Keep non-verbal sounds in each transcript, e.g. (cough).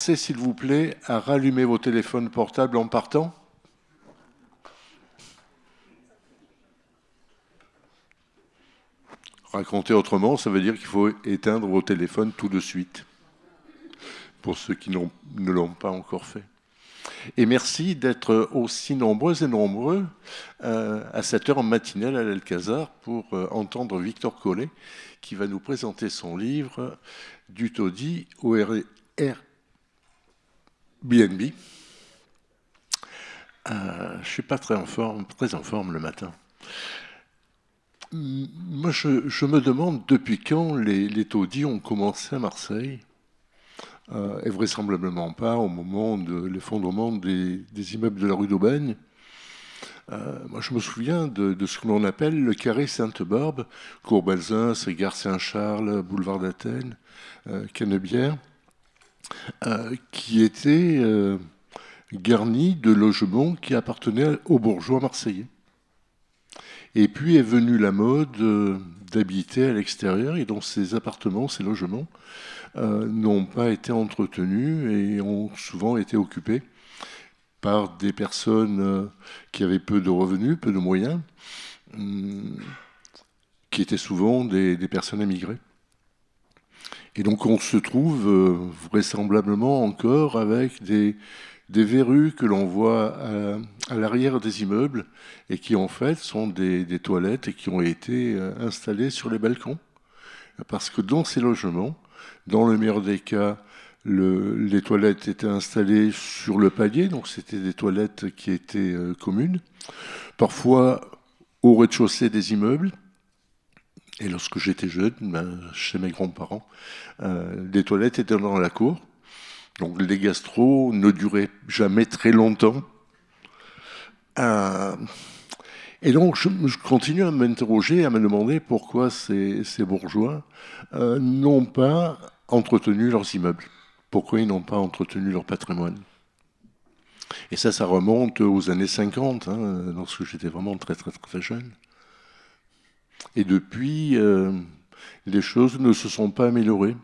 Pensez, s'il vous plaît, à rallumer vos téléphones portables en partant. Raconter autrement, ça veut dire qu'il faut éteindre vos téléphones tout de suite, pour ceux qui ne l'ont pas encore fait. Et merci d'être aussi nombreux et nombreux euh, à cette heure matinale à l'Alcazar pour euh, entendre Victor Collet qui va nous présenter son livre Du taudis au R BNB. Euh, je ne suis pas très en forme, très en forme le matin. Moi, je, me demande depuis quand les, taudis ont commencé à Marseille, euh, et vraisemblablement pas au moment de l'effondrement des, immeubles de la rue d'Aubagne. Euh, moi, je me souviens de, ce que l'on appelle le carré Sainte-Barbe, Courbalzin, Gare Saint-Charles, Boulevard d'Athènes, Canebière. Euh, qui était euh, garnis de logements qui appartenaient aux bourgeois marseillais. Et puis est venue la mode euh, d'habiter à l'extérieur, et donc ces appartements, ces logements, n'ont pas été entretenus et ont souvent été occupés par des personnes qui avaient peu de revenus, peu de moyens, hum, qui étaient souvent des, des personnes immigrées. Et donc on se trouve euh, vraisemblablement encore avec des, verrues que l'on voit à, l'arrière des immeubles et qui en fait sont des, toilettes et qui ont été euh, installées sur les balcons. Parce que dans ces logements, dans le meilleur des cas, les toilettes étaient installées sur le palier, donc c'était des toilettes qui étaient euh, communes, parfois au rez-de-chaussée des immeubles. Et lorsque j'étais jeune, ben, chez mes grands-parents, euh, les toilettes étaient dans la cour. Donc les gastro ne duraient jamais très longtemps. Euh, et donc je, continue à m'interroger, à me demander pourquoi ces, bourgeois euh, n'ont pas entretenu leurs immeubles, pourquoi ils n'ont pas entretenu leur patrimoine. Et ça, ça remonte aux années 50, hein, lorsque j'étais vraiment très très très jeune. Et depuis, euh, les choses ne se sont pas améliorées.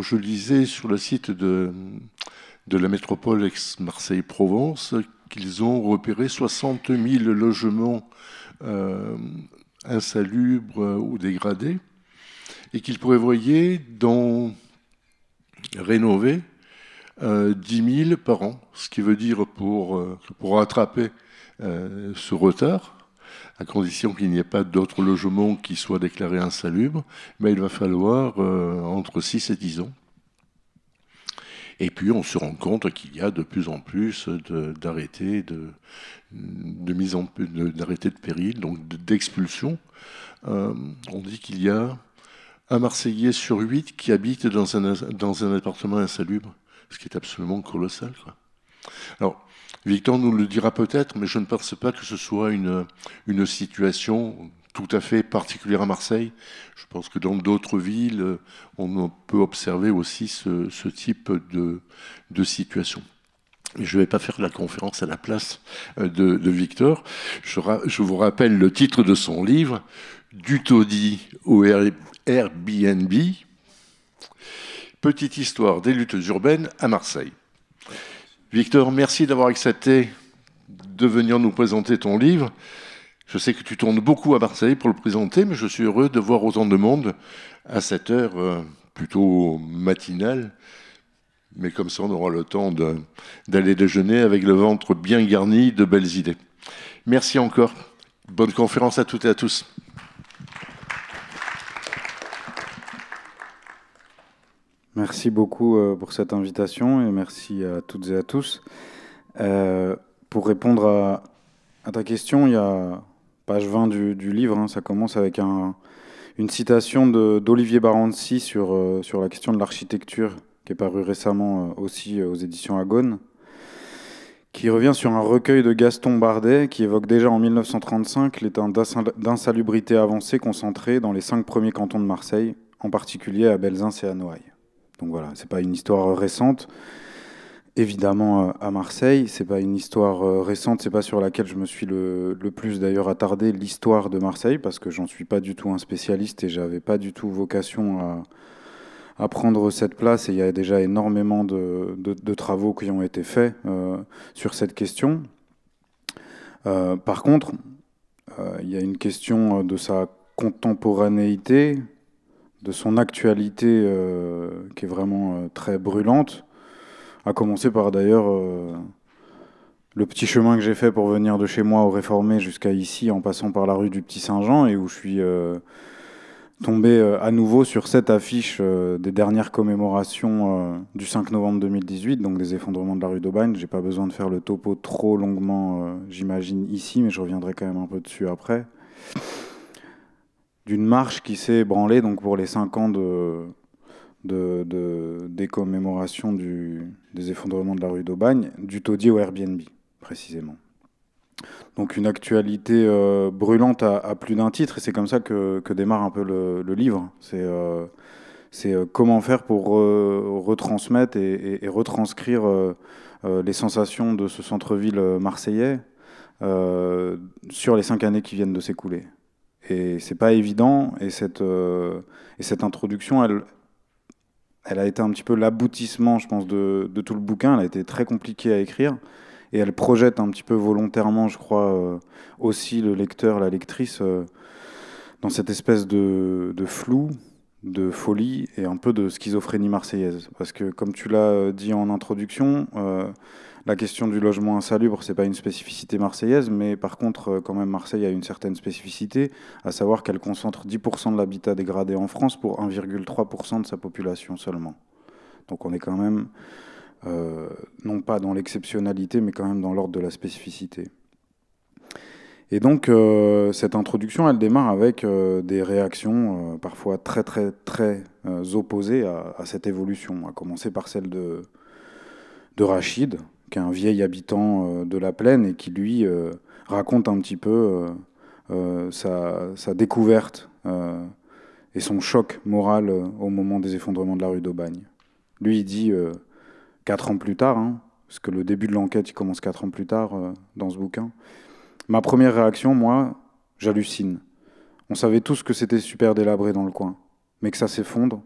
Je lisais sur le site de, la métropole ex-Marseille-Provence qu'ils ont repéré 60 000 logements euh, insalubres ou dégradés et qu'ils prévoyaient d'en rénover 10 euh, 000 par an, ce qui veut dire pour, pour rattraper ce retard, à condition qu'il n'y ait pas d'autres logements qui soient déclarés insalubres, mais il va falloir euh, entre 6 et 10 ans. Et puis on se rend compte qu'il y a de plus en plus d'arrêtés de, mise en d'arrêtés de péril, donc d'expulsion. Euh, on dit qu'il y a un Marseillais sur huit qui habite dans un, appartement insalubre, ce qui est absolument colossal. Alors, Victor nous le dira peut-être, mais je ne pense pas que ce soit une, une situation tout à fait particulière à Marseille. Je pense que dans d'autres villes, on peut observer aussi ce, type de, de situation. Je ne vais pas faire la conférence à la place euh, de, Victor. Je, je, vous rappelle le titre de son livre, Du taudis au Airbnb, Petite histoire des luttes urbaines à Marseille. Victor, merci d'avoir accepté de venir nous présenter ton livre. Je sais que tu tournes beaucoup à Marseille pour le présenter, mais je suis heureux de voir autant de monde à cette heure euh, plutôt matinale. Mais comme ça, on aura le temps d'aller déjeuner avec le ventre bien garni de belles idées. Merci encore. Bonne conférence à toutes et à tous. Merci beaucoup euh, pour cette invitation et merci à toutes et à tous. Euh, pour répondre à, ta question, il y a page 20 du, livre, hein. ça commence avec une citation d'Olivier Barancy sur, euh, sur la question de l'architecture qui est parue récemment aussi aux éditions Agone, qui revient sur un recueil de Gaston Bardet qui évoque déjà en 1935 l'état d'insalubrité avancée concentrée dans les cinq premiers cantons de Marseille, en particulier à Belzins et à Noailles. Donc voilà, n'est pas une histoire euh, récente. Évidemment euh, à Marseille, ce n'est pas une histoire euh, récente, c'est pas sur laquelle je me suis le, plus d'ailleurs attardé l'histoire de Marseille parce que j'en suis pas du tout un spécialiste et j'avais pas du tout vocation à, prendre cette place et il y a déjà énormément de, travaux qui ont été faits sur cette question. par contre, il y a une question de sa contemporanéité de son actualité euh, qui est vraiment euh, très brûlante, à commencer par d'ailleurs euh, le petit chemin que j'ai fait pour venir de chez moi au Réformé jusqu'à ici, en passant par la rue du Petit Saint-Jean, et où je suis tombé à nouveau sur cette affiche des dernières commémorations du 5 novembre 2018, donc des effondrements de la rue d'Aubagne. J'ai pas besoin de faire le topo trop longuement, j'imagine, ici, mais je reviendrai quand même un peu dessus après d'une marche qui s'est ébranlée donc pour les cinq ans de, de, des commémorations des effondrements de la rue d'Aubagne, du taudier au Airbnb, précisément. Donc une actualité euh, brûlante à, plus d'un titre, et c'est comme ça que, démarre un peu le, livre. C'est euh, euh, comment faire pour retransmettre et retranscrire les sensations de ce centre-ville marseillais sur les cinq années qui viennent de s'écouler. Et c'est pas évident. Et cette, euh, et cette introduction, elle, elle a été un petit peu l'aboutissement, je pense, de, tout le bouquin. Elle a été très compliquée à écrire. Et elle projette un petit peu volontairement, je crois, euh, aussi le lecteur, la lectrice, euh, dans cette espèce de, de, flou, de folie et un peu de schizophrénie marseillaise. Parce que, comme tu l'as dit en introduction, la question du logement insalubre, n'est pas une spécificité marseillaise, mais par contre, euh, quand même, Marseille a une certaine spécificité, à savoir qu'elle concentre 10% de l'habitat dégradé en France pour 1,3% de sa population seulement. Donc on est quand même, euh, non pas dans l'exceptionnalité, mais quand même dans l'ordre de la spécificité. Et donc euh, cette introduction, elle démarre avec des réactions parfois très très très opposées à, cette évolution, à commencer par celle de, de Rachid, qui est un vieil habitant euh, de la plaine et qui lui euh, raconte un petit peu euh, sa, découverte et son choc moral au moment des effondrements de la rue d'Aubagne. Lui, il dit quatre ans plus tard, hein, parce que le début de l'enquête, il commence quatre ans plus tard dans ce bouquin. Ma première réaction, moi, j'hallucine. On savait tous que c'était super délabré dans le coin, mais que ça s'effondre,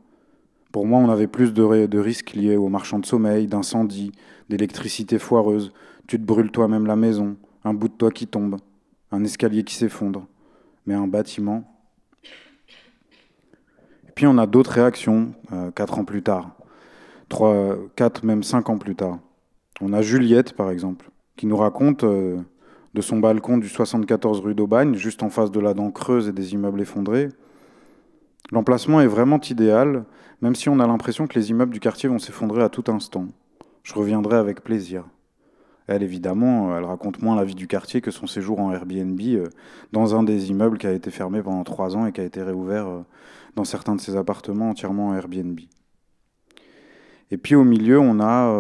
pour moi, on avait plus de, risques liés aux marchands de sommeil, d'incendie, d'électricité foireuse. Tu te brûles toi-même la maison, un bout de toit qui tombe, un escalier qui s'effondre. Mais un bâtiment. Et puis on a d'autres réactions, euh, quatre ans plus tard, trois, quatre, même cinq ans plus tard. On a Juliette, par exemple, qui nous raconte euh, de son balcon du 74 rue d'Aubagne, juste en face de la dent creuse et des immeubles effondrés, L'emplacement est vraiment idéal, même si on a l'impression que les immeubles du quartier vont s'effondrer à tout instant. Je reviendrai avec plaisir. Elle, évidemment, euh, elle raconte moins la vie du quartier que son séjour en Airbnb euh, dans un des immeubles qui a été fermé pendant trois ans et qui a été réouvert euh, dans certains de ses appartements entièrement en Airbnb. Et puis au milieu, on a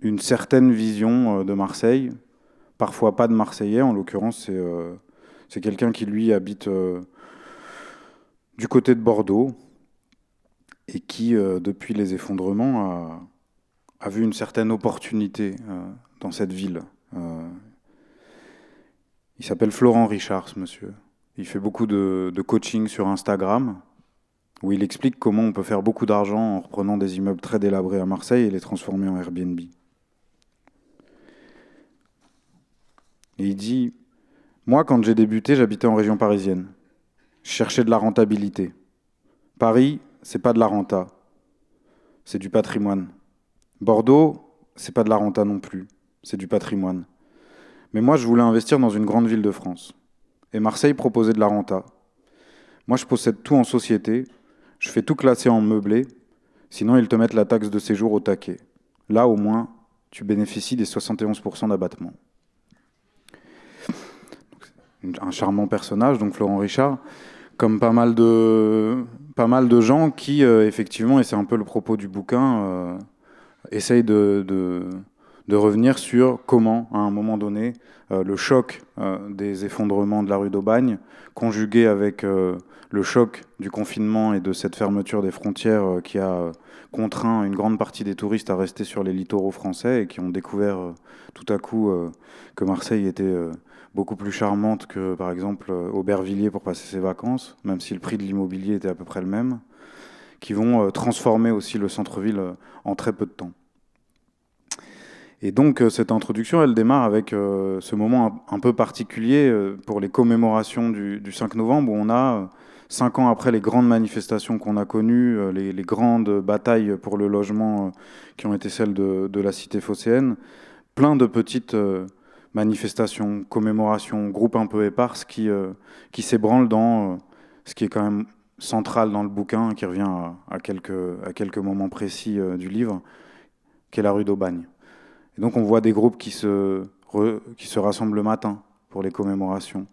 une certaine vision de Marseille, parfois pas de Marseillais, en l'occurrence, c'est quelqu'un qui lui habite du côté de Bordeaux et qui, euh, depuis les effondrements, a, vu une certaine opportunité euh, dans cette ville. Euh, il s'appelle Florent Richard, ce monsieur. Il fait beaucoup de, de, coaching sur Instagram, où il explique comment on peut faire beaucoup d'argent en reprenant des immeubles très délabrés à Marseille et les transformer en Airbnb. Et il dit, moi quand j'ai débuté, j'habitais en région parisienne chercher de la rentabilité. Paris, c'est pas de la renta, c'est du patrimoine. Bordeaux, c'est pas de la renta non plus, c'est du patrimoine. Mais moi, je voulais investir dans une grande ville de France. Et Marseille proposait de la renta. Moi, je possède tout en société, je fais tout classer en meublé, sinon ils te mettent la taxe de séjour au taquet. Là, au moins, tu bénéficies des 71% d'abattement. Un charmant personnage, donc Florent Richard comme pas mal de, pas mal de gens qui, euh, effectivement, et c'est un peu le propos du bouquin, euh, essayent de, de, de, revenir sur comment, à un moment donné, euh, le choc des effondrements de la rue d'Aubagne, conjugué avec le choc du confinement et de cette fermeture des frontières qui a contraint une grande partie des touristes à rester sur les littoraux français et qui ont découvert tout à coup que Marseille était beaucoup plus charmante que par exemple euh, Aubervilliers pour passer ses vacances, même si le prix de l'immobilier était à peu près le même, qui vont euh, transformer aussi le centre-ville euh, en très peu de temps. Et donc cette introduction, elle démarre avec ce moment un, peu particulier pour les commémorations du, 5 novembre, où on a, cinq ans après les grandes manifestations qu'on a connues, les, grandes batailles pour le logement qui ont été celles de, de la cité phocéenne, plein de petites manifestations, commémorations, groupes un peu éparses qui, euh, qui s'ébranlent dans euh, ce qui est quand même central dans le bouquin, qui revient à, quelques, à quelques moments précis euh, du livre, qui est la rue d'Aubagne. Et donc on voit des groupes qui se, qui se rassemblent le matin pour les commémorations,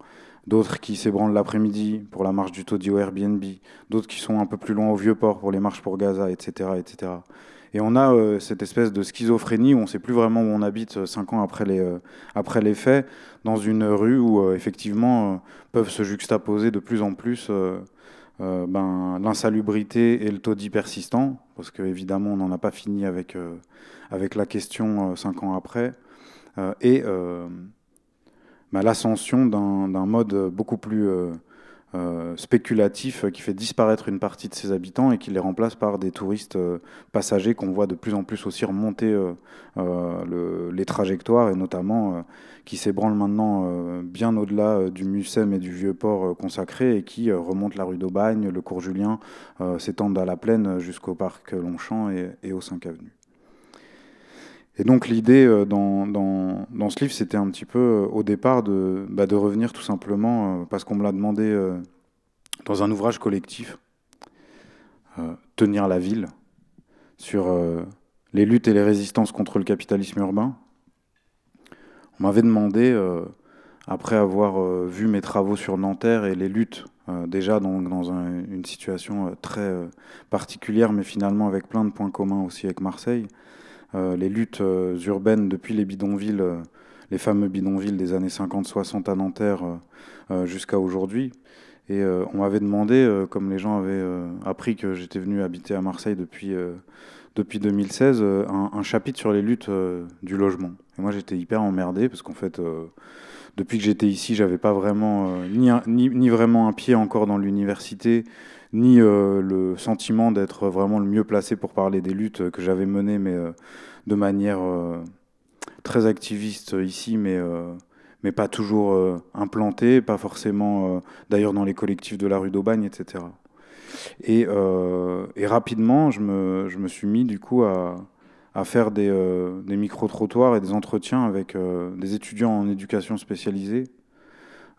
d'autres qui s'ébranlent l'après-midi pour la marche du au Airbnb, d'autres qui sont un peu plus loin au Vieux-Port pour les marches pour Gaza, etc. etc. Et on a euh, cette espèce de schizophrénie où on ne sait plus vraiment où on habite euh, cinq ans après les, euh, après les faits, dans une rue où effectivement peuvent se juxtaposer de plus en plus ben, l'insalubrité et le taudis persistant, parce qu'évidemment on n'en a pas fini avec, avec la question cinq ans après, et ben, l'ascension d'un mode beaucoup plus euh, spéculatif euh, qui fait disparaître une partie de ses habitants et qui les remplace par des touristes euh, passagers qu'on voit de plus en plus aussi remonter les trajectoires et notamment qui s'ébranlent maintenant bien au-delà du Mucem et du Vieux-Port consacré et qui remontent la rue d'Aubagne, le cours Julien, s'étendent à la plaine jusqu'au parc Longchamp et, et aux 5 avenues. Et donc l'idée euh, dans, ce livre, c'était un petit peu euh, au départ bah, de, revenir tout simplement, euh, parce qu'on me l'a demandé dans un ouvrage collectif, Tenir la ville, sur les luttes et les résistances contre le capitalisme urbain. On m'avait demandé, après avoir vu mes travaux sur Nanterre et les luttes, déjà dans, une situation très particulière, mais finalement avec plein de points communs aussi avec Marseille, euh, les luttes euh, urbaines depuis les bidonvilles, euh, les fameux bidonvilles des années 50-60 à Nanterre jusqu'à aujourd'hui. Et on m'avait demandé, comme les gens avaient appris que j'étais venu habiter à Marseille depuis, depuis 2016, un, chapitre sur les luttes du logement. Et moi, j'étais hyper emmerdé parce qu'en fait, depuis que j'étais ici, j'avais pas vraiment ni, vraiment un pied encore dans l'université, ni euh, le sentiment d'être vraiment le mieux placé pour parler des luttes que j'avais menées, mais euh, de manière euh, très activiste ici, mais pas toujours implantée, pas forcément d'ailleurs dans les collectifs de la rue d'Aubagne, etc. Et, rapidement, je me, suis mis du coup à, faire des, des micro-trottoirs et des entretiens avec des étudiants en éducation spécialisée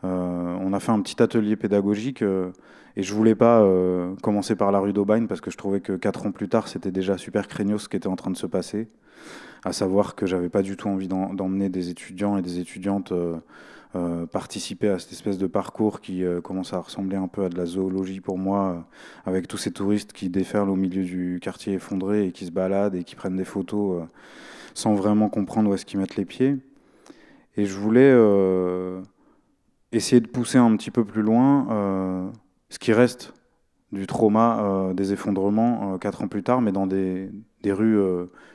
euh, on a fait un petit atelier pédagogique euh, et je voulais pas euh, commencer par la rue d'Aubagne parce que je trouvais que quatre ans plus tard, c'était déjà super craignos ce qui était en train de se passer, à savoir que j'avais pas du tout envie d'emmener des étudiants et des étudiantes participer à cette espèce de parcours qui commence à ressembler un peu à de la zoologie pour moi, avec tous ces touristes qui déferlent au milieu du quartier effondré et qui se baladent et qui prennent des photos sans vraiment comprendre où est-ce qu'ils mettent les pieds. Et je voulais essayer de pousser un petit peu plus loin euh, ce qui reste du trauma euh, des effondrements euh, quatre ans plus tard, mais dans des, des rues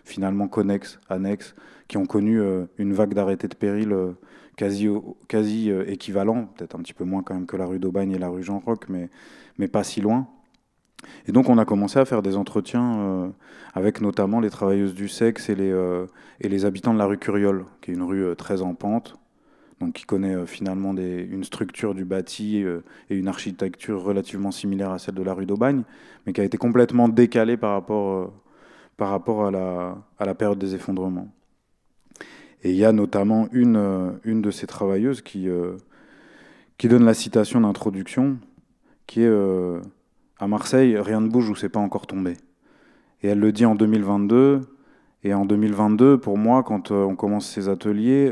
finalement connexes, annexes, qui ont connu une vague d'arrêtés de péril quasi, quasi équivalent, peut-être un petit peu moins quand même que la rue d'Aubagne et la rue Jean-Roch, mais, mais pas si loin. Et donc on a commencé à faire des entretiens avec notamment les travailleuses du sexe et les, et les habitants de la rue Curiole, qui est une rue très en pente, donc qui connaît euh, finalement des, une structure du bâti euh, et une architecture relativement similaire à celle de la rue d'Aubagne, mais qui a été complètement décalée par rapport, euh, par rapport à, la, à la période des effondrements. Et il y a notamment une, une de ces travailleuses qui, qui donne la citation d'introduction, qui est à Marseille, rien ne bouge ou c'est pas encore tombé. Et elle le dit en 2022. Et en 2022, pour moi, quand on commence ces ateliers,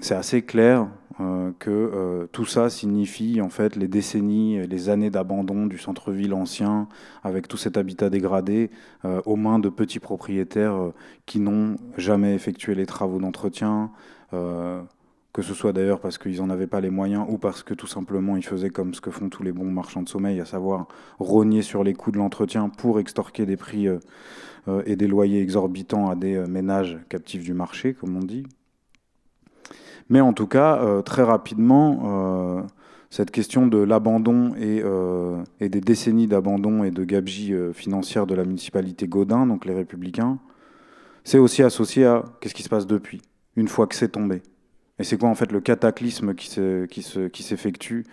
c'est assez clair euh, que euh, tout ça signifie en fait les décennies les années d'abandon du centre-ville ancien avec tout cet habitat dégradé euh, aux mains de petits propriétaires qui n'ont jamais effectué les travaux d'entretien, que ce soit d'ailleurs parce qu'ils n'en avaient pas les moyens ou parce que tout simplement ils faisaient comme ce que font tous les bons marchands de sommeil, à savoir rogner sur les coûts de l'entretien pour extorquer des prix et des loyers exorbitants à des ménages captifs du marché, comme on dit, mais en tout cas, euh, très rapidement, euh, cette question de l'abandon euh, et, des décennies d'abandon et de gabegie financière de la municipalité Gaudin, donc les Républicains, c'est aussi associé à qu'est-ce qui se passe depuis, une fois que c'est tombé. Et c'est quoi en fait le cataclysme qui s'effectue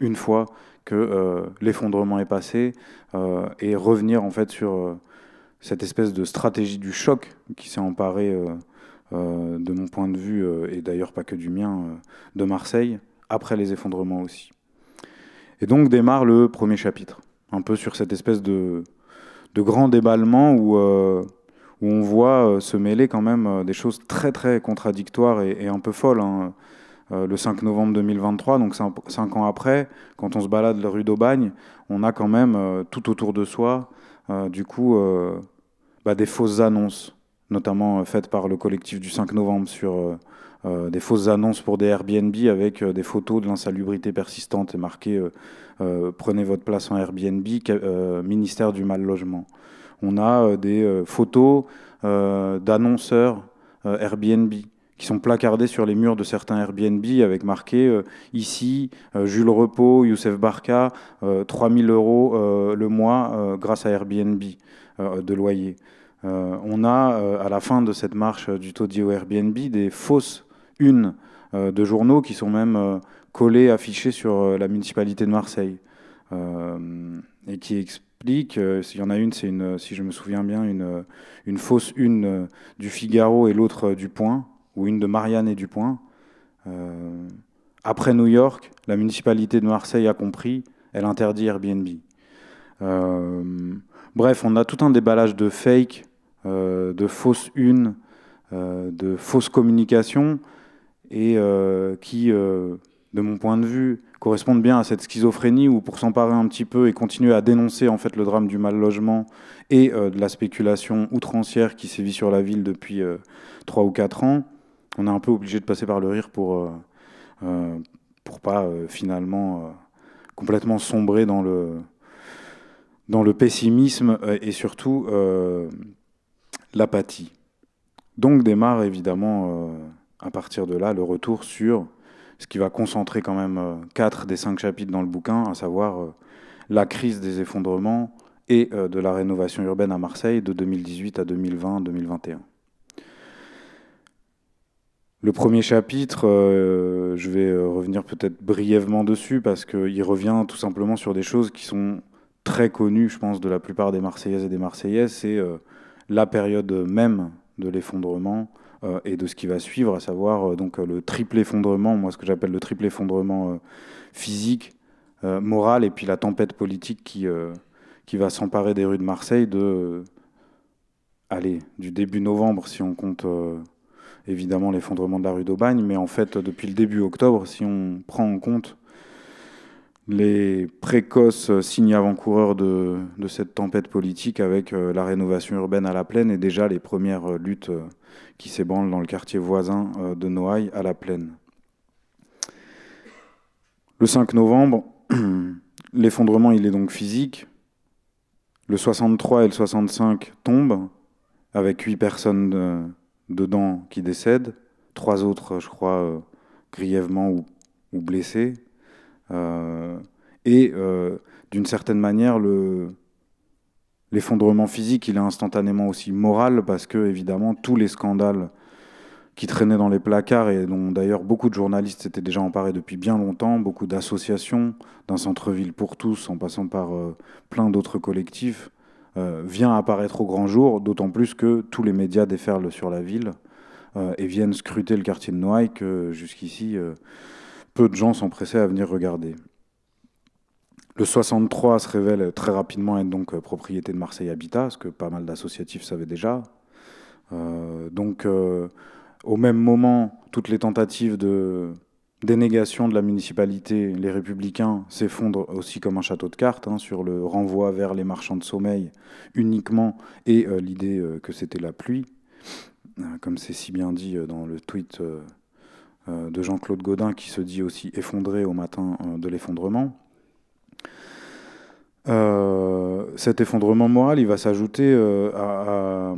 une fois que l'effondrement est passé et revenir en fait sur cette espèce de stratégie du choc qui s'est emparée euh, de mon point de vue, euh, et d'ailleurs pas que du mien, euh, de Marseille, après les effondrements aussi. Et donc démarre le premier chapitre, un peu sur cette espèce de, grand déballement où, on voit se mêler quand même des choses très très contradictoires et, un peu folles. Hein. le 5 novembre 2023, donc cinq ans après, quand on se balade la rue d'Aubagne, on a quand même tout autour de soi, du coup, bah, des fausses annonces notamment euh, faite par le collectif du 5 novembre sur euh, euh, des fausses annonces pour des Airbnb avec des photos de l'insalubrité persistante et marquées Prenez votre place en Airbnb, ministère du mal logement. On a des photos d'annonceurs Airbnb qui sont placardés sur les murs de certains Airbnb avec marqué ici Jules Repos, Youssef Barka, 3000 euros le mois grâce à Airbnb de loyer. Euh, on a euh, à la fin de cette marche euh, du au Airbnb des fausses unes de journaux qui sont même collées, affichées sur la municipalité de Marseille et qui expliquent, s'il y en a une, c'est une, si je me souviens bien, une, une fausse une du Figaro et l'autre du Point, ou une de Marianne et du Point. après New York, la municipalité de Marseille a compris, elle interdit Airbnb. Bref, on a tout un déballage de fake, euh, de fausses unes, euh, de fausses communications, et euh, qui, de mon point de vue, correspondent bien à cette schizophrénie où, pour s'emparer un petit peu et continuer à dénoncer en fait le drame du mal logement et de la spéculation outrancière qui sévit sur la ville depuis trois ou quatre ans, on est un peu obligé de passer par le rire pour pour pas finalement complètement sombrer dans le dans le pessimisme euh, et surtout euh, l'apathie. Donc démarre évidemment euh, à partir de là le retour sur ce qui va concentrer quand même quatre des cinq chapitres dans le bouquin, à savoir la crise des effondrements et de la rénovation urbaine à Marseille de 2018 à 2020-2021. Le premier chapitre, je vais revenir peut-être brièvement dessus parce qu'il revient tout simplement sur des choses qui sont très connu, je pense, de la plupart des Marseillaises et des Marseillais, c'est euh, la période même de l'effondrement euh, et de ce qui va suivre, à savoir euh, donc le triple effondrement, moi ce que j'appelle le triple effondrement physique, moral, et puis la tempête politique qui, qui va s'emparer des rues de Marseille de allez, du début novembre si on compte évidemment l'effondrement de la rue d'Aubagne, mais en fait depuis le début octobre si on prend en compte les précoces signes avant-coureurs de, cette tempête politique avec euh, la rénovation urbaine à la plaine et déjà les premières euh, luttes euh, qui s'ébranlent dans le quartier voisin de Noailles à la plaine. Le 5 novembre, (clears throat) l'effondrement il est donc physique. Le 63 et le 65 tombent avec huit personnes dedans qui décèdent, trois autres je crois grièvement ou, ou euh, et euh, d'une certaine manière, le, l'effondrement physique, il est instantanément aussi moral parce que, évidemment, tous les scandales qui traînaient dans les placards et dont d'ailleurs beaucoup de journalistes s'étaient déjà emparés depuis bien longtemps, beaucoup d'associations, d'un centre-ville pour tous, en passant par euh, plein d'autres collectifs, vient apparaître au grand jour, d'autant plus que tous les médias déferlent sur la ville et viennent scruter le quartier de Noailles que jusqu'ici peu de gens s'empressaient à venir regarder. Le 63 se révèle très rapidement être donc euh, propriété de Marseille Habitat, ce que pas mal d'associatifs savaient déjà. Euh, donc, euh, au même moment, toutes les tentatives de dénégation de la municipalité, les républicains s'effondrent aussi comme un château de cartes hein, sur le renvoi vers les marchands de sommeil uniquement et l'idée que c'était la pluie, comme c'est si bien dit dans le tweet euh, de Jean-Claude Godin qui se dit aussi effondré au matin euh, de l'effondrement. Euh, cet effondrement moral, il va s'ajouter à,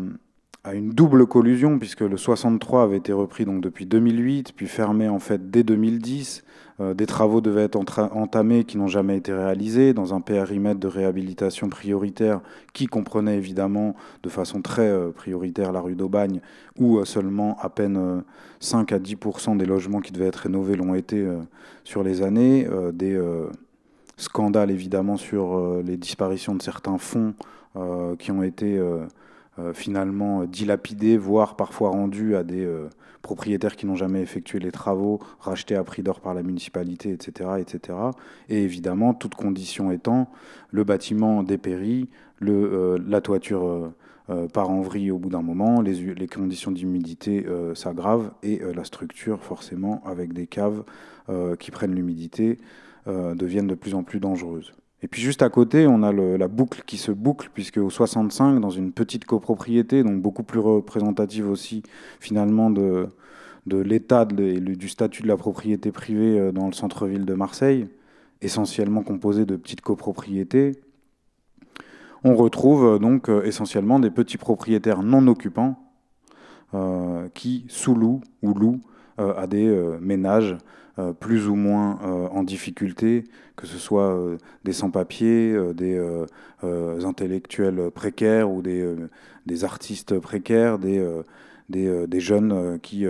à, une double collusion, puisque le 63 avait été repris donc depuis 2008, puis fermé en fait dès 2010, euh, des travaux devaient être entamés qui n'ont jamais été réalisés dans un périmètre de réhabilitation prioritaire qui comprenait évidemment de façon très euh, prioritaire la rue d'Aubagne où euh, seulement à peine 5 à 10 des logements qui devaient être rénovés l'ont été sur les années. des scandales évidemment sur les disparitions de certains fonds qui ont été finalement dilapidés, voire parfois rendus à des propriétaires qui n'ont jamais effectué les travaux, rachetés à prix d'or par la municipalité, etc., etc. Et évidemment, toutes conditions étant, le bâtiment dépérit, le, euh, la toiture euh, euh, part en vrille au bout d'un moment, les, conditions d'humidité s'aggravent et la structure, forcément, avec des caves qui prennent l'humidité, deviennent de plus en plus dangereuses. Et puis juste à côté, on a la boucle qui se boucle, puisque au 65, dans une petite copropriété, donc beaucoup plus représentative aussi finalement de, l'état et du statut de la propriété privée euh, dans le centre-ville de Marseille, essentiellement composée de petites copropriétés, on retrouve euh, donc euh, essentiellement des petits propriétaires non occupants qui sous-louent ou louent à des ménages euh, plus ou moins euh, en difficulté, que ce soit euh, des sans-papiers, des intellectuels précaires ou des, artistes précaires, des, jeunes qui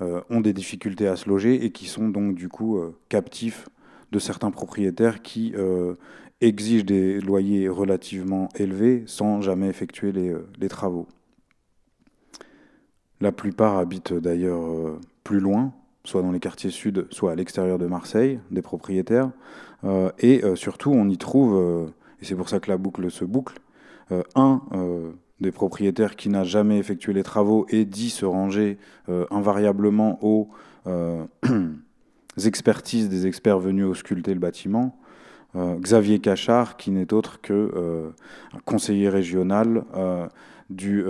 ont des difficultés à se loger et qui sont donc du coup captifs de certains propriétaires qui exigent des loyers relativement élevés sans jamais effectuer les travaux. La plupart habitent d'ailleurs plus loin, soit dans les quartiers sud, soit à l'extérieur de Marseille, des propriétaires. Euh, et euh, surtout, on y trouve, euh, et c'est pour ça que la boucle se boucle, un, des propriétaires qui n'a jamais effectué les travaux et dit se ranger invariablement aux (clears throat) expertises des experts venus ausculter le bâtiment. Xavier Cachard, qui n'est autre que conseiller régional du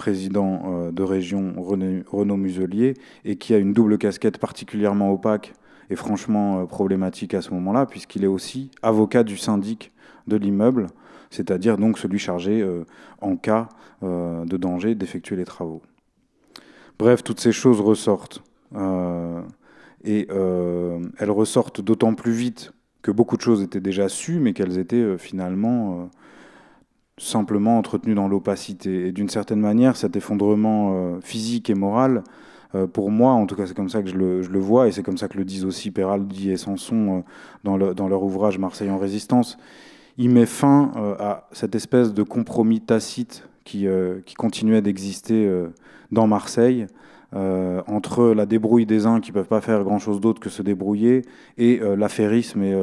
président euh, de région Renaud Muselier, et qui a une double casquette particulièrement opaque et franchement euh, problématique à ce moment-là, puisqu'il est aussi avocat du syndic de l'immeuble, c'est-à-dire donc celui chargé euh, en cas de danger d'effectuer les travaux. Bref, toutes ces choses ressortent. et elles ressortent d'autant plus vite que beaucoup de choses étaient déjà sues, mais qu'elles étaient finalement simplement entretenu dans l'opacité. Et d'une certaine manière, cet effondrement euh, physique et moral, euh, pour moi, en tout cas, c'est comme ça que je le, je le vois, et c'est comme ça que le disent aussi Peraldi et Sanson euh, dans, dans leur ouvrage Marseille en résistance, il met fin à cette espèce de compromis tacite qui, qui continuait d'exister dans Marseille. entre la débrouille des uns qui ne peuvent pas faire grand-chose d'autre que se débrouiller et l'affairisme et,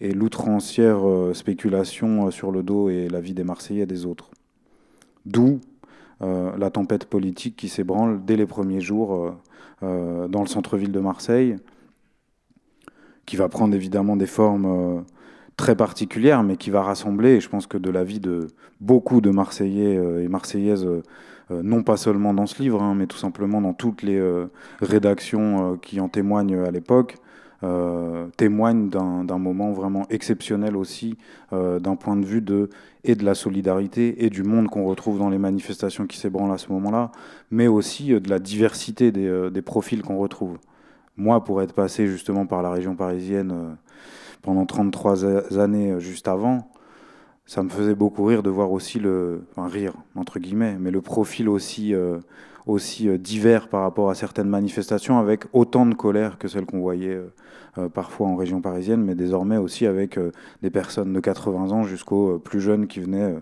et l'outrancière euh, spéculation euh, sur le dos et la vie des Marseillais et des autres. D'où euh, la tempête politique qui s'ébranle dès les premiers jours dans le centre-ville de Marseille, qui va prendre évidemment des formes très particulières, mais qui va rassembler, et je pense que de la vie de beaucoup de Marseillais et Marseillaises, non pas seulement dans ce livre, hein, mais tout simplement dans toutes les rédactions qui en témoignent à l'époque, euh, témoigne d'un moment vraiment exceptionnel aussi, euh, d'un point de vue de, et de la solidarité et du monde qu'on retrouve dans les manifestations qui s'ébranlent à ce moment-là, mais aussi euh, de la diversité des, profils qu'on retrouve. Moi, pour être passé justement par la région parisienne pendant 33 années juste avant, ça me faisait beaucoup rire de voir aussi le, enfin rire entre guillemets, mais le profil aussi aussi euh, divers par rapport à certaines manifestations, avec autant de colère que celle qu'on voyait euh, euh, parfois en région parisienne, mais désormais aussi avec des personnes de 80 ans jusqu'aux plus jeunes qui venaient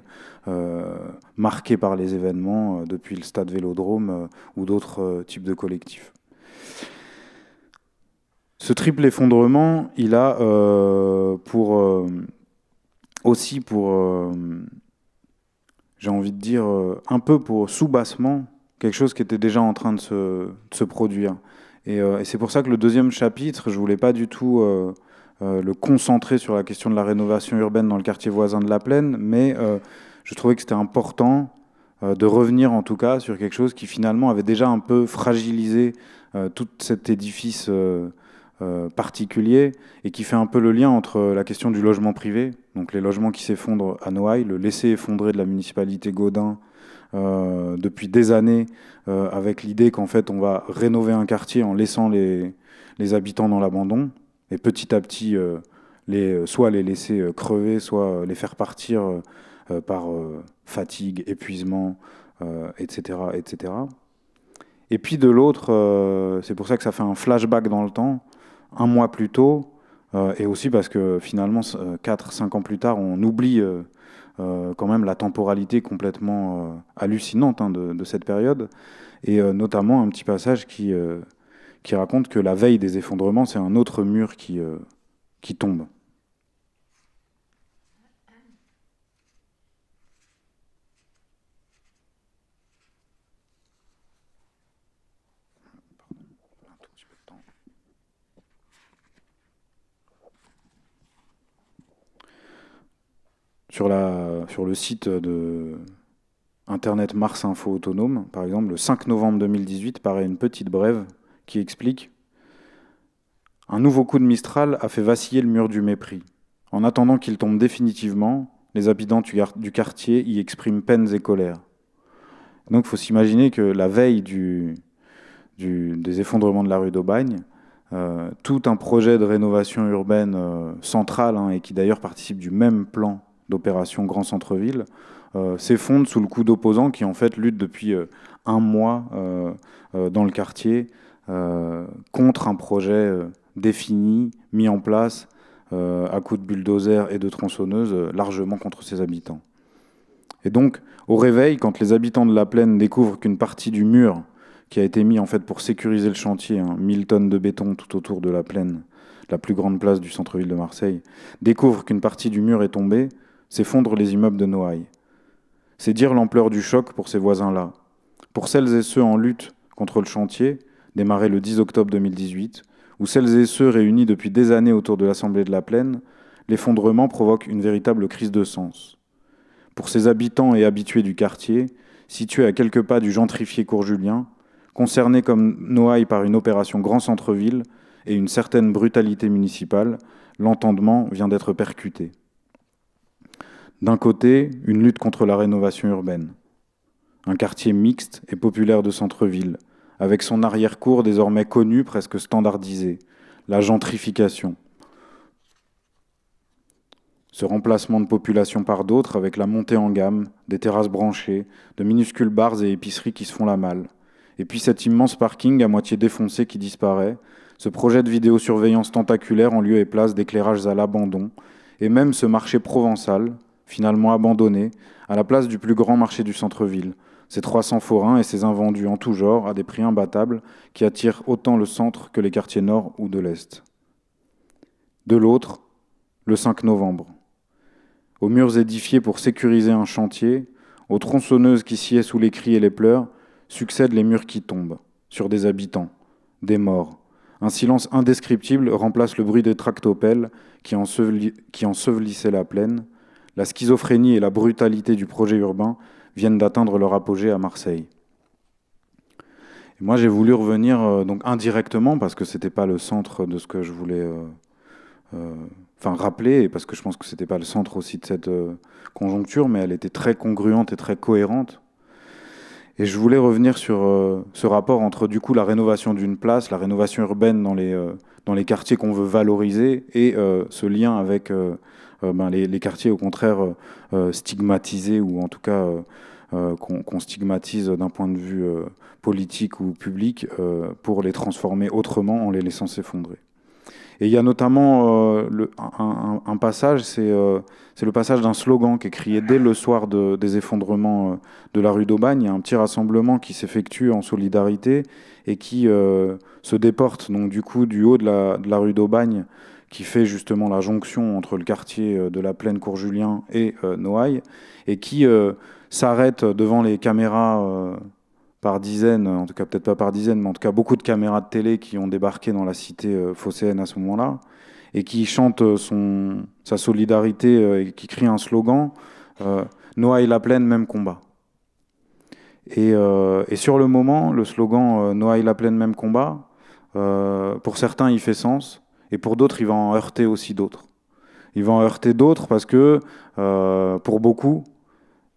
marquées par les événements depuis le stade Vélodrome ou d'autres types de collectifs. Ce triple effondrement, il a pour aussi pour j'ai envie de dire un peu pour soubassement quelque chose qui était déjà en train de se, se produire. Euh, et, c'est pour ça que le deuxième chapitre, je voulais pas du tout euh, euh, le concentrer sur la question de la rénovation urbaine dans le quartier voisin de la Plaine, mais je trouvais que c'était important de revenir en tout cas sur quelque chose qui finalement avait déjà un peu fragilisé tout cet édifice particulier et qui fait un peu le lien entre la question du logement privé, donc les logements qui s'effondrent à Noailles, le laisser effondrer de la municipalité Gaudin euh, depuis des années euh, avec l'idée qu'en fait on va rénover un quartier en laissant les, les habitants dans l'abandon et petit à petit euh, les, soit les laisser crever, soit les faire partir par fatigue, épuisement, etc., etc. Et puis de l'autre, c'est pour ça que ça fait un flashback dans le temps, un mois plus tôt, et aussi parce que finalement, 4-5 ans plus tard, on oublie euh, quand même la temporalité complètement euh, hallucinante hein, de, cette période, et euh, notamment un petit passage qui, raconte que la veille des effondrements, c'est un autre mur qui tombe. Sur, le site de Internet Mars Info Autonome, par exemple, le 5 novembre 2018, paraît une petite brève qui explique Un nouveau coup de Mistral a fait vaciller le mur du mépris. En attendant qu'il tombe définitivement, les habitants du quartier y expriment peines et colères. Donc il faut s'imaginer que la veille des effondrements de la rue d'Aubagne, euh, tout un projet de rénovation urbaine euh, centrale, hein, et qui d'ailleurs participe du même plan d'opération Grand Centre-Ville euh, s'effondre sous le coup d'opposants qui en fait luttent depuis euh, un mois euh, dans le quartier contre un projet défini, mis en place à coups de bulldozers et de tronçonneuse, largement contre ses habitants. Et donc, au réveil, quand les habitants de la plaine découvrent qu'une partie du mur qui a été mis en fait pour sécuriser le chantier, 1000 hein, tonnes de béton tout autour de la plaine, la plus grande place du centre-ville de Marseille, découvrent qu'une partie du mur est tombée, s'effondrent les immeubles de Noailles. C'est dire l'ampleur du choc pour ces voisins-là. Pour celles et ceux en lutte contre le chantier, démarré le 10 octobre 2018, ou celles et ceux réunis depuis des années autour de l'Assemblée de la Plaine, l'effondrement provoque une véritable crise de sens. Pour ces habitants et habitués du quartier, situés à quelques pas du gentrifié Julien, concernés comme Noailles par une opération Grand Centre-Ville et une certaine brutalité municipale, l'entendement vient d'être percuté. D'un côté, une lutte contre la rénovation urbaine. Un quartier mixte et populaire de centre-ville, avec son arrière-cour désormais connu, presque standardisé, la gentrification. Ce remplacement de population par d'autres avec la montée en gamme, des terrasses branchées, de minuscules bars et épiceries qui se font la malle. Et puis cet immense parking à moitié défoncé qui disparaît, ce projet de vidéosurveillance tentaculaire en lieu et place d'éclairages à l'abandon, et même ce marché provençal, finalement abandonné, à la place du plus grand marché du centre-ville. Ses 300 forains et ses invendus en tout genre à des prix imbattables qui attirent autant le centre que les quartiers nord ou de l'est. De l'autre, le 5 novembre. Aux murs édifiés pour sécuriser un chantier, aux tronçonneuses qui sciaient sous les cris et les pleurs, succèdent les murs qui tombent, sur des habitants, des morts. Un silence indescriptible remplace le bruit des tractopelles qui, ensevelissaient la plaine, la schizophrénie et la brutalité du projet urbain viennent d'atteindre leur apogée à Marseille. Et moi, j'ai voulu revenir euh, donc indirectement parce que c'était pas le centre de ce que je voulais, euh, euh, enfin rappeler, et parce que je pense que c'était pas le centre aussi de cette conjoncture, mais elle était très congruente et très cohérente. Et je voulais revenir sur ce rapport entre du coup la rénovation d'une place, la rénovation urbaine dans les, dans les quartiers qu'on veut valoriser et ce lien avec euh, ben, les, quartiers, au contraire, euh, euh, stigmatisés ou en tout cas qu'on stigmatise d'un point de vue politique ou public pour les transformer autrement en les laissant s'effondrer. Et il y a notamment un, passage, c'est le passage d'un slogan qui est crié dès le soir des effondrements de la rue d'Aubagne. Il y a un petit rassemblement qui s'effectue en solidarité et qui se déporte du coup du haut de la rue d'Aubagne qui fait justement la jonction entre le quartier euh, de la plaine Courjulien et euh, Noailles, et qui euh, s'arrête devant les caméras par dizaines, en tout cas peut-être pas par dizaines, mais en tout cas beaucoup de caméras de télé qui ont débarqué dans la cité phocéenne à ce moment-là, et qui chante son, sa solidarité et qui crie un slogan Noailles la plaine, même combat. Et, sur le moment, le slogan Noailles la plaine, même combat, pour certains il fait sens, et pour d'autres, il va en heurter aussi d'autres. Il va en heurter d'autres parce que, euh, pour beaucoup,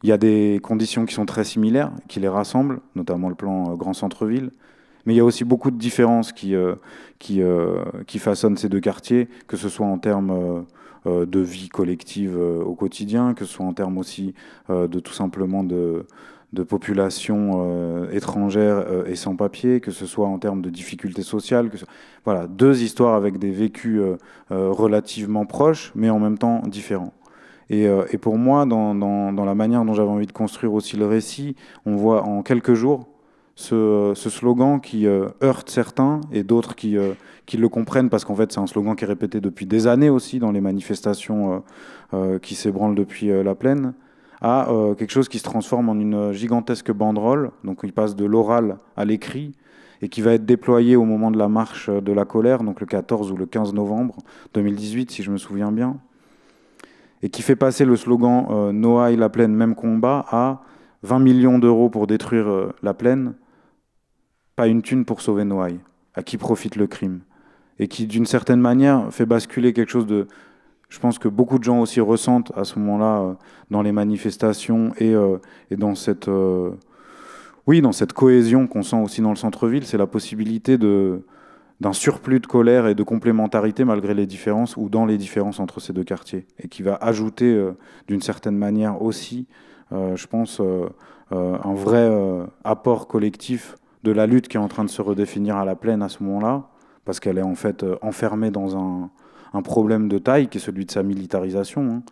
il y a des conditions qui sont très similaires, qui les rassemblent, notamment le plan euh, grand centre-ville. Mais il y a aussi beaucoup de différences qui, euh, qui, qui, façonnent ces deux quartiers, que ce soit en termes de vie collective au quotidien, que ce soit en termes aussi de tout simplement de, de populations euh, étrangères euh, et sans papier, que ce soit en termes de difficultés sociales. Que Voilà, deux histoires avec des vécus euh, relativement proches, mais en même temps différents. Et, pour moi, dans, la manière dont j'avais envie de construire aussi le récit, on voit en quelques jours ce, slogan qui heurte certains et d'autres qui, le comprennent parce qu'en fait c'est un slogan qui est répété depuis des années aussi dans les manifestations qui s'ébranlent depuis la plaine à euh, quelque chose qui se transforme en une gigantesque banderole. Donc il passe de l'oral à l'écrit et qui va être déployé au moment de la marche de la colère, donc le 14 ou le 15 novembre 2018, si je me souviens bien, et qui fait passer le slogan Noailles, euh, Noah la plaine, même combat, à 20 millions d'euros pour détruire euh, la plaine, pas une thune pour sauver Noailles, à qui profite le crime, et qui d'une certaine manière fait basculer quelque chose de, je pense que beaucoup de gens aussi ressentent à ce moment-là euh, dans les manifestations et, euh, dans cette euh, oui dans cette cohésion qu'on sent aussi dans le centre-ville, c'est la possibilité d'un surplus de colère et de complémentarité malgré les différences ou dans les différences entre ces deux quartiers et qui va ajouter d'une certaine manière aussi, je pense, un vrai apport collectif de la lutte qui est en train de se redéfinir à la plaine à ce moment-là parce qu'elle est en fait enfermée dans un un problème de taille qui est celui de sa militarisation. Hein.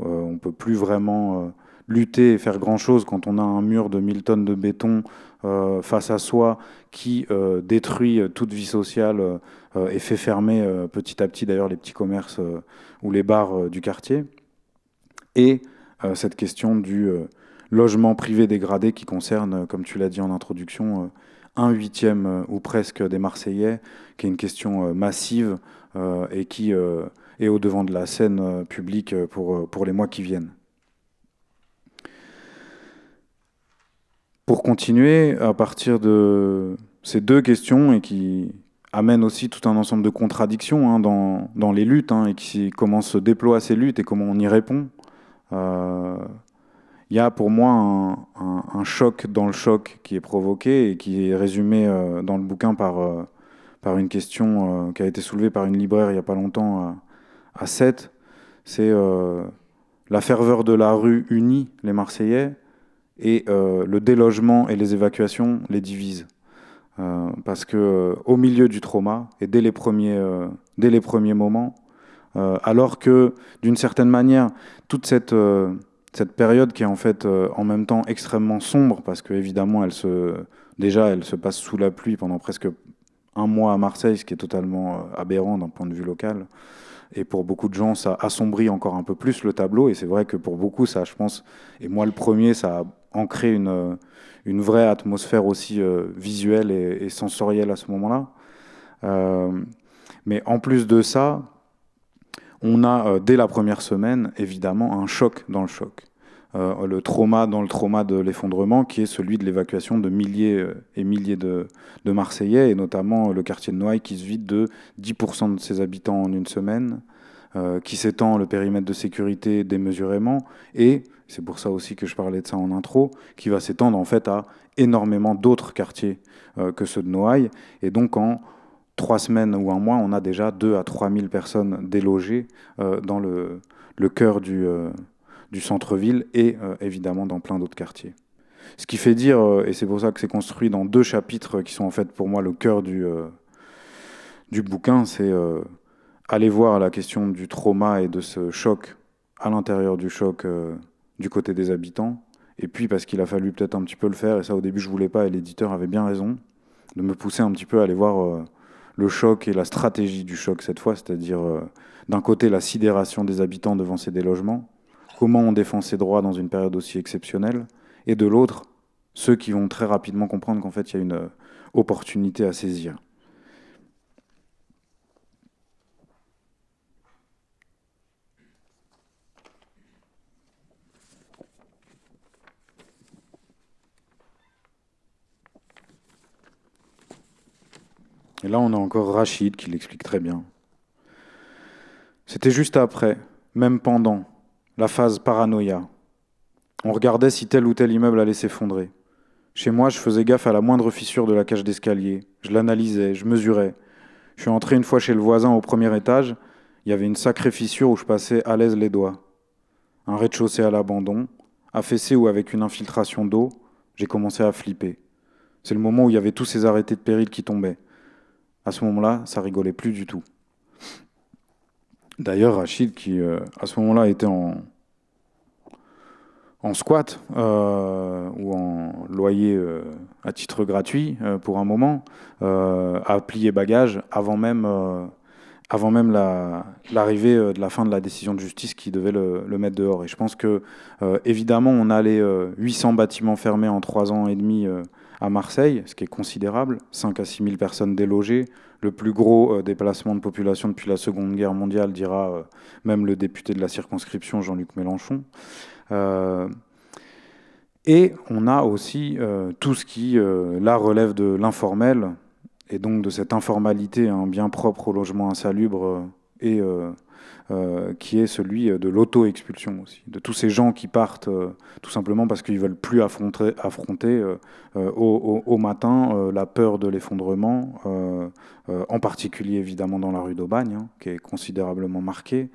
Euh, on ne peut plus vraiment euh, lutter et faire grand-chose quand on a un mur de 1000 tonnes de béton euh, face à soi qui détruit toute vie sociale et fait fermer petit à petit d'ailleurs les petits commerces ou les bars du quartier. Et cette question du logement privé dégradé qui concerne, comme tu l'as dit en introduction, un huitième ou presque des Marseillais, qui est une question massive euh, et qui euh, est au devant de la scène euh, publique pour, les mois qui viennent. Pour continuer, à partir de ces deux questions et qui amènent aussi tout un ensemble de contradictions hein, dans, les luttes hein, et qui, comment se déploient ces luttes et comment on y répond, il y a pour moi un, choc dans le choc qui est provoqué et qui est résumé dans le bouquin par par une question euh, qui a été soulevée par une libraire il n'y a pas longtemps à, 7. C'est euh, la ferveur de la rue unit les Marseillais et euh, le délogement et les évacuations les divisent. parce que au milieu du trauma et dès les premiers, dès les premiers moments, alors que d'une certaine manière, toute cette cette période qui est en fait en même temps extrêmement sombre parce que évidemment elle se déjà elle se passe sous la pluie pendant presque un mois à Marseille, ce qui est totalement euh, aberrant d'un point de vue local. Et pour beaucoup de gens, ça assombrit encore un peu plus le tableau. Et c'est vrai que pour beaucoup, ça, je pense, et moi le premier, ça a ancré une, euh, une vraie atmosphère aussi euh, visuelle et, sensorielle à ce moment-là. mais en plus de ça, on a, dès la première semaine, évidemment, un choc dans le choc. Euh, le trauma dans le trauma de l'effondrement, qui est celui de l'évacuation de milliers euh, et milliers de, de, Marseillais, et notamment le quartier de Noailles qui se vide de 10% de ses habitants en une semaine, euh, qui s'étend le périmètre de sécurité démesurément, et c'est pour ça aussi que je parlais de ça en intro, qui va s'étendre en fait à énormément d'autres quartiers que ceux de Noailles, et donc en trois semaines ou un mois, on a déjà 2 à 3 000 personnes délogées dans le, le cœur du du centre-ville et euh, évidemment dans plein d'autres quartiers. Ce qui fait dire, euh, et c'est pour ça que c'est construit dans deux chapitres qui sont en fait pour moi le cœur du, euh, du bouquin, c'est aller voir la question du trauma et de ce choc à l'intérieur du choc du côté des habitants. Et puis parce qu'il a fallu peut-être un petit peu le faire, et ça au début je voulais pas, et l'éditeur avait bien raison, de me pousser un petit peu à aller voir le choc et la stratégie du choc cette fois, c'est-à-dire d'un côté la sidération des habitants devant ces délogements, comment on défend ses droits dans une période aussi exceptionnelle, et de l'autre, ceux qui vont très rapidement comprendre qu'en fait, il y a une euh, opportunité à saisir. Et là, on a encore Rachid qui l'explique très bien. C'était juste après, même pendant, la phase paranoïa. On regardait si tel ou tel immeuble allait s'effondrer. Chez moi, je faisais gaffe à la moindre fissure de la cage d'escalier. Je l'analysais, je mesurais. Je suis entré une fois chez le voisin au premier étage. Il y avait une sacrée fissure où je passais à l'aise les doigts. Un rez-de-chaussée à l'abandon, affaissé ou avec une infiltration d'eau, j'ai commencé à flipper. C'est le moment où il y avait tous ces arrêtés de péril qui tombaient. À ce moment-là, ça rigolait plus du tout. D'ailleurs, Rachid, qui euh, à ce moment-là était en, squat euh, ou en loyer euh, à titre gratuit pour un moment, a plié bagage avant même, avant même l'arrivée de la fin de la décision de justice qui devait le, mettre dehors. Et je pense que, évidemment, on a les 800 bâtiments fermés en 3 ans et demi à Marseille, ce qui est considérable, 5 à 6 000 personnes délogées le plus gros euh, déplacement de population depuis la Seconde Guerre mondiale, dira euh, même le député de la circonscription Jean-Luc Mélenchon. Euh, et on a aussi tout ce qui, là, relève de l'informel, et donc de cette informalité un hein, bien propre au logement insalubre et euh, qui est celui de l'auto-expulsion aussi, de tous ces gens qui partent euh, tout simplement parce qu'ils veulent plus affronter, affronter euh, au, matin la peur de l'effondrement, en particulier évidemment dans la rue d'Aubagne, hein, qui est considérablement marquée.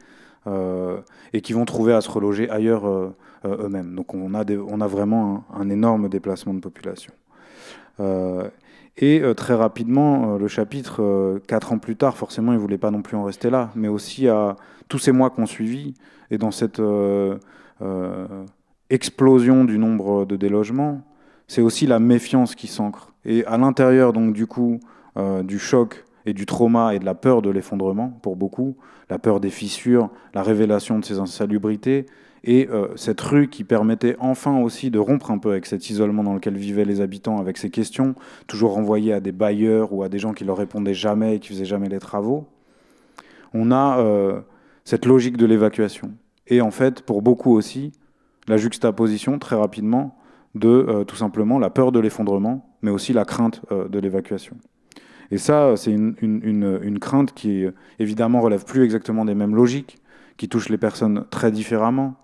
et qui vont trouver à se reloger ailleurs eux-mêmes. Donc on a, on a vraiment un, énorme déplacement de population. et très rapidement, le chapitre, quatre ans plus tard, forcément, il ne voulait pas non plus en rester là, mais aussi à, tous ces mois qu'on suivit, et dans cette euh, euh, explosion du nombre de délogements, c'est aussi la méfiance qui s'ancre. Et à l'intérieur, donc, du coup, euh, du choc et du trauma et de la peur de l'effondrement, pour beaucoup, la peur des fissures, la révélation de ces insalubrités, et cette rue qui permettait enfin aussi de rompre un peu avec cet isolement dans lequel vivaient les habitants, avec ces questions, toujours renvoyées à des bailleurs ou à des gens qui leur répondaient jamais et qui faisaient jamais les travaux. On a cette logique de l'évacuation. Et en fait, pour beaucoup aussi, la juxtaposition très rapidement de euh, tout simplement la peur de l'effondrement, mais aussi la crainte euh, de l'évacuation. Et ça, euh, c'est une, crainte qui, évidemment, relève plus exactement des mêmes logiques, qui touche les personnes très différemment,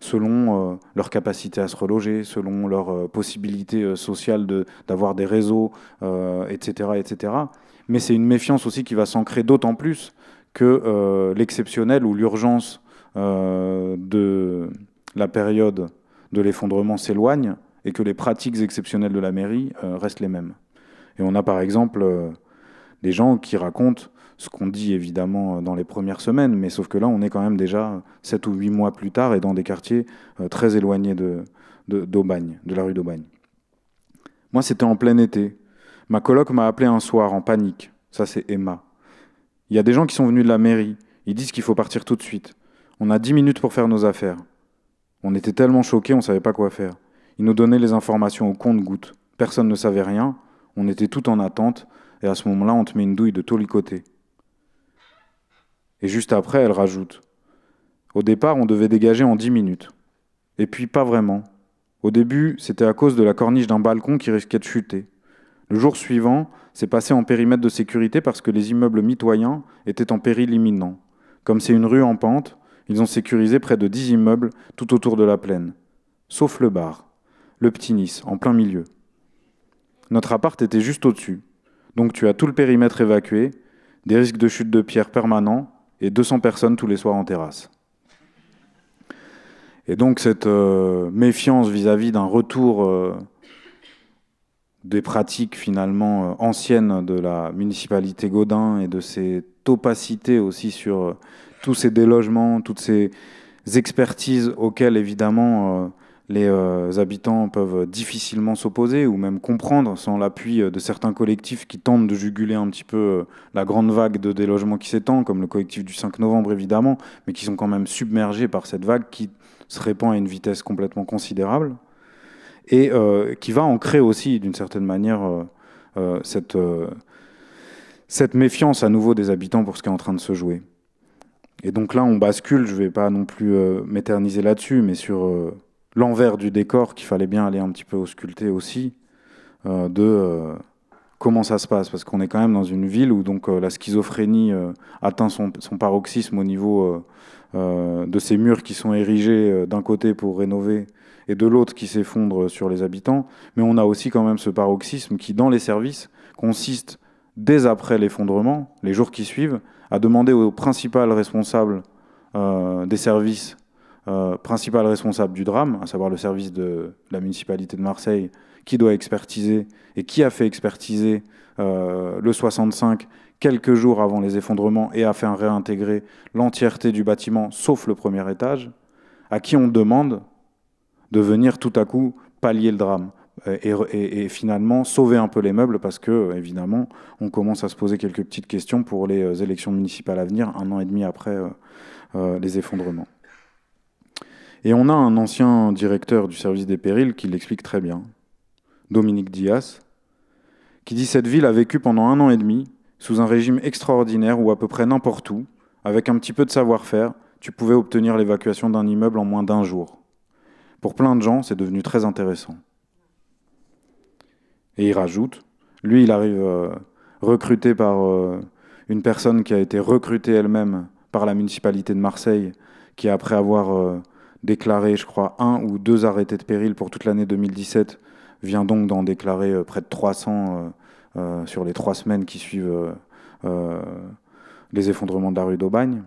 selon leur capacité à se reloger, selon leur possibilité sociale d'avoir des réseaux, etc., etc. Mais c'est une méfiance aussi qui va s'ancrer d'autant plus que euh, l'exceptionnel ou l'urgence euh, de la période de l'effondrement s'éloigne et que les pratiques exceptionnelles de la mairie euh, restent les mêmes. Et on a par exemple des gens qui racontent ce qu'on dit évidemment dans les premières semaines, mais sauf que là, on est quand même déjà 7 ou 8 mois plus tard et dans des quartiers très éloignés de, d'Aubagne, de, la rue d'Aubagne. Moi, c'était en plein été. Ma coloc m'a appelé un soir en panique. Ça, c'est Emma. Il y a des gens qui sont venus de la mairie. Ils disent qu'il faut partir tout de suite. On a dix minutes pour faire nos affaires. On était tellement choqués, on ne savait pas quoi faire. Ils nous donnaient les informations au compte-goutte. Personne ne savait rien. On était tout en attente. Et à ce moment-là, on te met une douille de tous les côtés. Et juste après, elle rajoute Au départ, on devait dégager en dix minutes. Et puis, pas vraiment. Au début, c'était à cause de la corniche d'un balcon qui risquait de chuter. Le jour suivant, c'est passé en périmètre de sécurité parce que les immeubles mitoyens étaient en péril imminent. Comme c'est une rue en pente, ils ont sécurisé près de 10 immeubles tout autour de la plaine, sauf le bar, le petit Nice, en plein milieu. Notre appart était juste au-dessus, donc tu as tout le périmètre évacué, des risques de chute de pierre permanents et 200 personnes tous les soirs en terrasse. Et donc cette euh, méfiance vis-à-vis d'un retour euh, des pratiques finalement euh, anciennes de la municipalité Godin et de cette opacité aussi sur euh, tous ces délogements, toutes ces expertises auxquelles évidemment euh, les habitants peuvent difficilement s'opposer ou même comprendre sans l'appui de certains collectifs qui tentent de juguler un petit peu la grande vague de délogements qui s'étend, comme le collectif du 5 novembre évidemment, mais qui sont quand même submergés par cette vague qui se répand à une vitesse complètement considérable et euh, qui va ancrer aussi d'une certaine manière euh, euh, cette, méfiance à nouveau des habitants pour ce qui est en train de se jouer. Et donc là, on bascule, je ne vais pas non plus m'éterniser là-dessus, mais sur l'envers du décor qu'il fallait bien aller un petit peu ausculter aussi, de comment ça se passe, parce qu'on est quand même dans une ville où donc la schizophrénie atteint son, paroxysme au niveau de ces murs qui sont érigés d'un côté pour rénover et de l'autre qui s'effondre sur les habitants. Mais on a aussi quand même ce paroxysme qui, dans les services, consiste, dès après l'effondrement, les jours qui suivent, à demander aux principal responsables euh, des services, euh, principal responsable du drame, à savoir le service de la municipalité de Marseille, qui doit expertiser et qui a fait expertiser euh, le 65 quelques jours avant les effondrements et a fait réintégrer l'entièreté du bâtiment, sauf le premier étage, à qui on demande de venir tout à coup pallier le drame. Et, finalement sauver un peu les meubles parce que évidemment on commence à se poser quelques petites questions pour les euh, élections municipales à venir un an et demi après euh, euh, les effondrements. Et on a un ancien directeur du service des périls qui l'explique très bien, Dominique Dias, qui dit cette ville a vécu pendant un an et demi sous un régime extraordinaire où à peu près n'importe où, avec un petit peu de savoir-faire, tu pouvais obtenir l'évacuation d'un immeuble en moins d'un jour. Pour plein de gens, c'est devenu très intéressant. Et il rajoute, lui, il arrive euh, recruté par euh, une personne qui a été recrutée elle-même par la municipalité de Marseille, qui après avoir euh, déclaré, je crois, un ou deux arrêtés de péril pour toute l'année 2017, vient donc d'en déclarer près de 300 sur les trois semaines qui suivent les effondrements de la rue d'Aubagne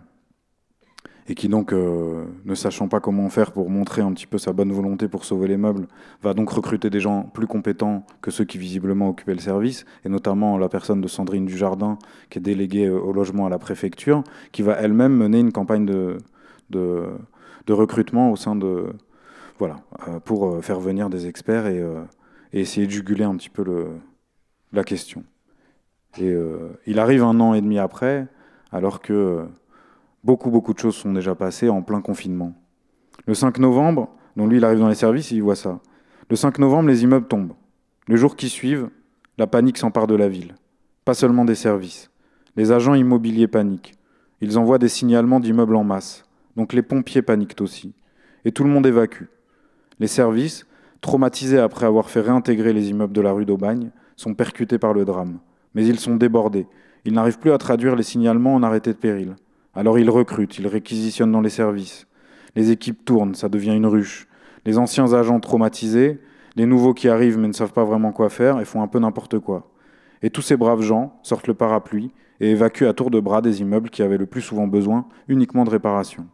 et qui donc, euh, ne sachant pas comment faire pour montrer un petit peu sa bonne volonté pour sauver les meubles, va donc recruter des gens plus compétents que ceux qui visiblement occupaient le service, et notamment la personne de Sandrine Dujardin, qui est déléguée euh, au logement à la préfecture, qui va elle-même mener une campagne de, de, recrutement au sein de... Voilà, euh, pour faire venir des experts et, essayer de juguler un petit peu le, la question. Et il arrive un an et demi après, alors que beaucoup, beaucoup de choses sont déjà passées en plein confinement. Le 5 novembre, dont lui, il arrive dans les services, il voit ça. Le 5 novembre, les immeubles tombent. Le jour qui suivent, la panique s'empare de la ville. Pas seulement des services. Les agents immobiliers paniquent. Ils envoient des signalements d'immeubles en masse. Donc les pompiers paniquent aussi. Et tout le monde évacue. Les services, traumatisés après avoir fait réintégrer les immeubles de la rue d'Aubagne, sont percutés par le drame. Mais ils sont débordés. Ils n'arrivent plus à traduire les signalements en arrêtés de péril. Alors ils recrutent, ils réquisitionnent dans les services. Les équipes tournent, ça devient une ruche. Les anciens agents traumatisés, les nouveaux qui arrivent mais ne savent pas vraiment quoi faire et font un peu n'importe quoi. Et tous ces braves gens sortent le parapluie et évacuent à tour de bras des immeubles qui avaient le plus souvent besoin uniquement de réparation.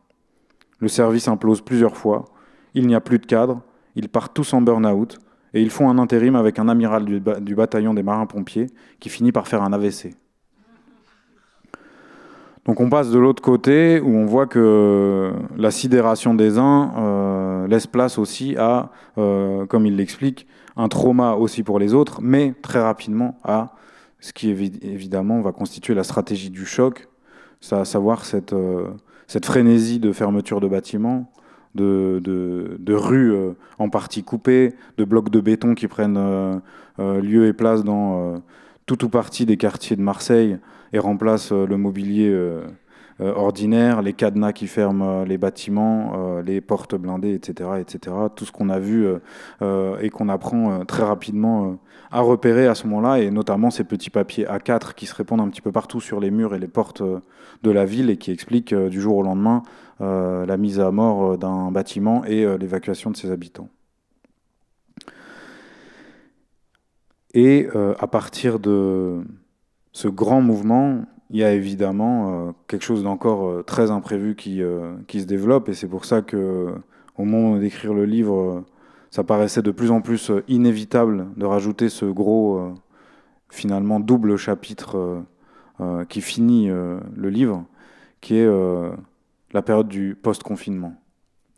Le service implose plusieurs fois, il n'y a plus de cadre, ils partent tous en burn-out et ils font un intérim avec un amiral du, du bataillon des marins-pompiers qui finit par faire un AVC. Donc on passe de l'autre côté où on voit que la sidération des uns euh, laisse place aussi à, euh, comme il l'explique, un trauma aussi pour les autres, mais très rapidement à ce qui évidemment va constituer la stratégie du choc, à savoir euh, cette, frénésie de fermeture de bâtiments, de, rues en partie coupées, de blocs de béton qui prennent lieu et place dans tout ou partie des quartiers de Marseille et remplace euh, le mobilier euh, euh, ordinaire, les cadenas qui ferment les bâtiments, les portes blindées, etc., etc. Tout ce qu'on a vu et qu'on apprend très rapidement à repérer à ce moment-là, et notamment ces petits papiers A4 qui se répandent un petit peu partout sur les murs et les portes de la ville et qui expliquent du jour au lendemain la mise à mort d'un bâtiment et l'évacuation de ses habitants. Et à partir de, ce grand mouvement, il y a évidemment euh, quelque chose d'encore euh, très imprévu qui, euh, qui, se développe. Et c'est pour ça que, au moment d'écrire le livre, ça paraissait de plus en plus inévitable de rajouter ce gros, finalement, double chapitre qui finit le livre, qui est la période du post-confinement.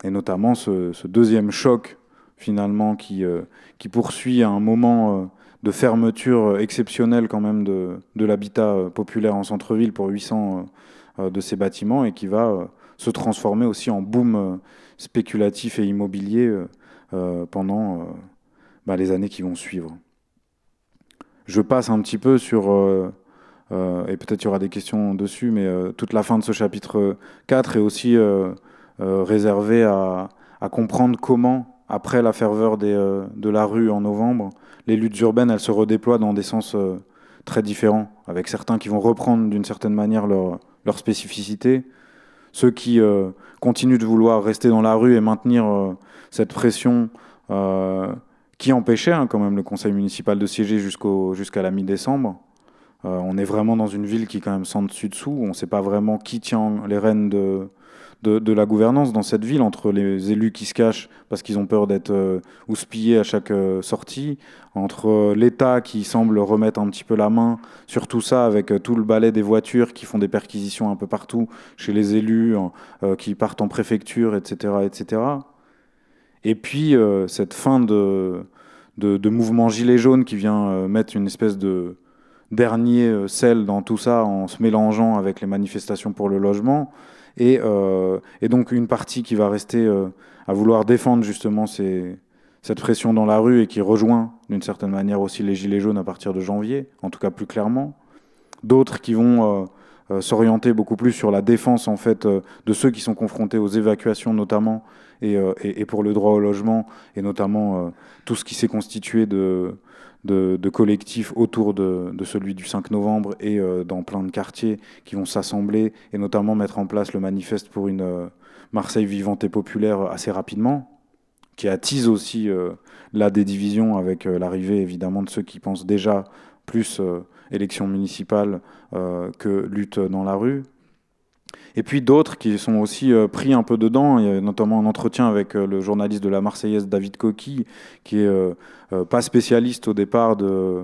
Et notamment ce, deuxième choc, finalement, qui, qui poursuit à un moment de fermeture euh, exceptionnelle quand même de, l'habitat euh, populaire en centre-ville pour 800 euh, de ces bâtiments et qui va se transformer aussi en boom spéculatif et immobilier pendant bah, les années qui vont suivre. Je passe un petit peu sur, et peut-être il y aura des questions dessus, mais toute la fin de ce chapitre 4 est aussi réservée à, comprendre comment, après la ferveur de la rue en novembre, les luttes urbaines, elles se redéploient dans des sens euh, très différents, avec certains qui vont reprendre d'une certaine manière leur, leur spécificité, ceux qui euh, continuent de vouloir rester dans la rue et maintenir euh, cette pression qui empêchait hein, quand même le conseil municipal de siéger jusqu'à la mi-décembre. on est vraiment dans une ville qui quand même sans dessus-dessous, on ne sait pas vraiment qui tient les rênes de, de, la gouvernance dans cette ville entre les élus qui se cachent parce qu'ils ont peur d'être euh, houspillés à chaque euh, sortie, entre euh, l'État qui semble remettre un petit peu la main sur tout ça avec euh, tout le balai des voitures qui font des perquisitions un peu partout chez les élus, qui partent en préfecture, etc. etc. Et puis cette fin de, mouvement gilet jaune qui vient mettre une espèce de dernier sel dans tout ça en se mélangeant avec les manifestations pour le logement. Euh, et, donc une partie qui va rester euh, à vouloir défendre justement cette pression dans la rue et qui rejoint d'une certaine manière aussi les Gilets jaunes à partir de janvier, en tout cas plus clairement. D'autres qui vont euh, s'orienter beaucoup plus sur la défense en fait de ceux qui sont confrontés aux évacuations notamment et pour le droit au logement et notamment tout ce qui s'est constitué de, de, collectifs autour de, celui du 5 novembre et euh, dans plein de quartiers qui vont s'assembler et notamment mettre en place le manifeste pour une euh, Marseille vivante et populaire assez rapidement, qui attise aussi euh, la dédivision avec l'arrivée évidemment de ceux qui pensent déjà plus élection municipales que lutte dans la rue, et puis d'autres qui sont aussi euh, pris un peu dedans. Il y a notamment un entretien avec euh, le journaliste de la Marseillaise David Coqui, qui est euh, pas spécialiste au départ de,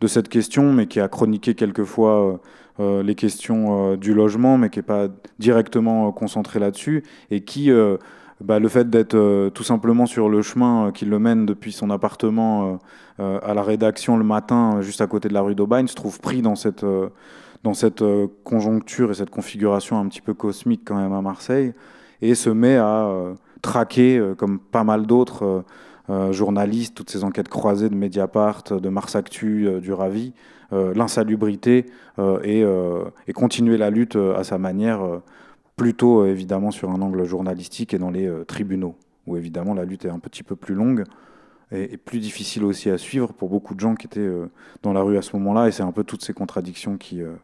de, cette question, mais qui a chroniqué quelquefois les questions du logement, mais qui n'est pas directement concentré là-dessus, et qui bah, le fait d'être tout simplement sur le chemin qui le mène depuis son appartement à la rédaction le matin, juste à côté de la rue d'Aubagne, se trouve pris dans cette, dans cette euh, conjoncture et cette configuration un petit peu cosmique quand même à Marseille, et se met à euh, traquer, euh, comme pas mal d'autres journalistes, toutes ces enquêtes croisées de Mediapart, de Mars Actu, du Ravi, l'insalubrité et, et, continuer la lutte à sa manière, plutôt évidemment sur un angle journalistique et dans les tribunaux, où évidemment la lutte est un petit peu plus longue et, plus difficile aussi à suivre pour beaucoup de gens qui étaient euh, dans la rue à ce moment-là. Et c'est un peu toutes ces contradictions qui, euh,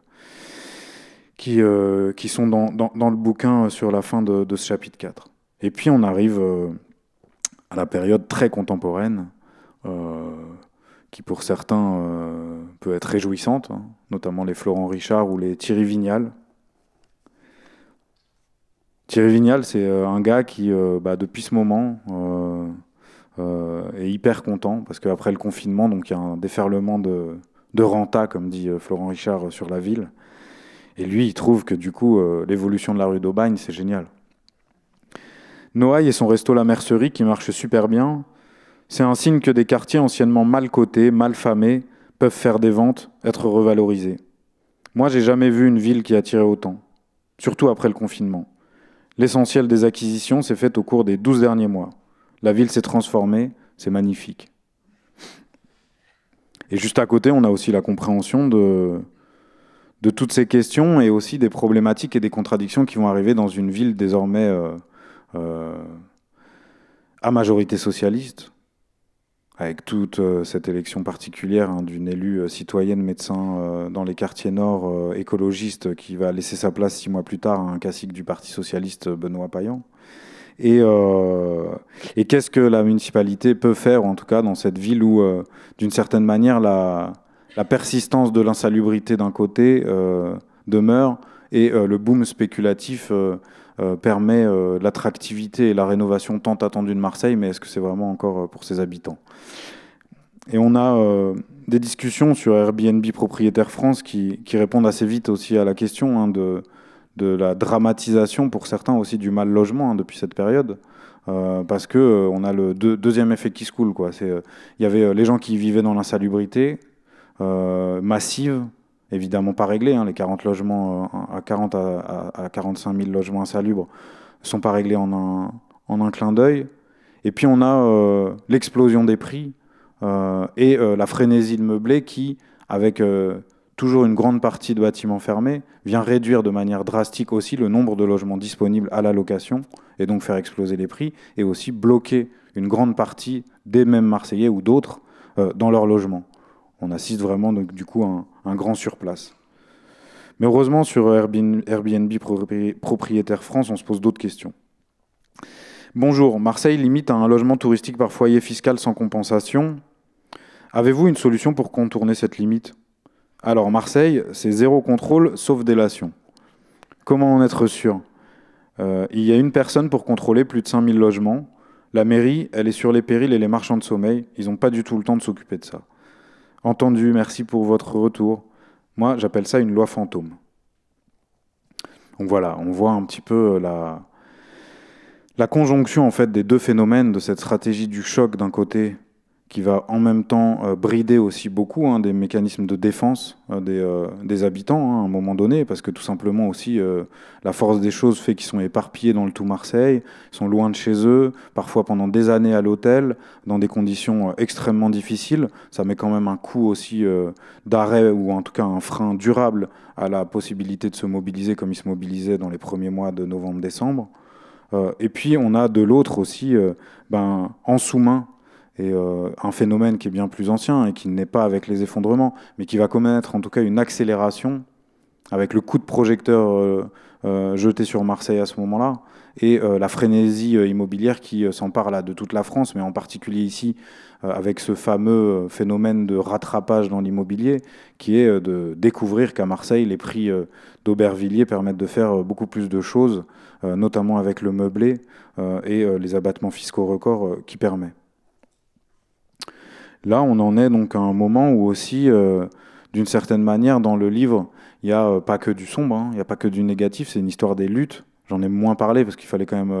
qui, euh, qui sont dans, dans, le bouquin sur la fin de, ce chapitre 4. Et puis on arrive à la période très contemporaine, qui pour certains peut être réjouissante, hein. notamment les Florent Richard ou les Thierry Vignal. Thierry Vignal, c'est un gars qui, bah, depuis ce moment, euh, et hyper content parce qu'après le confinement, donc il y a un déferlement de, de renta, comme dit euh, Florent Richard, euh, sur la ville. Et lui, il trouve que du coup, l'évolution de la rue d'Aubagne, c'est génial. Noailles et son resto La Mercerie qui marche super bien, c'est un signe que des quartiers anciennement mal cotés, mal famés, peuvent faire des ventes, être revalorisés. Moi, j'ai jamais vu une ville qui attirait autant, surtout après le confinement. L'essentiel des acquisitions s'est fait au cours des 12 derniers mois. La ville s'est transformée, c'est magnifique. Et juste à côté, on a aussi la compréhension de, toutes ces questions et aussi des problématiques et des contradictions qui vont arriver dans une ville désormais euh, euh, à majorité socialiste, avec toute euh, cette élection particulière hein, d'une élue citoyenne médecin dans les quartiers nord écologiste qui va laisser sa place six mois plus tard à un cacique du Parti socialiste, Benoît Payan. Euh, et, qu'est-ce que la municipalité peut faire, en tout cas dans cette ville où, euh, d'une certaine manière, la, persistance de l'insalubrité d'un côté euh, demeure et le boom spéculatif permet l'attractivité et la rénovation tant attendue de Marseille, mais est-ce que c'est vraiment encore pour ses habitants Et on a des discussions sur Airbnb Propriétaire France qui, répondent assez vite aussi à la question hein, de de la dramatisation pour certains aussi du mal logement hein, depuis cette période. Euh, parce que euh, on a le deuxième effet qui se coule. Euh, il y avait les gens qui vivaient dans l'insalubrité massive, évidemment pas réglée. Hein. les 40 logements à 40 à, à, 45 000 logements insalubres sont pas réglés en un, en un clin d'œil. Et puis on a l'explosion des prix et la frénésie de meublé qui, avec toujours une grande partie de bâtiments fermés, vient réduire de manière drastique aussi le nombre de logements disponibles à la location et donc faire exploser les prix et aussi bloquer une grande partie des mêmes Marseillais ou d'autres euh, dans leur logement. On assiste vraiment du coup à un, un grand surplace. Mais heureusement, sur Airbnb Propriétaire France, on se pose d'autres questions. Bonjour, Marseille limite à un logement touristique par foyer fiscal sans compensation. Avez-vous une solution pour contourner cette limite alors Marseille, c'est zéro contrôle sauf délation. Comment en être sûr euh, Il y a une personne pour contrôler plus de 5000 logements. La mairie, elle est sur les périls et les marchands de sommeil. Ils n'ont pas du tout le temps de s'occuper de ça. Entendu, merci pour votre retour. Moi, j'appelle ça une loi fantôme. Donc voilà, on voit un petit peu euh, la, la conjonction en fait des deux phénomènes de cette stratégie du choc d'un côté qui va en même temps euh, brider aussi beaucoup hein, des mécanismes de défense euh, euh, des, habitants hein, à un moment donné, parce que tout simplement aussi la force des choses fait qu'ils sont éparpillés dans le tout Marseille, ils sont loin de chez eux, parfois pendant des années à l'hôtel, dans des conditions extrêmement difficiles. Ça met quand même un coup aussi d'arrêt, ou en tout cas un frein durable à la possibilité de se mobiliser comme ils se mobilisaient dans les premiers mois de novembre-décembre. et puis on a de l'autre aussi ben, en sous-main et euh, un phénomène qui est bien plus ancien et qui n'est pas avec les effondrements, mais qui va commettre en tout cas une accélération avec le coup de projecteur euh, euh, jeté sur Marseille à ce moment-là et la frénésie immobilière qui s'empare là de toute la France, mais en particulier ici avec ce fameux phénomène de rattrapage dans l'immobilier qui est de découvrir qu'à Marseille les prix d'Aubervilliers permettent de faire beaucoup plus de choses, notamment avec le meublé et les abattements fiscaux records qui permettent. Là, on en est donc à un moment où aussi, euh, d'une certaine manière, dans le livre, il n'y a euh, pas que du sombre, hein, il n'y a pas que du négatif, c'est une histoire des luttes. J'en ai moins parlé parce qu'il fallait quand même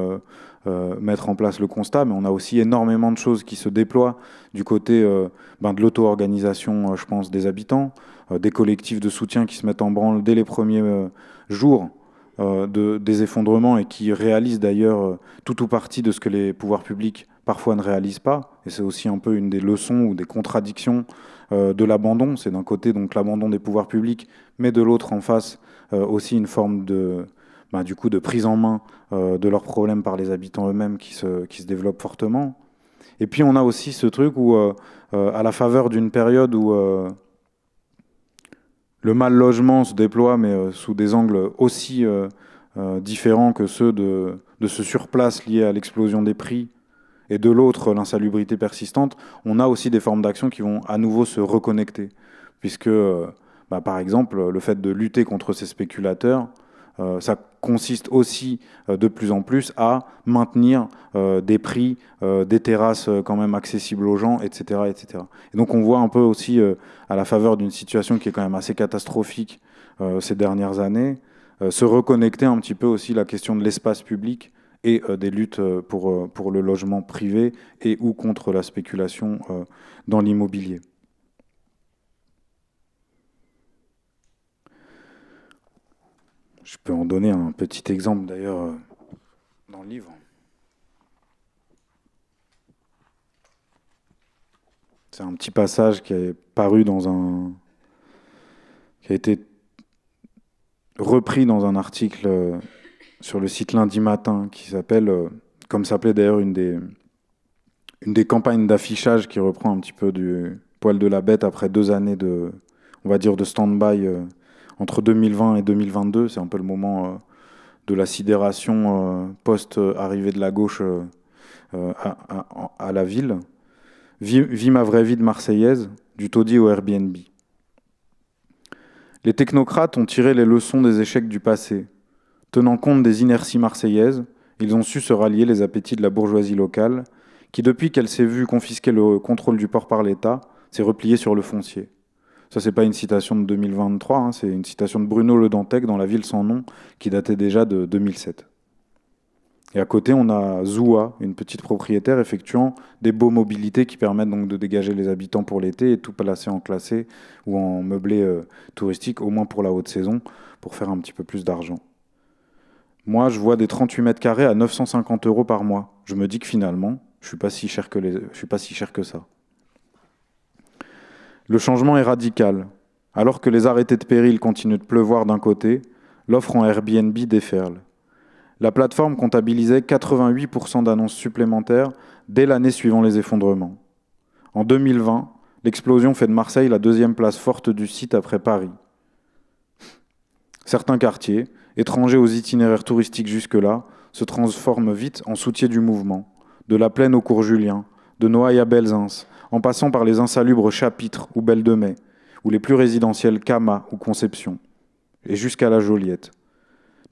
euh, mettre en place le constat, mais on a aussi énormément de choses qui se déploient du côté ben, de l'auto-organisation, je pense, des habitants, des collectifs de soutien qui se mettent en branle dès les premiers jours de, des effondrements et qui réalisent d'ailleurs tout ou partie de ce que les pouvoirs publics parfois ne réalisent pas. Et c'est aussi un peu une des leçons ou des contradictions euh, de l'abandon. C'est d'un côté donc l'abandon des pouvoirs publics, mais de l'autre en face euh, aussi une forme de, bah, du coup, de prise en main euh, de leurs problèmes par les habitants eux-mêmes qui se, qui se fortement. Et puis on a aussi ce truc où, à la faveur d'une période où le mal logement se déploie, mais sous des angles aussi différents que ceux de, de ce surplace lié à l'explosion des prix et de l'autre l'insalubrité persistante, on a aussi des formes d'action qui vont à nouveau se reconnecter. Puisque, euh, bah, par exemple, le fait de lutter contre ces spéculateurs, euh, ça consiste aussi euh, de plus en plus à maintenir des prix, des terrasses quand même accessibles aux gens, etc. etc. Et donc on voit un peu aussi, à la faveur d'une situation qui est quand même assez catastrophique ces dernières années, se reconnecter un petit peu aussi la question de l'espace public et euh, des luttes euh, pour, euh, pour le logement privé et ou contre la spéculation dans l'immobilier. Je peux en donner un petit exemple d'ailleurs dans le livre. C'est un petit passage qui est paru dans un. qui a été repris dans un article sur le site lundi matin qui s'appelle, euh, comme s'appelait d'ailleurs une des, une des campagnes d'affichage qui reprend un petit peu du poil de la bête après deux années de, on va dire, de stand-by euh, entre 2020 et 2022. C'est un peu le moment euh, de la sidération post-arrivée de la gauche à, la ville. Vie, ma vraie vie de Marseillaise, du taudis au Airbnb. Les technocrates ont tiré les leçons des échecs du passé, Tenant compte des inerties marseillaises, ils ont su se rallier les appétits de la bourgeoisie locale, qui depuis qu'elle s'est vue confisquer le contrôle du port par l'État, s'est repliée sur le foncier. Ça, c'est pas une citation de 2023, hein, c'est une citation de Bruno Le Dantec dans La ville sans nom, qui datait déjà de 2007. Et à côté, on a Zoua, une petite propriétaire effectuant des beaux mobilités qui permettent donc de dégager les habitants pour l'été et tout placer en classé ou en meublé euh, touristique, au moins pour la haute saison, pour faire un petit peu plus d'argent. Moi, je vois des 38 mètres carrés à 950 euros par mois. Je me dis que finalement, je suis pas si cher que je suis pas si cher que ça. Le changement est radical. Alors que les arrêtés de péril continuent de pleuvoir d'un côté, l'offre en Airbnb déferle. La plateforme comptabilisait 88% d'annonces supplémentaires dès l'année suivant les effondrements. En 2020, l'explosion fait de Marseille la deuxième place forte du site après Paris. Certains quartiers, étrangers aux itinéraires touristiques jusque-là, se transforme vite en soutien du mouvement, de la plaine au cours Julien, de Noailles à Belzins, en passant par les insalubres Chapitres ou Belle de Mai, ou les plus résidentiels Cama ou Conception, et jusqu'à la Joliette.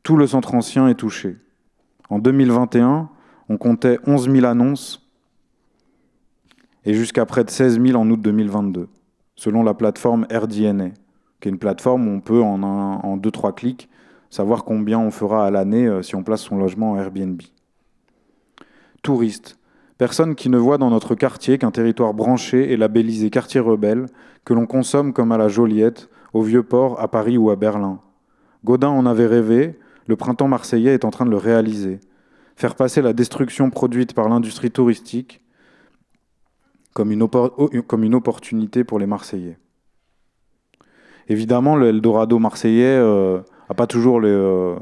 Tout le centre ancien est touché. En 2021, on comptait 11 000 annonces et jusqu'à près de 16 000 en août 2022, selon la plateforme RDNA, qui est une plateforme où on peut, en, 2-3 deux, trois clics, savoir combien on fera à l'année euh, si on place son logement en Airbnb. Touristes, Personne qui ne voit dans notre quartier qu'un territoire branché et labellisé quartier rebelle, que l'on consomme comme à la Joliette, au Vieux-Port, à Paris ou à Berlin. Gaudin en avait rêvé, le printemps marseillais est en train de le réaliser. Faire passer la destruction produite par l'industrie touristique comme une, oh, comme une, opportunité pour les Marseillais. Évidemment, le Eldorado marseillais euh, pas toujours les. Euh,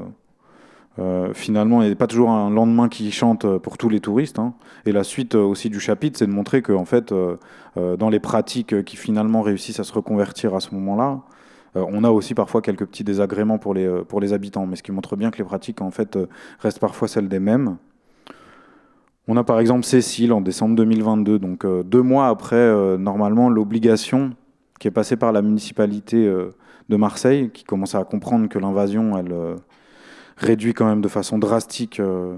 euh, finalement, il n'y a pas toujours un lendemain qui chante euh, pour tous les touristes. Hein. Et la suite aussi du chapitre, c'est de montrer que, en fait, dans les pratiques qui finalement réussissent à se reconvertir à ce moment-là, on a aussi parfois quelques petits désagréments pour les, pour les habitants, mais ce qui montre bien que les pratiques, en fait, restent parfois celles des mêmes. On a par exemple Cécile en décembre 2022, donc deux mois après, normalement, l'obligation qui est passée par la municipalité de Marseille, qui commençait à comprendre que l'invasion, elle euh, réduit quand même de façon drastique euh,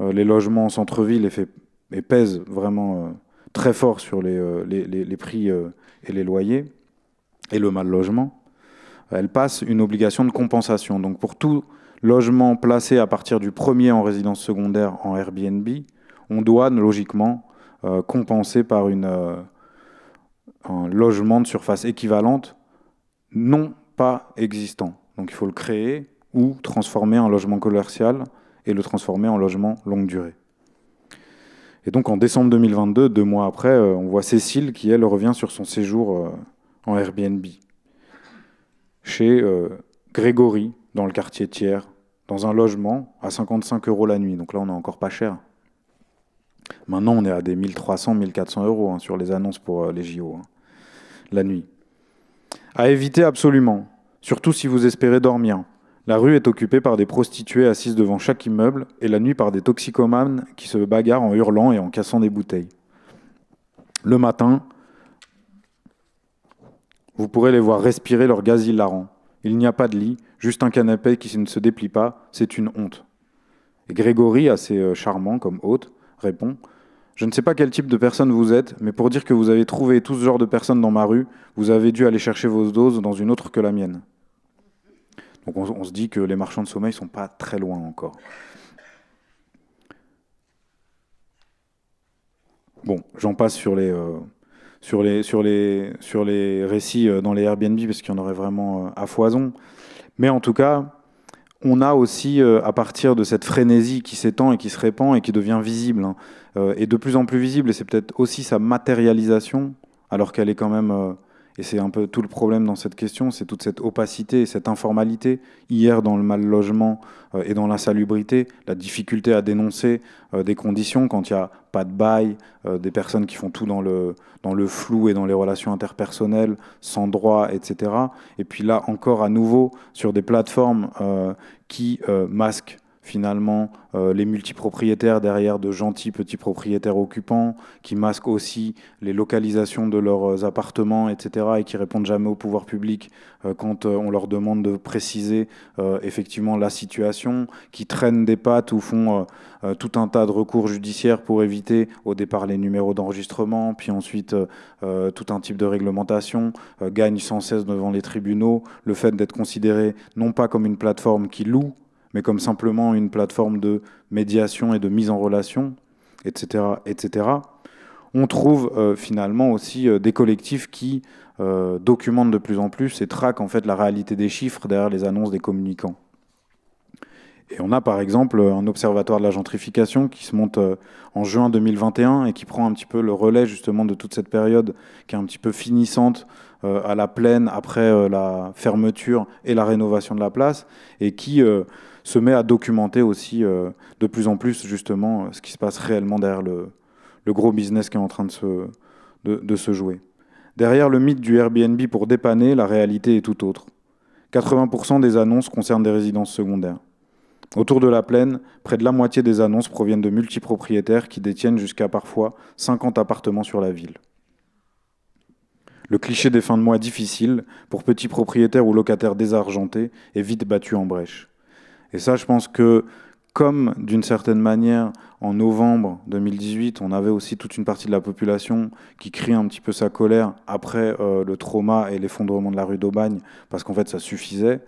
euh, les logements en centre-ville et, fait, et pèse vraiment très fort sur les, les, prix et les loyers et le mal logement. Elle passe une obligation de compensation. Donc pour tout logement placé à partir du premier en résidence secondaire en Airbnb, on doit logiquement compenser par une, un logement de surface équivalente non pas existant. Donc il faut le créer ou transformer un logement commercial et le transformer en logement longue durée. Et donc en décembre 2022, deux mois après, euh, on voit Cécile qui, elle, revient sur son séjour euh, en Airbnb chez euh, Grégory, dans le quartier tiers, dans un logement à 55 euros la nuit. Donc là, on n'est encore pas cher. Maintenant, on est à des 1300, 1400 euros hein, sur les annonces pour les JO, hein, la nuit. À éviter absolument, surtout si vous espérez dormir. La rue est occupée par des prostituées assises devant chaque immeuble et la nuit par des toxicomanes qui se bagarrent en hurlant et en cassant des bouteilles. Le matin, vous pourrez les voir respirer leur gaz hilarant. Il n'y a pas de lit, juste un canapé qui ne se déplie pas, c'est une honte. Et Grégory, assez euh, charmant comme hôte, répond je ne sais pas quel type de personne vous êtes, mais pour dire que vous avez trouvé tout ce genre de personnes dans ma rue, vous avez dû aller chercher vos doses dans une autre que la mienne. Donc on, se dit que les marchands de sommeil sont pas très loin encore. Bon, j'en passe sur les, euh, sur les, sur les, sur les récits euh, dans les Airbnb, parce qu'il y en aurait vraiment euh, à foison. Mais en tout cas, on a aussi, à partir de cette frénésie qui s'étend et qui se répand et qui devient visible, hein, euh, est de plus en plus visible et c'est peut-être aussi sa matérialisation, alors qu'elle est quand même, euh, et c'est un peu tout le problème dans cette question, c'est toute cette opacité et cette informalité. Hier, dans le mal logement euh, et dans salubrité, la difficulté à dénoncer des conditions quand il n'y a pas de bail, des personnes qui font tout dans le, dans le flou et dans les relations interpersonnelles, sans droit, etc. Et puis là, encore à nouveau, sur des plateformes qui masquent finalement euh, les multipropriétaires derrière de gentils petits propriétaires occupants qui masquent aussi les localisations de leurs euh, appartements, etc. et qui répondent jamais au pouvoir public euh, quand on leur demande de préciser effectivement la situation, qui traînent des pattes ou font tout un tas de recours judiciaires pour éviter au départ les numéros d'enregistrement, puis ensuite tout un type de réglementation, gagnent sans cesse devant les tribunaux le fait d'être considéré non pas comme une plateforme qui loue, mais comme simplement une plateforme de médiation et de mise en relation, etc. etc. On trouve euh, finalement aussi euh, des collectifs qui euh, documentent de plus en plus et traquent en fait la réalité des chiffres derrière les annonces des communicants. Et on a par exemple un observatoire de la gentrification qui se monte en juin 2021 et qui prend un petit peu le relais justement de toute cette période qui est un petit peu finissante à la plaine après la fermeture et la rénovation de la place et qui se met à documenter aussi euh, de plus en plus justement euh, ce qui se passe réellement derrière le, gros business qui est en train de se, de, de se jouer. Derrière le mythe du Airbnb pour dépanner, la réalité est tout autre. 80% des annonces concernent des résidences secondaires. Autour de la plaine, près de la moitié des annonces proviennent de multipropriétaires qui détiennent jusqu'à parfois 50 appartements sur la ville. Le cliché des fins de mois difficiles, pour petits propriétaires ou locataires désargentés, est vite battu en brèche. Et ça, je pense que comme d'une certaine manière, en novembre 2018, on avait aussi toute une partie de la population qui crie un petit peu sa colère après euh, le trauma et l'effondrement de la rue d'Aubagne, parce qu'en fait ça suffisait.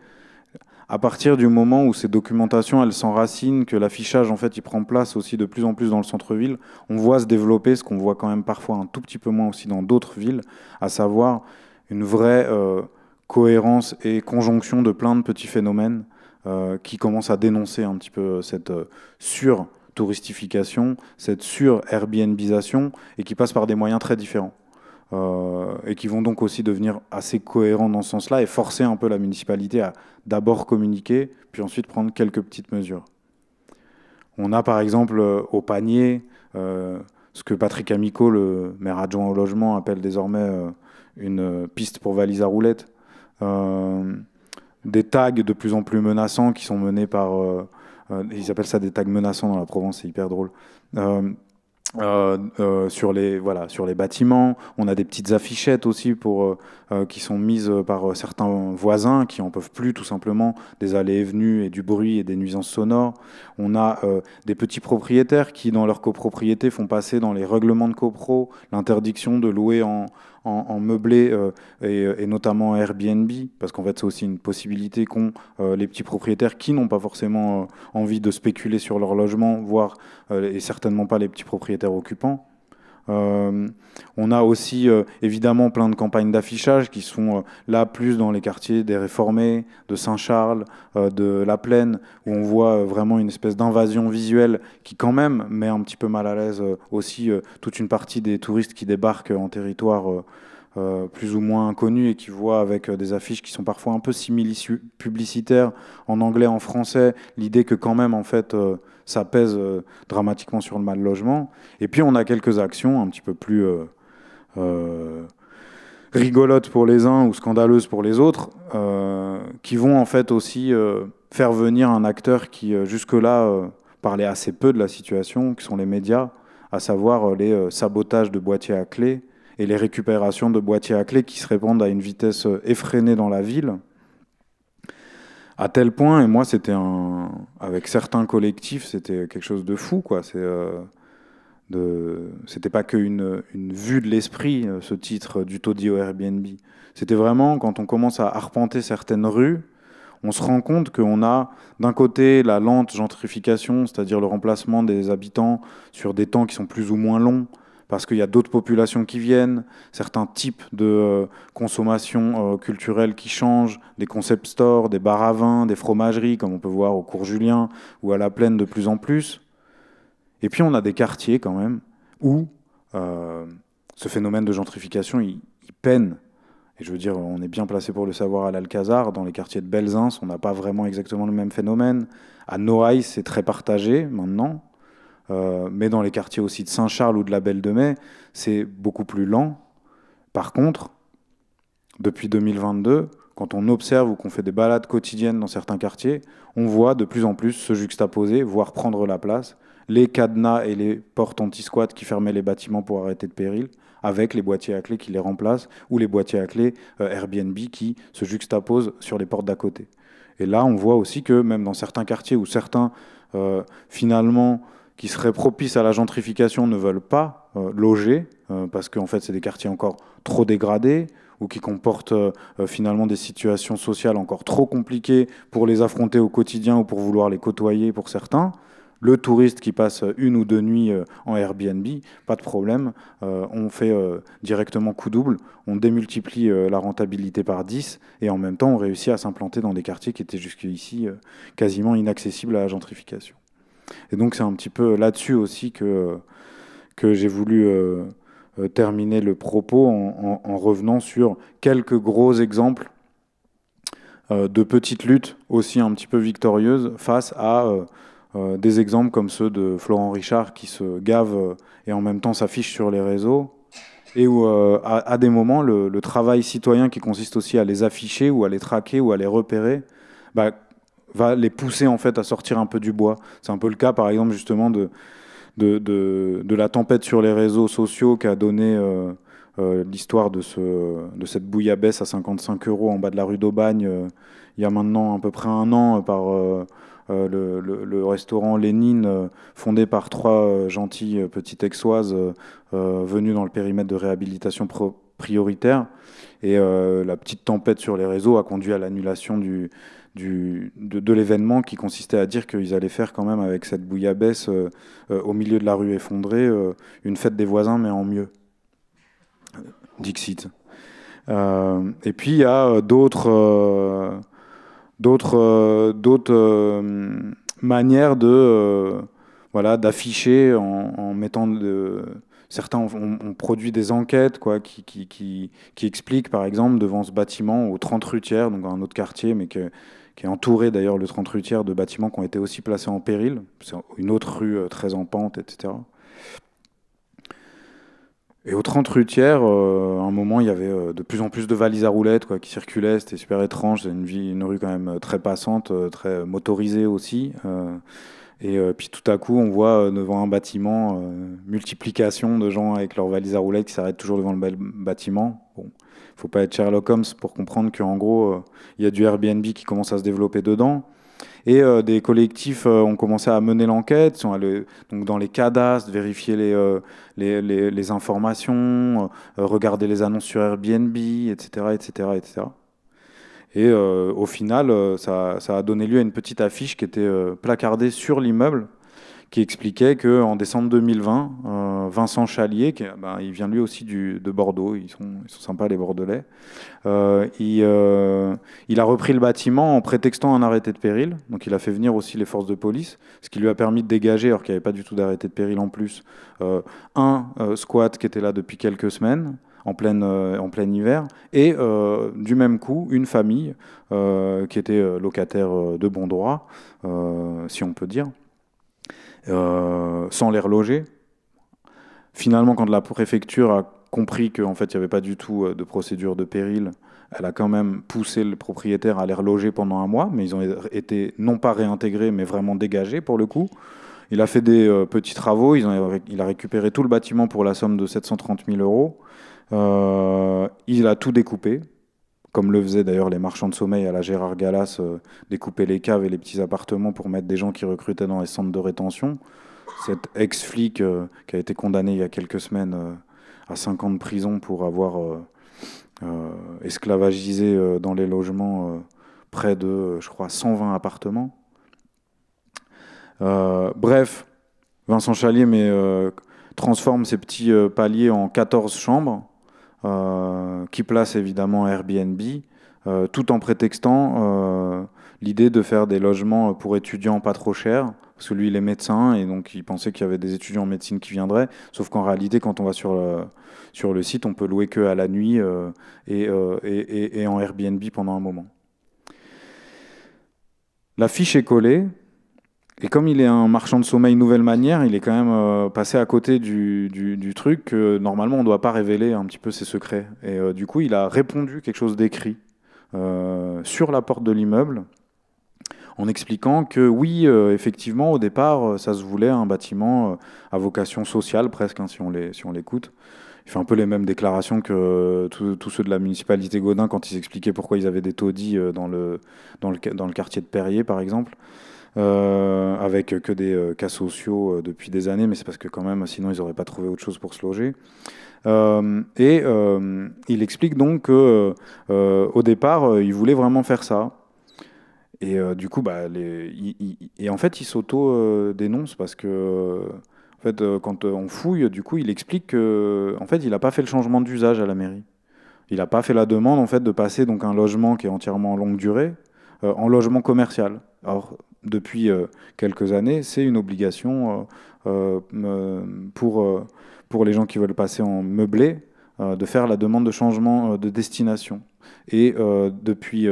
À partir du moment où ces documentations, elles s'enracinent, que l'affichage, en fait, il prend place aussi de plus en plus dans le centre-ville, on voit se développer ce qu'on voit quand même parfois un tout petit peu moins aussi dans d'autres villes, à savoir une vraie euh, cohérence et conjonction de plein de petits phénomènes euh, qui commence à dénoncer un petit peu cette euh, sur touristification, cette sur Airbnbisation, et qui passe par des moyens très différents. Euh, et qui vont donc aussi devenir assez cohérents dans ce sens-là et forcer un peu la municipalité à d'abord communiquer, puis ensuite prendre quelques petites mesures. On a par exemple au panier ce que Patrick Amico, le maire adjoint au logement, appelle désormais une piste pour valise à roulette des tags de plus en plus menaçants qui sont menés par. Euh, euh, ils appellent ça des tags menaçants dans la Provence, c'est hyper drôle. Euh, sur les voilà sur les bâtiments on a des petites affichettes aussi pour qui sont mises par certains voisins qui en peuvent plus tout simplement des allées et venues et du bruit et des nuisances sonores on a des petits propriétaires qui dans leur copropriété font passer dans les règlements de copro l'interdiction de louer en, en, meublé euh, euh, et, notamment Airbnb, parce qu'en fait c'est aussi une possibilité qu'ont euh, les petits propriétaires qui n'ont pas forcément envie de spéculer sur leur logement, voire et certainement pas les petits propriétaires occupants. Euh, on a aussi euh, évidemment plein de campagnes d'affichage qui sont euh, là plus dans les quartiers des réformés, de Saint-Charles, de la Plaine, où on voit vraiment une espèce d'invasion visuelle qui quand même met un petit peu mal à l'aise aussi toute une partie des touristes qui débarquent en territoire. plus ou moins inconnu et qui voient avec des affiches qui sont parfois un peu simili publicitaires en anglais, en français, l'idée que quand même en fait ça pèse euh, dramatiquement sur le mal logement. Et puis on a quelques actions un petit peu plus euh, euh, rigolotes pour les uns ou scandaleuses pour les autres, qui vont en fait aussi faire venir un acteur qui jusque-là parlait assez peu de la situation, qui sont les médias, à savoir les sabotages de boîtiers à clé et les récupérations de boîtiers à clé qui se répandent à une vitesse effrénée dans la ville à tel point, et moi, c'était un. Avec certains collectifs, c'était quelque chose de fou, quoi. C'est. Euh, c'était pas qu'une une vue de l'esprit, euh, ce titre du taudis au Airbnb. C'était vraiment quand on commence à arpenter certaines rues, on se rend compte qu'on a d'un côté la lente gentrification, c'est-à-dire le remplacement des habitants sur des temps qui sont plus ou moins longs, parce qu'il y a d'autres populations qui viennent, certains types de euh, consommation euh, culturelle qui changent, des concept stores, des bars à vin, des fromageries, comme on peut voir au cours Julien ou à la plaine de plus en plus. Et puis on a des quartiers quand même où euh, ce phénomène de gentrification, il, peine. Et je veux dire, on est bien placé pour le savoir à l'Alcazar. Dans les quartiers de Belzins, on n'a pas vraiment exactement le même phénomène. À Noailles, c'est très partagé maintenant. Euh, mais dans les quartiers aussi de Saint-Charles ou de la Belle de Mai, c'est beaucoup plus lent. Par contre, depuis 2022, quand on observe ou qu'on fait des balades quotidiennes dans certains quartiers, on voit de plus en plus se juxtaposer, voire prendre la place, les cadenas et les portes anti-squat qui fermaient les bâtiments pour arrêter de péril, avec les boîtiers à clés qui les remplacent, ou les boîtiers à clés euh, Airbnb qui se juxtaposent sur les portes d'à côté. Et là, on voit aussi que même dans certains quartiers où certains, euh, finalement, qui seraient propices à la gentrification ne veulent pas euh, loger, euh, parce qu'en en fait, c'est des quartiers encore trop dégradés ou qui comportent euh, finalement des situations sociales encore trop compliquées pour les affronter au quotidien ou pour vouloir les côtoyer pour certains. Le touriste qui passe une ou deux nuits en Airbnb, pas de problème, on fait directement coup double, on démultiplie la rentabilité par 10 et en même temps on réussit à s'implanter dans des quartiers qui étaient jusqu'ici quasiment inaccessibles à la gentrification. Et donc c'est un petit peu là-dessus aussi que, que j'ai voulu euh, euh, terminer le propos en, revenant sur quelques gros exemples euh, de petites luttes aussi un petit peu victorieuses face à des exemples comme ceux de Florent Richard qui se gave et en même temps s'affiche sur les réseaux. Et où, à, des moments, le, travail citoyen qui consiste aussi à les afficher ou à les traquer ou à les repérer, bah, va les pousser en fait à sortir un peu du bois. C'est un peu le cas par exemple justement de, de, la tempête sur les réseaux sociaux qui a donné euh, euh, l'histoire de, ce, de cette bouillabaisse à 55 euros en bas de la rue d'Aubagne euh, il y a maintenant à peu près un an par le, restaurant Lénine fondé par trois gentilles petites exoises venues dans le périmètre de réhabilitation prioritaire. Et la petite tempête sur les réseaux a conduit à l'annulation du, du, de, l'événement qui consistait à dire qu'ils allaient faire quand même avec cette bouillabaisse euh, euh, au milieu de la rue effondrée euh, une fête des voisins mais en mieux. Dixit. et puis il y a d'autres d'autres d'autres manières de voilà d'afficher en, mettant de, certains ont, produit des enquêtes quoi, qui, qui, qui, expliquent, par exemple, devant ce bâtiment aux 30 rutières, donc un autre quartier, mais que, qui est entouré d'ailleurs le 30 rue de bâtiments qui ont été aussi placés en péril. C'est une autre rue euh, très en pente, etc. Et au 30 rue euh, à un moment, il y avait euh, de plus en plus de valises à roulettes quoi, qui circulaient. C'était super étrange. C'est une, une rue quand même très passante, très motorisée aussi. et puis tout à coup, on voit devant un bâtiment multiplication de gens avec leurs valises à roulettes qui s'arrêtent toujours devant le bâtiment. Bon faut pas être Sherlock Holmes pour comprendre qu'en gros, euh, il y a du Airbnb qui commence à se développer dedans. Et euh, des collectifs euh, ont commencé à mener l'enquête, sont allés donc, dans les cadastres, vérifier les, informations, regarder les annonces sur Airbnb, etc. etc., etc. Et au final, ça, a donné lieu à une petite affiche qui était placardée sur l'immeuble qui expliquait qu'en décembre 2020, euh, Vincent Chalier, qui, ben, il vient lui aussi de Bordeaux, ils sont, sont, sympas les Bordelais, euh, il, euh, il, a repris le bâtiment en prétextant un arrêté de péril, donc il a fait venir aussi les forces de police, ce qui lui a permis de dégager, alors qu'il n'y avait pas du tout d'arrêté de péril en plus, un squat qui était là depuis quelques semaines, en plein, en plein hiver. Et du même coup, une famille qui était locataire de bon droit, si on peut dire, euh, sans les reloger. Finalement, quand la préfecture a compris qu'en fait, il n'y avait pas du tout euh, de procédure de péril, elle a quand même poussé le propriétaire à les reloger pendant un mois, mais ils ont été non pas réintégrés, mais vraiment dégagés pour le coup. Il a fait des euh, petits travaux, ils ont, il a récupéré tout le bâtiment pour la somme de 730 000 euros. il a tout découpé, comme le faisaient d'ailleurs les marchands de sommeil à la Gérard Galas, euh, découper les caves et les petits appartements pour mettre des gens qui recrutaient dans les centres de rétention. Cet ex-flic euh, qui a été condamné il y a quelques semaines euh, à 5 ans de prison pour avoir esclavagisé dans les logements près de, je crois, 120 appartements. bref, Vincent Chalier mais, transforme ces petits paliers en 14 chambres euh, qui place évidemment Airbnb, euh, tout en prétextant euh, l'idée de faire des logements pour étudiants pas trop chers parce que lui, il est médecin, et donc il pensait qu'il y avait des étudiants en médecine qui viendraient. Sauf qu'en réalité, quand on va sur le, sur le site, on peut louer que à la nuit et, en Airbnb pendant un moment. La fiche est collée, et comme il est un marchand de sommeil nouvelle manière, il est quand même euh, passé à côté du, truc que normalement on ne doit pas révéler un petit peu ses secrets. Et euh, du coup, il a répondu quelque chose d'écrit euh, sur la porte de l'immeuble en expliquant que oui, effectivement, au départ, ça se voulait un bâtiment à vocation sociale presque, hein, si on l'écoute. il fait un peu les mêmes déclarations que tous ceux de la municipalité Gaudin quand ils expliquaient pourquoi ils avaient des taudis dans le, dans le quartier de Perrier, par exemple. Euh, avec que des euh, cas sociaux euh, depuis des années, mais c'est parce que quand même, sinon, ils n'auraient pas trouvé autre chose pour se loger. et il explique donc que au départ, il voulait vraiment faire ça. Et du coup, bah, et en fait, il s'auto dénonce parce que, en fait, quand on fouille, du coup, il explique que, en fait, il n'a pas fait le changement d'usage à la mairie. Il n'a pas fait la demande, en fait, de passer donc un logement qui est entièrement en longue durée en logement commercial. Alors, depuis euh, quelques années, c'est une obligation euh, euh, pour, pour les gens qui veulent passer en meublé de faire la demande de changement de destination. Et depuis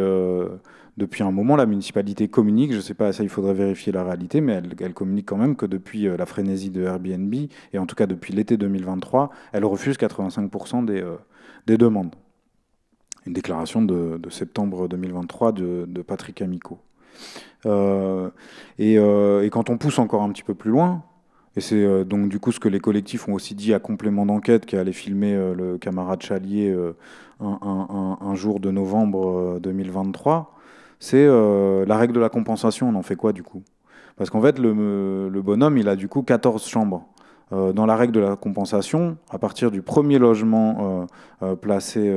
depuis un moment, la municipalité communique, je ne sais pas, ça il faudrait vérifier la réalité, mais elle, communique quand même que depuis la frénésie de Airbnb, et en tout cas depuis l'été 2023, elle refuse 85% des, des, demandes. Une déclaration de, septembre 2023 de, de Patrick Amico. Euh, euh, et, quand on pousse encore un petit peu plus loin, et c'est euh, donc du coup ce que les collectifs ont aussi dit à complément d'enquête, qui allait filmer le camarade Chalier un, jour de novembre 2023, c'est la règle de la compensation. On en fait quoi du coup Parce qu'en fait, le, bonhomme, il a du coup 14 chambres. dans la règle de la compensation, à partir du premier logement placé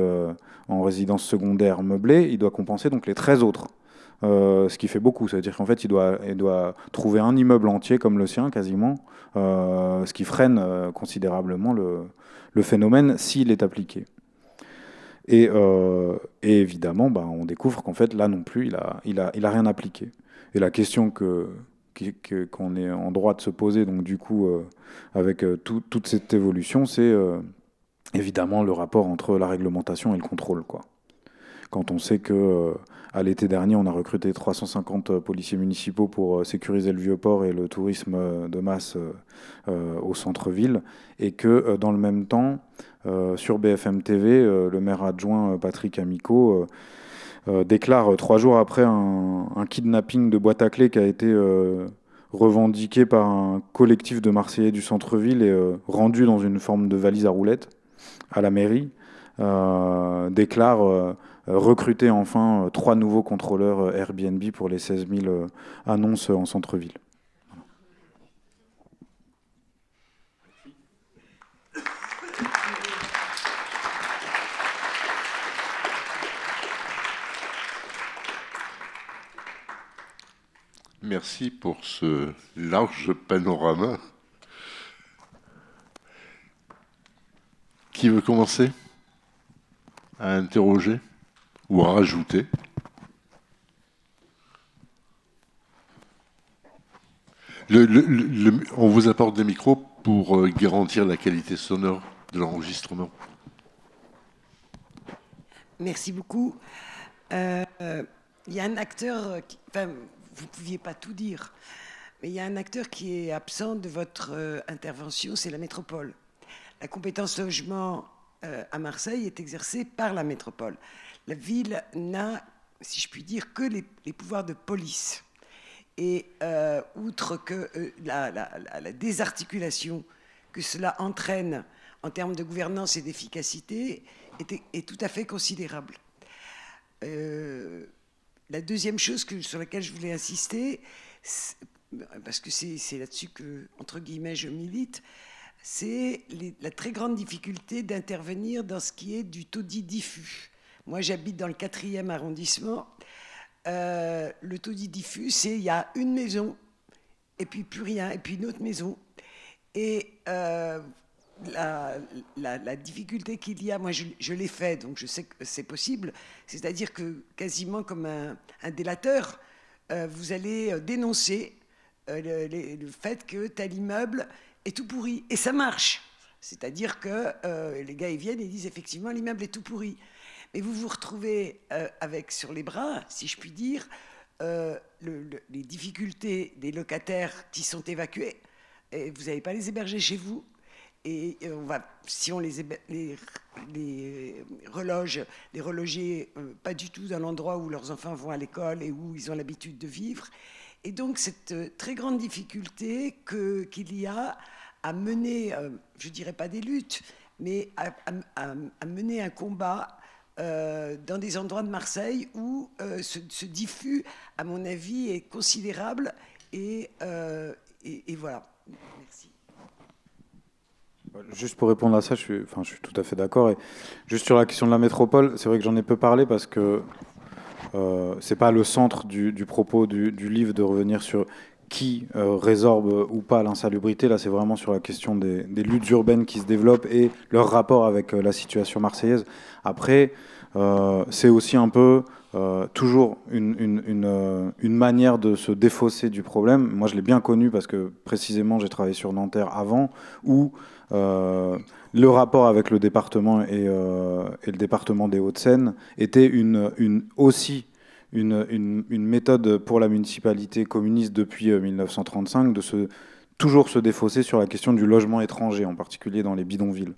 en résidence secondaire meublée, il doit compenser donc les 13 autres. Euh, ce qui fait beaucoup. C'est-à-dire qu'en fait, il doit, doit trouver un immeuble entier comme le sien, quasiment, euh, ce qui freine euh, considérablement le, phénomène s'il est appliqué. Et, évidemment, bah, on découvre qu'en fait, là non plus, il n'a il a, il a rien appliqué. Et la question que, qu'on est en droit de se poser, donc du coup, avec toute cette évolution, c'est évidemment le rapport entre la réglementation et le contrôle. Quoi. Quand on sait que à l'été dernier, on a recruté 350 euh, policiers municipaux pour euh, sécuriser le Vieux-Port et le tourisme euh, de masse au centre-ville. Et que dans le même temps, sur BFM TV, le maire adjoint Patrick Amico déclare trois jours après un, kidnapping de boîte à clés qui a été revendiqué par un collectif de Marseillais du centre-ville et rendu dans une forme de valise à roulettes à la mairie, déclare recruter enfin euh, trois nouveaux contrôleurs euh, Airbnb pour les 16 000 euh, annonces en centre-ville. Merci pour ce large panorama. Qui veut commencer à interroger ou à rajouter On vous apporte des micros pour euh, garantir la qualité sonore de l'enregistrement. Merci beaucoup. Euh, il y a un acteur, enfin, vous ne pouviez pas tout dire, mais il y a un acteur qui est absent de votre euh, intervention, c'est la métropole. La compétence logement à Marseille est exercée par la métropole la ville n'a, si je puis dire, que les, pouvoirs de police. Et euh, outre que euh, la, désarticulation que cela entraîne en termes de gouvernance et d'efficacité est, tout à fait considérable. Euh, la deuxième chose sur laquelle je voulais insister, parce que c'est là-dessus que, entre guillemets, je milite, c'est la très grande difficulté d'intervenir dans ce qui est du taudis diffus. Moi, j'habite dans le quatrième arrondissement. Euh, le le dit diffus, c'est il y a une maison, et puis plus rien, et puis une autre maison. Et euh, la, difficulté qu'il y a, moi je, l'ai fait, donc je sais que c'est possible, c'est-à-dire que quasiment comme un, délateur, euh, vous allez dénoncer le, fait que tel immeuble est tout pourri. Et ça marche. C'est-à-dire que les gars, ils viennent et disent effectivement l'immeuble est tout pourri. Mais vous vous retrouvez euh, avec sur les bras, si je puis dire, euh, les difficultés des locataires qui sont évacués. Et vous n'avez pas les héberger chez vous. Et euh, on va, si on les, les, les reloge, les reloger pas du tout dans l'endroit où leurs enfants vont à l'école et où ils ont l'habitude de vivre. Et donc cette très grande difficulté qu'il y a à mener, je je dirais pas des luttes, mais à mener un combat euh, dans des endroits de Marseille où ce, euh, diffus, à mon avis, est considérable. Et, euh, voilà. Merci. Juste pour répondre à ça, je suis, enfin, je suis tout à fait d'accord. Et juste sur la question de la métropole, c'est vrai que j'en ai peu parlé parce que euh, c'est pas le centre du, propos du, du, livre de revenir sur qui euh, résorbe ou pas l'insalubrité. Là, c'est vraiment sur la question des, luttes urbaines qui se développent et leur rapport avec euh, la situation marseillaise. Après, euh, c'est aussi un peu toujours une, une, manière de se défausser du problème. Moi, je l'ai bien connu parce que précisément, j'ai travaillé sur Nanterre avant, où le rapport avec le département et, et le département des Hauts-de-Seine était une, aussi une, méthode pour la municipalité communiste depuis 1935 euh, de se toujours se défausser sur la question du logement étranger, en particulier dans les bidonvilles.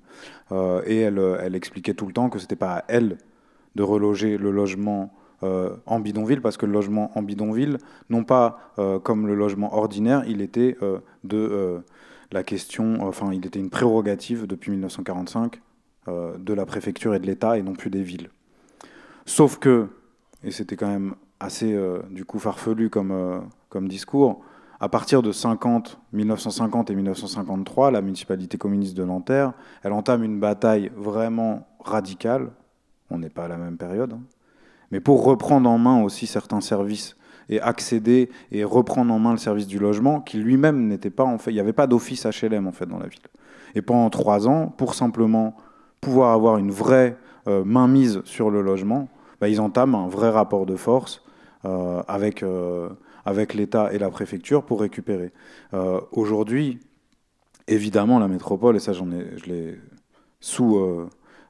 Euh, et euh, elle, expliquait tout le temps que c'était pas à elle de reloger le logement en bidonville, parce que le logement en bidonville, non pas comme le logement ordinaire, il était de la question, enfin, il était une prérogative depuis 1945 de la préfecture et de l'État et non plus des villes. Sauf que et c'était quand même assez euh, du coup farfelu comme, euh, comme discours. À partir de 50, 1950 et 1953, la municipalité communiste de Nanterre, elle entame une bataille vraiment radicale. On n'est pas à la même période, hein. mais pour reprendre en main aussi certains services et accéder et reprendre en main le service du logement, qui lui-même n'était pas en fait, il n'y avait pas d'office HLM en fait dans la ville. Et pendant trois ans, pour simplement pouvoir avoir une vraie euh, mainmise sur le logement, bah, ils entament un vrai rapport de force euh, avec, euh, avec l'État et la préfecture pour récupérer. Euh, aujourd'hui, évidemment, la métropole, et ça ai, je l'ai sous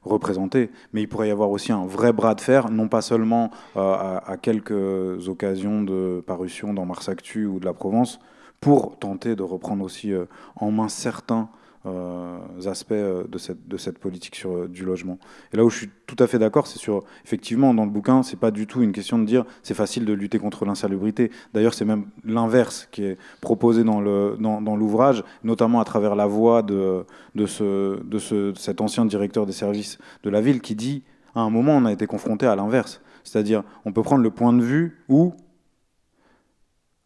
représenté. Mais il pourrait y avoir aussi un vrai bras de fer, non pas seulement à, quelques occasions de parution dans Mars Actu ou de la Provence, pour tenter de reprendre aussi en main certains euh, aspects euh, de cette, de cette politique sur, euh, du logement. Et là où je suis tout à fait d'accord, c'est sur, effectivement, dans le bouquin, c'est pas du tout une question de dire c'est facile de lutter contre l'insalubrité. D'ailleurs, c'est même l'inverse qui est proposé dans l'ouvrage, dans, dans notamment à travers la voix de, de, ce, de ce, cet ancien directeur des services de la ville qui dit, à un moment, on a été confronté à l'inverse. C'est-à-dire, on peut prendre le point de vue où,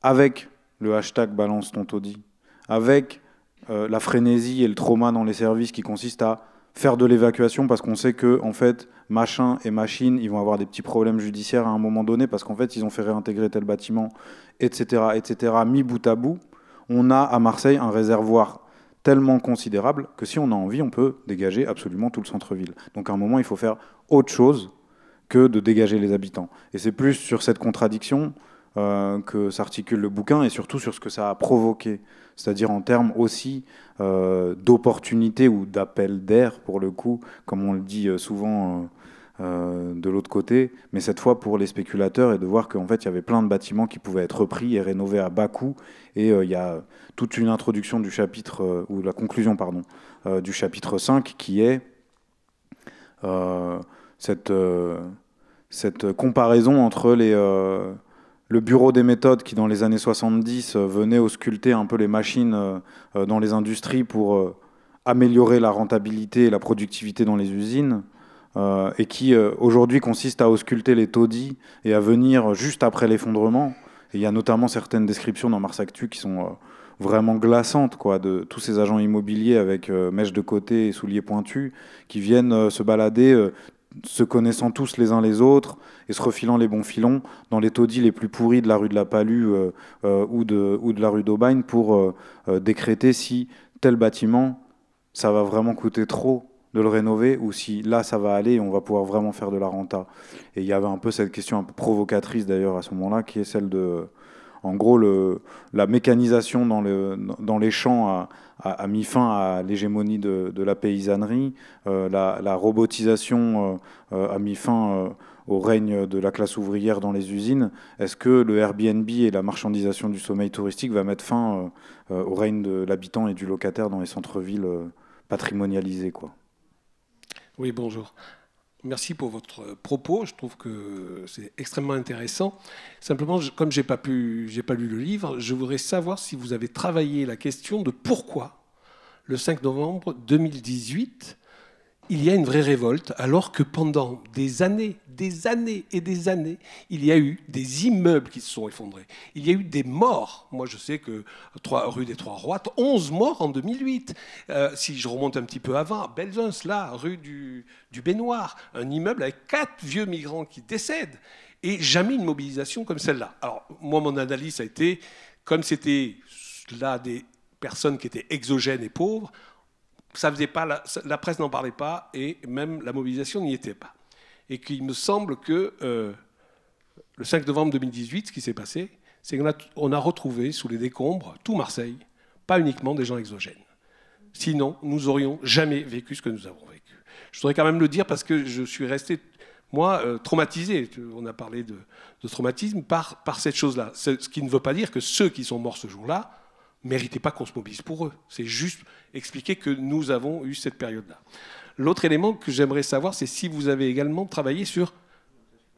avec le hashtag balance ton taudis, avec euh, la frénésie et le trauma dans les services qui consiste à faire de l'évacuation parce qu'on sait que en fait machin et machine ils vont avoir des petits problèmes judiciaires à un moment donné parce qu'en fait ils ont fait réintégrer tel bâtiment etc etc mis bout à bout on a à Marseille un réservoir tellement considérable que si on a envie on peut dégager absolument tout le centre-ville donc à un moment il faut faire autre chose que de dégager les habitants et c'est plus sur cette contradiction euh, que s'articule le bouquin et surtout sur ce que ça a provoqué, c'est-à-dire en termes aussi euh, d'opportunités ou d'appel d'air pour le coup, comme on le dit euh, souvent euh, de l'autre côté, mais cette fois pour les spéculateurs et de voir qu'en fait il y avait plein de bâtiments qui pouvaient être repris et rénovés à bas coût et il y a toute une introduction du chapitre ou la conclusion pardon du chapitre 5 qui est cette cette comparaison entre les le bureau des méthodes qui, dans les années 70, euh, venait ausculter un peu les machines euh, euh, dans les industries pour améliorer la rentabilité et la productivité dans les usines, et qui aujourd'hui consiste à ausculter les taudis et à venir juste après l'effondrement. il y a notamment certaines descriptions dans Mars Actu qui sont vraiment glaçantes, quoi, de tous ces agents immobiliers avec mèches de côté et souliers pointus qui viennent se balader se connaissant tous les uns les autres et se refilant les bons filons dans les taudis les plus pourris de la rue de la Palue euh, euh, ou, de, la rue d'Aubagne pour euh, décréter si tel bâtiment, ça va vraiment coûter trop de le rénover ou si là ça va aller et on va pouvoir vraiment faire de la renta. Et il y avait un peu cette question un peu provocatrice d'ailleurs à ce moment-là qui est celle de, en gros, la mécanisation dans, dans les champs à, a, mis fin à l'hégémonie de, la paysannerie, euh, la, robotisation euh, euh, a mis fin au règne de la classe ouvrière dans les usines. Est-ce que le Airbnb et la marchandisation du sommeil touristique va mettre fin au règne de l'habitant et du locataire dans les centres-villes patrimonialisés quoi Oui, bonjour merci pour votre euh, propos. Je trouve que c'est extrêmement intéressant. Simplement, comme j'ai pas pas lu le livre, je voudrais savoir si vous avez travaillé la question de pourquoi le 5 novembre 2018 il y a une vraie révolte, alors que pendant des années, des années et des années, il y a eu des immeubles qui se sont effondrés. Il y a eu des morts. Moi, je sais que rue des Trois-Rois, 11 morts en 2008. Euh, si je remonte un petit peu avant, Belzons, là, rue du, du un immeuble avec quatre vieux migrants qui décèdent. Et jamais une mobilisation comme celle-là. Alors, moi, mon analyse a été, comme c'était là des personnes qui étaient exogènes et pauvres, ça faisait pas la, presse n'en parlait pas et même la mobilisation n'y était pas. Et qu'il me semble que euh, le 5 novembre 2018, ce qui s'est passé, c'est qu'on a, on a retrouvé sous les décombres tout Marseille, pas uniquement des gens exogènes. Sinon, nous aurions jamais vécu ce que nous avons vécu. Je voudrais quand même le dire parce que je suis resté moi, euh, traumatisé, on a parlé de, traumatisme, par, par cette chose-là. ce, qui ne veut pas dire que ceux qui sont morts ce jour-là Méritez pas qu'on se mobilise pour eux. C'est juste expliquer que nous avons eu cette période-là. L'autre élément que j'aimerais savoir, c'est si vous avez également travaillé sur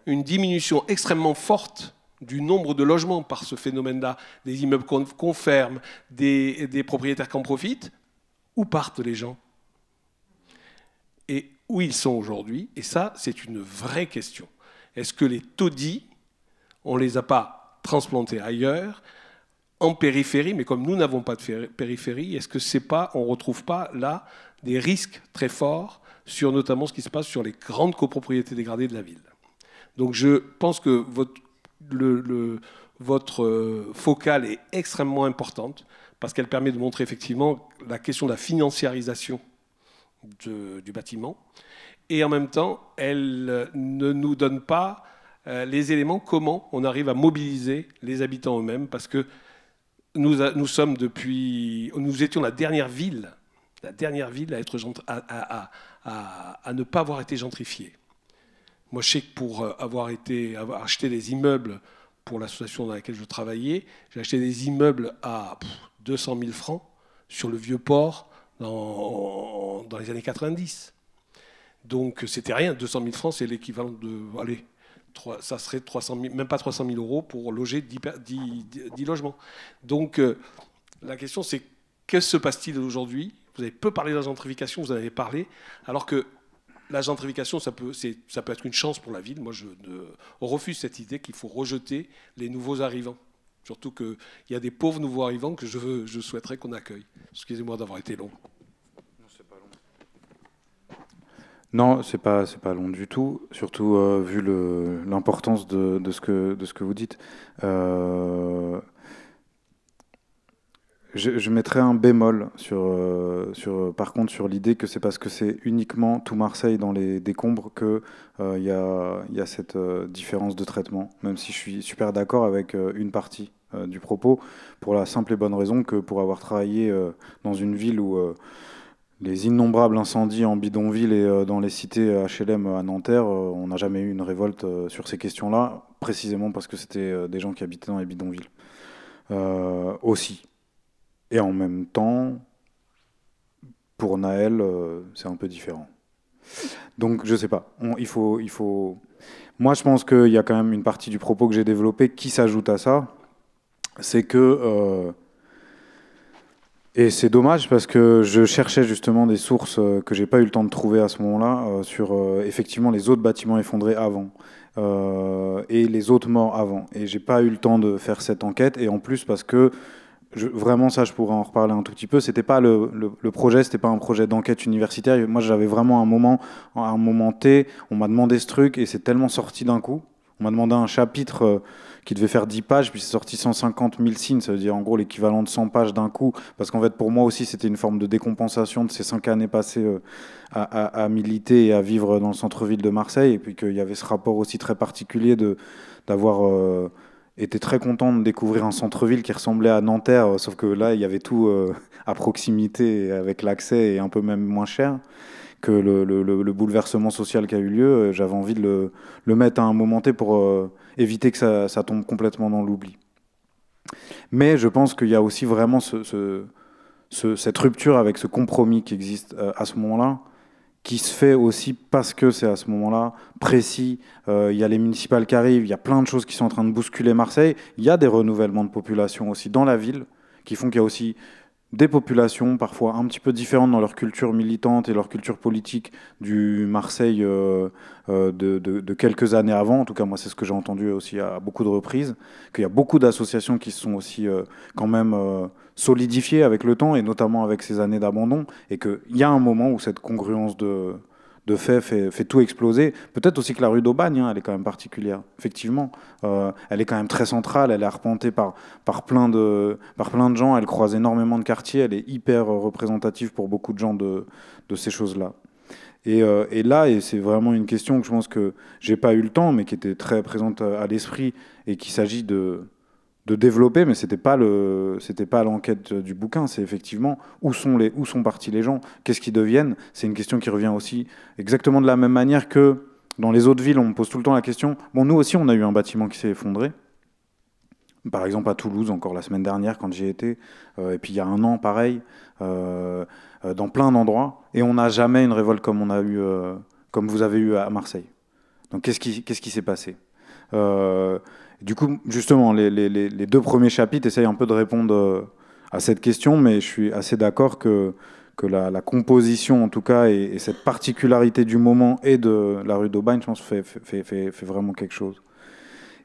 une diminution extrêmement forte du nombre de logements par ce phénomène-là, des immeubles qu'on ferme, des, des propriétaires qui en profitent, où partent les gens Et où ils sont aujourd'hui Et ça, c'est une vraie question. Est-ce que les taudis, on ne les a pas transplantés ailleurs en périphérie, mais comme nous n'avons pas de périphérie, est-ce que c'est pas, on retrouve pas là des risques très forts sur notamment ce qui se passe sur les grandes copropriétés dégradées de la ville Donc je pense que votre, le, votre euh, focale est extrêmement importante parce qu'elle permet de montrer effectivement la question de la financiarisation du bâtiment et en même temps elle euh, ne nous donne pas euh, les éléments comment on arrive à mobiliser les habitants eux-mêmes parce que nous, sommes depuis, nous étions la dernière ville, la dernière ville à, être ne pas avoir été gentrifiée. Moi, je sais que pour euh, avoir, été, acheté des immeubles pour l'association dans laquelle je travaillais, j'ai acheté des immeubles à 200 000 francs sur le vieux port dans, dans les années 90. Donc, c'était rien. 200 000 francs, c'est l'équivalent de, allez, ça serait 300 même pas 300 000 euros pour loger 10, logements. Donc euh, la question c'est qu'est-ce qui se passe-t-il aujourd'hui Vous avez peu parlé de la gentrification, vous en avez parlé, alors que la gentrification, ça peut, ça peut être une chance pour la ville. Moi, je on refuse cette idée qu'il faut rejeter les nouveaux arrivants. Surtout qu'il y a des pauvres nouveaux arrivants que je, veux, je souhaiterais qu'on accueille. Excusez-moi d'avoir été long. Non, c'est pas c'est pas long du tout, surtout euh, vu l'importance de, ce que de ce que vous dites. Euh, je, mettrais un bémol sur euh, sur par contre sur l'idée que c'est parce que c'est uniquement tout Marseille dans les décombres que il y, y a cette différence de traitement. Même si je suis super d'accord avec une partie du propos, pour la simple et bonne raison que pour avoir travaillé dans une ville où les innombrables incendies en bidonville et euh, dans les cités HLM euh, euh, à Nanterre, on n'a jamais eu une révolte sur ces questions-là, précisément parce que c'était des gens qui habitaient dans les bidonvilles. aussi. Et en même temps, pour Naël, c'est un peu différent. Donc je sais pas. il faut, il faut. Moi, je pense qu'il y a quand même une partie du propos que j'ai développé qui s'ajoute à ça, c'est que et c'est dommage parce que je cherchais justement des sources euh, que j'ai pas eu le temps de trouver à ce moment-là euh, sur euh, effectivement les autres bâtiments effondrés avant. et les autres morts avant. Et j'ai pas eu le temps de faire cette enquête. Et en plus, parce que je, vraiment, ça, je pourrais en reparler un tout petit peu. C'était pas le, le, projet, c'était pas un projet d'enquête universitaire. Moi, j'avais vraiment un moment, un moment T. On m'a demandé ce truc et c'est tellement sorti d'un coup. On m'a demandé un chapitre qui devait faire 10 pages, puis c'est sorti 150 000 signes, ça veut dire en gros l'équivalent de 100 pages d'un coup, parce qu'en fait pour moi aussi c'était une forme de décompensation de ces cinq années passées euh, à, militer et à vivre dans le centre-ville de Marseille, et puis qu'il y avait ce rapport aussi très particulier d'avoir... Euh, été très content de découvrir un centre-ville qui ressemblait à Nanterre, euh, sauf que là, il y avait tout à proximité, avec l'accès et un peu même moins cher que le, bouleversement social qui a eu lieu, euh, j'avais envie de le, mettre à un moment T pour euh, éviter que ça, tombe complètement dans l'oubli. Mais je pense qu'il y a aussi vraiment ce, cette rupture avec ce compromis qui existe euh, à ce moment-là, qui se fait aussi parce que c'est à ce moment-là précis. Il y a les municipales qui arrivent, il y a plein de choses qui sont en train de bousculer Marseille. Il y a des renouvellements de population aussi dans la ville qui font qu'il y a aussi des populations parfois un petit peu différentes dans leur culture militante et leur culture politique du Marseille euh, euh, de, quelques années avant. En tout cas, moi, c'est ce que j'ai entendu aussi à, beaucoup de reprises, qu'il y a beaucoup d'associations qui se sont aussi euh, quand même solidifiées avec le temps et notamment avec ces années d'abandon, et qu'il y a un moment où cette congruence de, de fait, fait, tout exploser. Peut-être aussi que la rue d'Aubagne, hein, elle est quand même particulière, effectivement. Euh, elle est quand même très centrale, elle est arpentée par, par, plein de, par plein de gens, elle croise énormément de quartiers, elle est hyper représentative pour beaucoup de gens de, ces choses-là. Et, euh, et, là, et c'est vraiment une question que je pense que j'ai pas eu le temps, mais qui était très présente à l'esprit, et qu'il s'agit de, de développer, mais c'était pas le, c'était pas l'enquête du bouquin. C'est effectivement où sont les, où sont partis les gens, qu'est-ce qu'ils deviennent. C'est une question qui revient aussi exactement de la même manière que dans les autres villes, on me pose tout le temps la question. Bon, nous aussi, on a eu un bâtiment qui s'est effondré. Par exemple, à Toulouse, encore la semaine dernière, quand j'y étais, euh, et puis il y a un an, pareil, euh, euh, dans plein d'endroits, et on n'a jamais une révolte comme on a eu, comme vous avez eu à Marseille. Donc, qu'est-ce qui, qu'est-ce qui s'est passé du coup, justement, les, deux premiers chapitres essayent un peu de répondre euh, à cette question, mais je suis assez d'accord que, la, composition, en tout cas, et, cette particularité du moment et de la rue d'Aubagne, je pense, fait, vraiment quelque chose.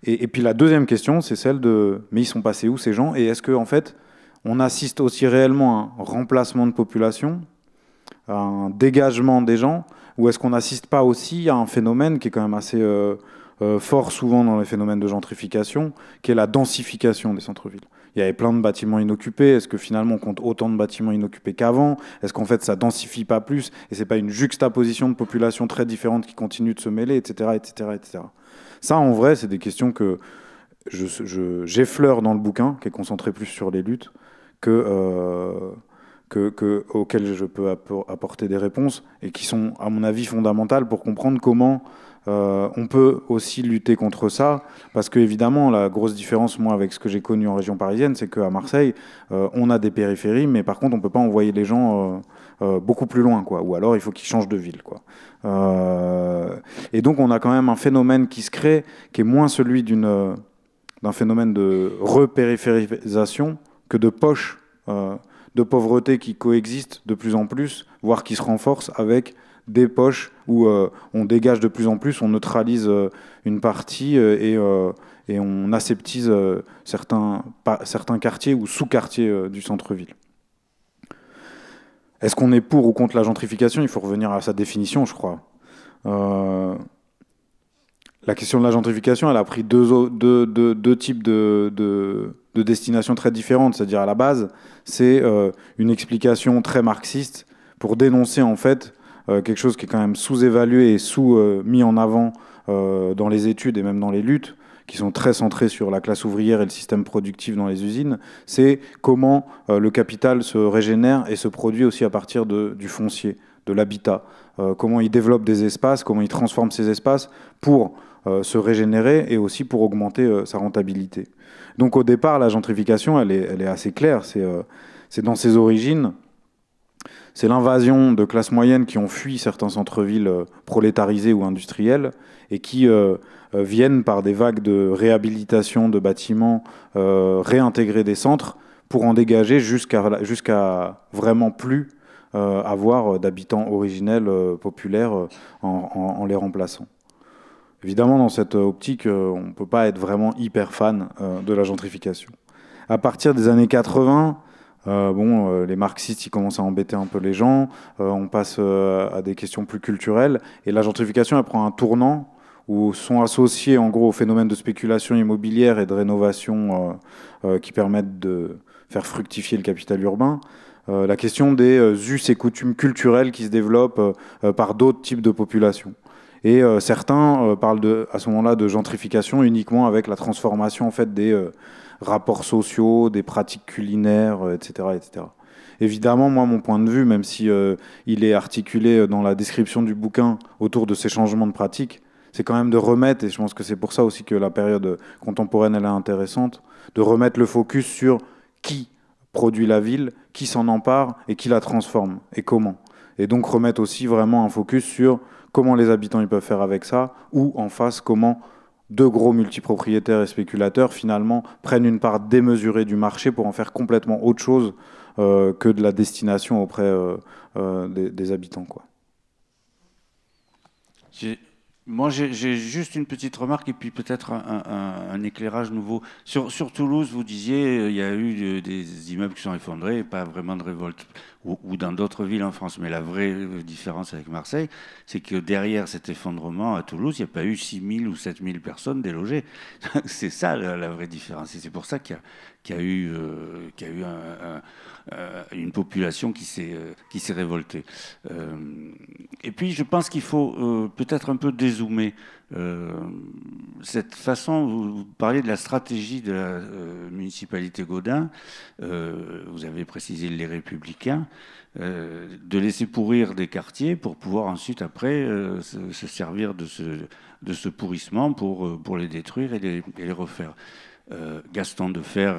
Et, puis la deuxième question, c'est celle de mais ils sont passés où ces gens Et est-ce qu'en en fait, on assiste aussi réellement à un remplacement de population, à un dégagement des gens, ou est-ce qu'on n'assiste pas aussi à un phénomène qui est quand même assez. Euh, euh, fort souvent dans les phénomènes de gentrification, qui est la densification des centres-villes. Il y avait plein de bâtiments inoccupés. Est-ce que finalement on compte autant de bâtiments inoccupés qu'avant Est-ce qu'en fait ça densifie pas plus Et c'est pas une juxtaposition de populations très différentes qui continuent de se mêler, etc., etc., etc. Ça, en vrai, c'est des questions que j'effleure dans le bouquin, qui est concentré plus sur les luttes, que, euh, que, que, auxquelles je peux apporter des réponses et qui sont, à mon avis, fondamentales pour comprendre comment euh, on peut aussi lutter contre ça, parce que évidemment, la grosse différence, moi, avec ce que j'ai connu en région parisienne, c'est qu'à Marseille, euh, on a des périphéries, mais par contre, on ne peut pas envoyer les gens euh, beaucoup plus loin, quoi. Ou alors, il faut qu'ils changent de ville, quoi. et donc, on a quand même un phénomène qui se crée, qui est moins celui d'une d'un phénomène de repériphérisation que de poche de pauvreté qui coexiste de plus en plus, voire qui se renforce avec des poches où euh, on dégage de plus en plus, on neutralise euh, une partie euh, et, on aseptise certains, certains quartiers ou sous-quartiers du centre-ville. Est-ce qu'on est pour ou contre la gentrification Il faut revenir à sa définition, je crois. la question de la gentrification, elle a pris deux, types de, destinations très différentes. C'est-à-dire à la base, c'est une explication très marxiste pour dénoncer en fait euh, quelque chose qui est quand même sous-évalué et sous-mis en avant euh, dans les études et même dans les luttes qui sont très centrées sur la classe ouvrière et le système productif dans les usines, c'est comment euh, le capital se régénère et se produit aussi à partir du foncier, de l'habitat. comment il développe des espaces, comment il transforme ces espaces pour se régénérer et aussi pour augmenter sa rentabilité. Donc au départ, la gentrification, elle est assez claire. C'est dans ses origines, c'est l'invasion de classes moyennes qui ont fui certains centres-villes euh, prolétarisés ou industriels et qui euh, euh, viennent par des vagues de réhabilitation de bâtiments réintégrer des centres pour en dégager jusqu'à vraiment plus avoir d'habitants originels populaires en, en, les remplaçant. Évidemment, dans cette optique, on ne peut pas être vraiment hyper fan de la gentrification. À partir des années 80, euh, bon, euh, les marxistes, ils commencent à embêter un peu les gens. Euh, on passe à des questions plus culturelles. Et la gentrification, elle prend un tournant où sont associés, en gros, aux phénomènes de spéculation immobilière et de rénovation qui permettent de faire fructifier le capital urbain. la question des us et coutumes culturelles qui se développent par d'autres types de populations. Et certains parlent de, à ce moment-là de gentrification uniquement avec la transformation en fait des rapports sociaux, des pratiques culinaires, etc., euh, etc. Évidemment, moi, mon point de vue, même si euh, il est articulé euh, dans la description du bouquin autour de ces changements de pratiques, c'est quand même de remettre, et je pense que c'est pour ça aussi que la période contemporaine elle est intéressante, de remettre le focus sur qui produit la ville, qui s'en empare et qui la transforme et comment. Et donc remettre aussi vraiment un focus sur comment les habitants ils peuvent faire avec ça, ou en face comment deux gros multipropriétaires et spéculateurs finalement prennent une part démesurée du marché pour en faire complètement autre chose euh, que de la destination auprès euh, euh, des, habitants. Quoi. Moi, j'ai juste une petite remarque et puis peut-être un, éclairage nouveau. Sur, sur, Toulouse, vous disiez, euh, il y a eu euh, des immeubles qui sont effondrés, pas vraiment de révolte, ou, dans d'autres villes en France. Mais la vraie euh, différence avec Marseille, c'est que derrière cet effondrement à Toulouse, il n'y a pas eu 6 000 ou 7 000 personnes délogées. (laughs) c'est ça la, la, vraie différence. Et c'est pour ça qu'il y a qui a eu, euh, qui a eu euh, une population qui s'est euh, révoltée. et puis je pense qu'il faut peut-être un peu dézoomer cette façon, vous parlez de la stratégie de la municipalité Gaudin, vous avez précisé les républicains, de laisser pourrir des quartiers pour pouvoir ensuite après se, servir de ce, de ce pourrissement pour, pour les détruire et les, et les refaire. Gaston euh, Gaston Defer,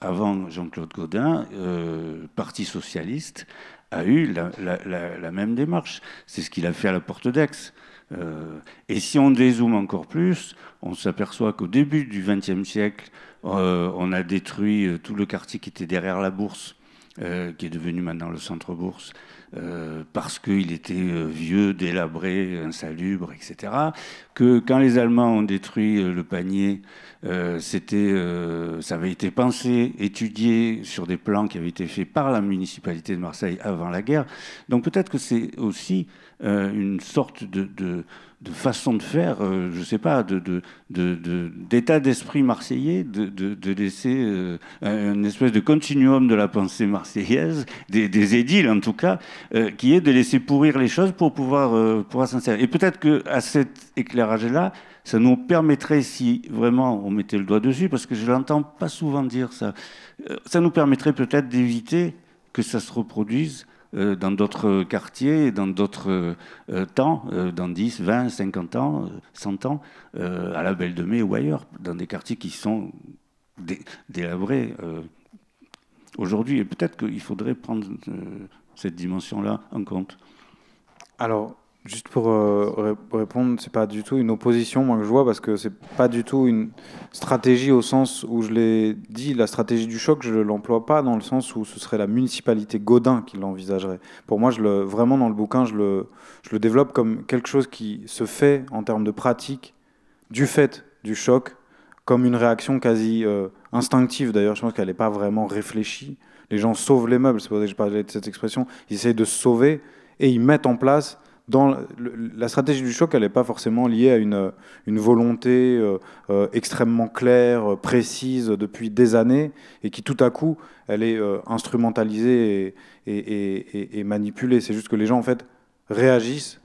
avant Jean-Claude Gaudin, euh, Parti socialiste, a eu la, même démarche. C'est ce qu'il a fait à la Porte d'Aix. Euh, et si on dézoome encore plus, on s'aperçoit qu'au début du XXe siècle, on a détruit tout le quartier qui était derrière la bourse, qui est devenu maintenant le centre bourse. Euh, parce qu'il était euh, vieux, délabré, insalubre, etc. Que quand les Allemands ont détruit euh, le panier, ça avait été pensé, étudié sur des plans qui avaient été faits par la municipalité de Marseille avant la guerre. Donc peut-être que c'est aussi une sorte de de façon de faire, euh, je ne sais pas, d'état de, de, d'esprit marseillais, de, laisser euh, une espèce de continuum de la pensée marseillaise, des, des édiles en tout cas, euh, qui est de laisser pourrir les choses pour pouvoir, pouvoir s'en Et peut-être qu'à cet éclairage-là, ça nous permettrait, si vraiment on mettait le doigt dessus, parce que je l'entends pas souvent dire ça, ça nous permettrait peut-être d'éviter que ça se reproduise euh, dans d'autres quartiers, dans d'autres euh, temps, euh, dans 10, 20, 50 ans, 100 ans, à la Belle de Mai ou ailleurs, dans des quartiers qui sont délabrés aujourd'hui. Et peut-être qu'il faudrait prendre cette dimension-là en compte. Alors, Juste pour euh, répondre, ce répondre, c'est pas du tout une opposition moi que je vois parce que c'est pas du tout une stratégie au sens où je l'ai dit, la stratégie du choc, je l'emploie pas dans le sens où ce serait la municipalité Godin qui l'envisagerait. Pour moi, je le vraiment dans le bouquin, je le je le développe comme quelque chose qui se fait en termes de pratique du fait du choc comme une réaction quasi euh, instinctive. D'ailleurs, je pense qu'elle n'est pas vraiment réfléchie. Les gens sauvent les meubles, c'est pour ça que je parlais de cette expression. Ils essayent de se sauver et ils mettent en place dans la stratégie du choc, elle n'est pas forcément liée à une, volonté euh, euh, extrêmement claire, précise depuis des années, et qui tout à coup, elle est euh, instrumentalisée et, et manipulée. C'est juste que les gens, en fait, réagissent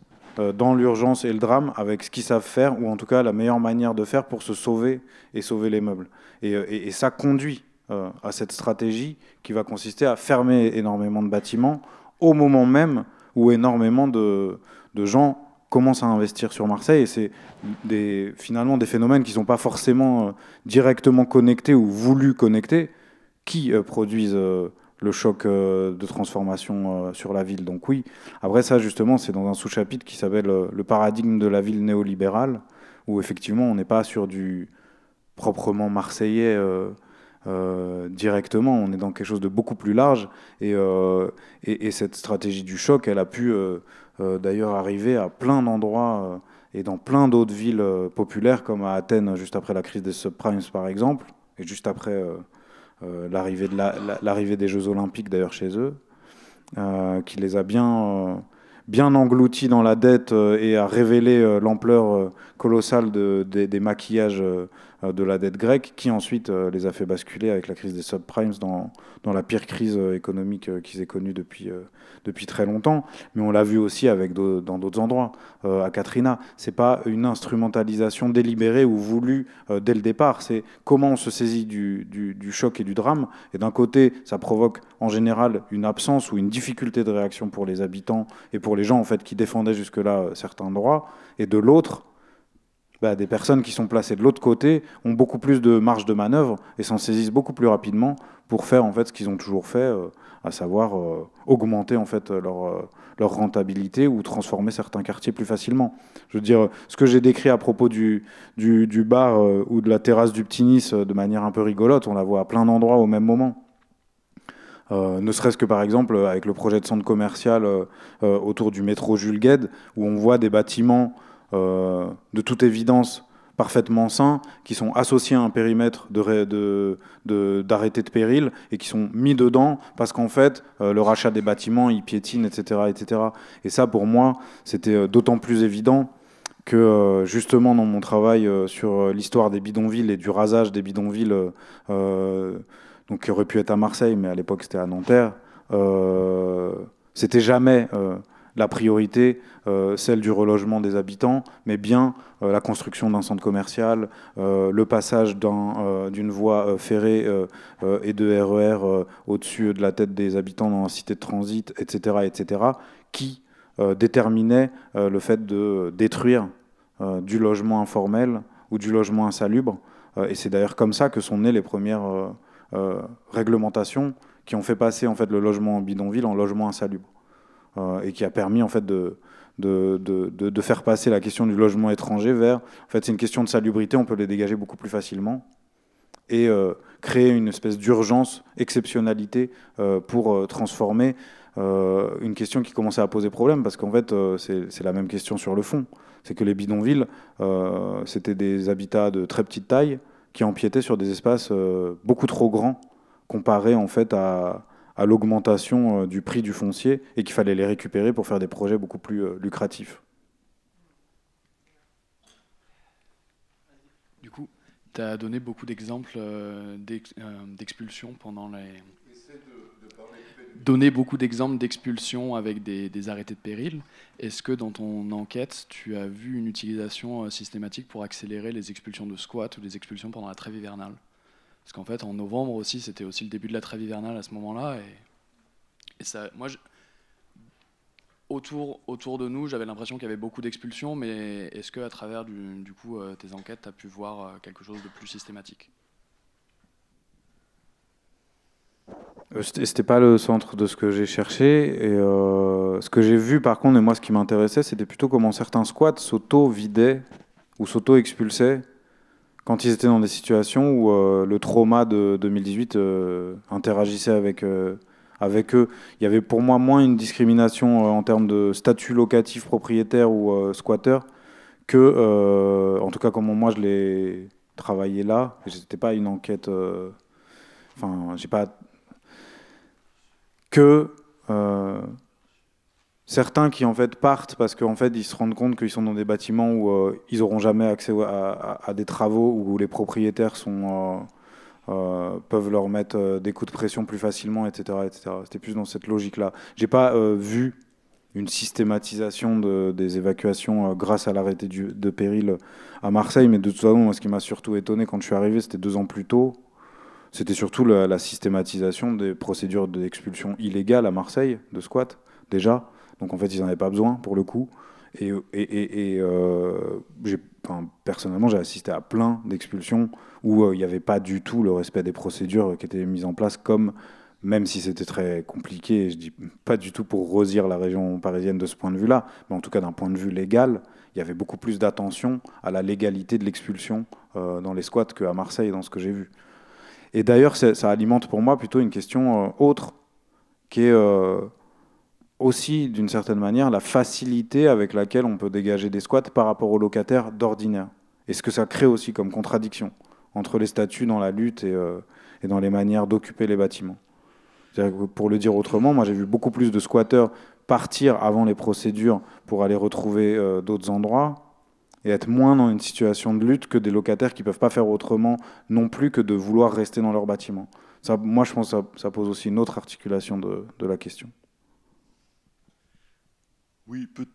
dans l'urgence et le drame avec ce qu'ils savent faire, ou en tout cas la meilleure manière de faire pour se sauver et sauver les meubles. et ça conduit à cette stratégie qui va consister à fermer énormément de bâtiments au moment même où énormément de, de gens commencent à investir sur Marseille. Et c'est finalement des phénomènes qui ne sont pas forcément euh, directement connectés ou voulus connectés qui euh, produisent euh, le choc de transformation sur la ville. Donc oui, après ça justement, c'est dans un sous-chapitre qui s'appelle Le paradigme de la ville néolibérale, où effectivement on n'est pas sur du proprement marseillais. directement. On est dans quelque chose de beaucoup plus large. Et, cette stratégie du choc, elle a pu euh, d'ailleurs arrivé à plein d'endroits euh, et dans plein d'autres villes euh, populaires, comme à Athènes juste après la crise des subprimes par exemple, et juste après l'arrivée de l'arrivée des Jeux olympiques d'ailleurs chez eux, qui les a bien bien dans la dette et a révélé l'ampleur colossale des maquillages euh, de la dette grecque, qui ensuite euh, les a fait basculer avec la crise des subprimes dans, la pire crise euh, économique qu'ils aient connue depuis, depuis très longtemps. Mais on l'a vu aussi avec dans d'autres endroits. à Katrina, c'est pas une instrumentalisation délibérée ou voulue dès le départ. C'est comment on se saisit du, choc et du drame. Et d'un côté, ça provoque en général une absence ou une difficulté de réaction pour les habitants et pour les gens en fait qui défendaient jusque-là certains droits. Et de l'autre, bah, des personnes qui sont placées de l'autre côté ont beaucoup plus de marge de manœuvre et s'en saisissent beaucoup plus rapidement pour faire en fait ce qu'ils ont toujours fait, euh, à savoir euh, augmenter en fait leur, euh, leur rentabilité ou transformer certains quartiers plus facilement. Je veux dire, ce que j'ai décrit à propos du, bar ou de la terrasse du Petit Nice de manière un peu rigolote, on la voit à plein d'endroits au même moment. ne serait-ce que par exemple avec le projet de centre commercial autour du métro Jules Gued, où on voit des bâtiments euh, de toute évidence parfaitement sains, qui sont associés à un périmètre d'arrêté de, de, de, péril et qui sont mis dedans parce qu'en fait, euh, le rachat des bâtiments, ils piétine, etc. etc. Et ça, pour moi, c'était euh, d'autant plus évident que justement dans mon travail sur l'histoire des bidonvilles et du rasage des bidonvilles, donc qui aurait pu être à Marseille, mais à l'époque c'était à Nanterre, c'était jamais la priorité, euh, celle du relogement des habitants, mais bien euh, la construction d'un centre commercial, euh, le passage d'une voie ferrée et de RER e au-dessus de la tête des habitants dans la cité de transit, etc., etc., qui déterminait le fait de détruire du logement informel ou du logement insalubre. et c'est d'ailleurs comme ça que sont nées les premières réglementations qui ont fait passer en fait le logement en bidonville en logement insalubre. Euh, et qui a permis en fait de, de, de, de, faire passer la question du logement étranger vers, en fait, c'est une question de salubrité, on peut les dégager beaucoup plus facilement et euh, créer une espèce d'urgence, exceptionnalité euh, pour transformer une question qui commençait à poser problème, parce qu'en fait, c'est la même question sur le fond. C'est que les bidonvilles, c'était des habitats de très petite taille qui empiétaient sur des espaces beaucoup trop grands comparés en fait à, à l'augmentation euh, du prix du foncier et qu'il fallait les récupérer pour faire des projets beaucoup plus euh, lucratifs. Du coup, tu as donné beaucoup d'exemples euh, d'expulsion pendant les... Donner beaucoup d'exemples d'expulsion avec des, des, arrêtés de péril. Est-ce que dans ton enquête, tu as vu une utilisation systématique pour accélérer les expulsions de squat ou les expulsions pendant la trêve hivernale parce qu'en fait, en novembre aussi, c'était aussi le début de la trêve hivernale à ce moment-là. Et, ça, moi, autour, autour de nous, j'avais l'impression qu'il y avait beaucoup d'expulsions, mais est-ce que à travers du, coup, euh, tes enquêtes, tu as pu voir euh, quelque chose de plus systématique euh, C'était pas le centre de ce que j'ai cherché. Et ce que j'ai vu, par contre, et moi, ce qui m'intéressait, c'était plutôt comment certains squats s'auto-vidaient ou s'auto-expulsaient quand ils étaient dans des situations où euh, le trauma de 2018 euh, interagissait avec, euh, avec eux. Il y avait pour moi moins une discrimination en termes de statut locatif propriétaire ou squatter que, en tout cas comme moi je l'ai travaillé là, c'était pas une enquête, enfin j'ai pas... que certains qui en fait partent parce qu'en fait ils se rendent compte qu'ils sont dans des bâtiments où euh, ils n'auront jamais accès à, des travaux où les propriétaires sont euh, euh, peuvent leur mettre des coups de pression plus facilement, etc., C'était plus dans cette logique-là. J'ai pas vu une systématisation des évacuations grâce à l'arrêté de péril à Marseille, mais de toute façon, ce qui m'a surtout étonné quand je suis arrivé, c'était deux ans plus tôt, c'était surtout la, systématisation des procédures d'expulsion illégale à Marseille, de squat, déjà. Donc en fait, ils n'en avaient pas besoin pour le coup. Et, euh, personnellement, j'ai assisté à plein d'expulsions où euh, il n'y avait pas du tout le respect des procédures qui étaient mises en place, comme même si c'était très compliqué, je dis pas du tout pour rosir la région parisienne de ce point de vue-là, mais en tout cas d'un point de vue légal, il y avait beaucoup plus d'attention à la légalité de l'expulsion euh, dans les squats qu'à Marseille, dans ce que j'ai vu. Et d'ailleurs, ça, alimente pour moi plutôt une question autre, qui est aussi, d'une certaine manière, la facilité avec laquelle on peut dégager des squats par rapport aux locataires d'ordinaire. Et ce que ça crée aussi comme contradiction entre les statuts dans la lutte et, euh, dans les manières d'occuper les bâtiments. Pour le dire autrement, moi j'ai vu beaucoup plus de squatteurs partir avant les procédures pour aller retrouver euh, d'autres endroits et être moins dans une situation de lutte que des locataires qui ne peuvent pas faire autrement non plus que de vouloir rester dans leur bâtiment. moi je pense que ça, pose aussi une autre articulation de la question. Oui, peut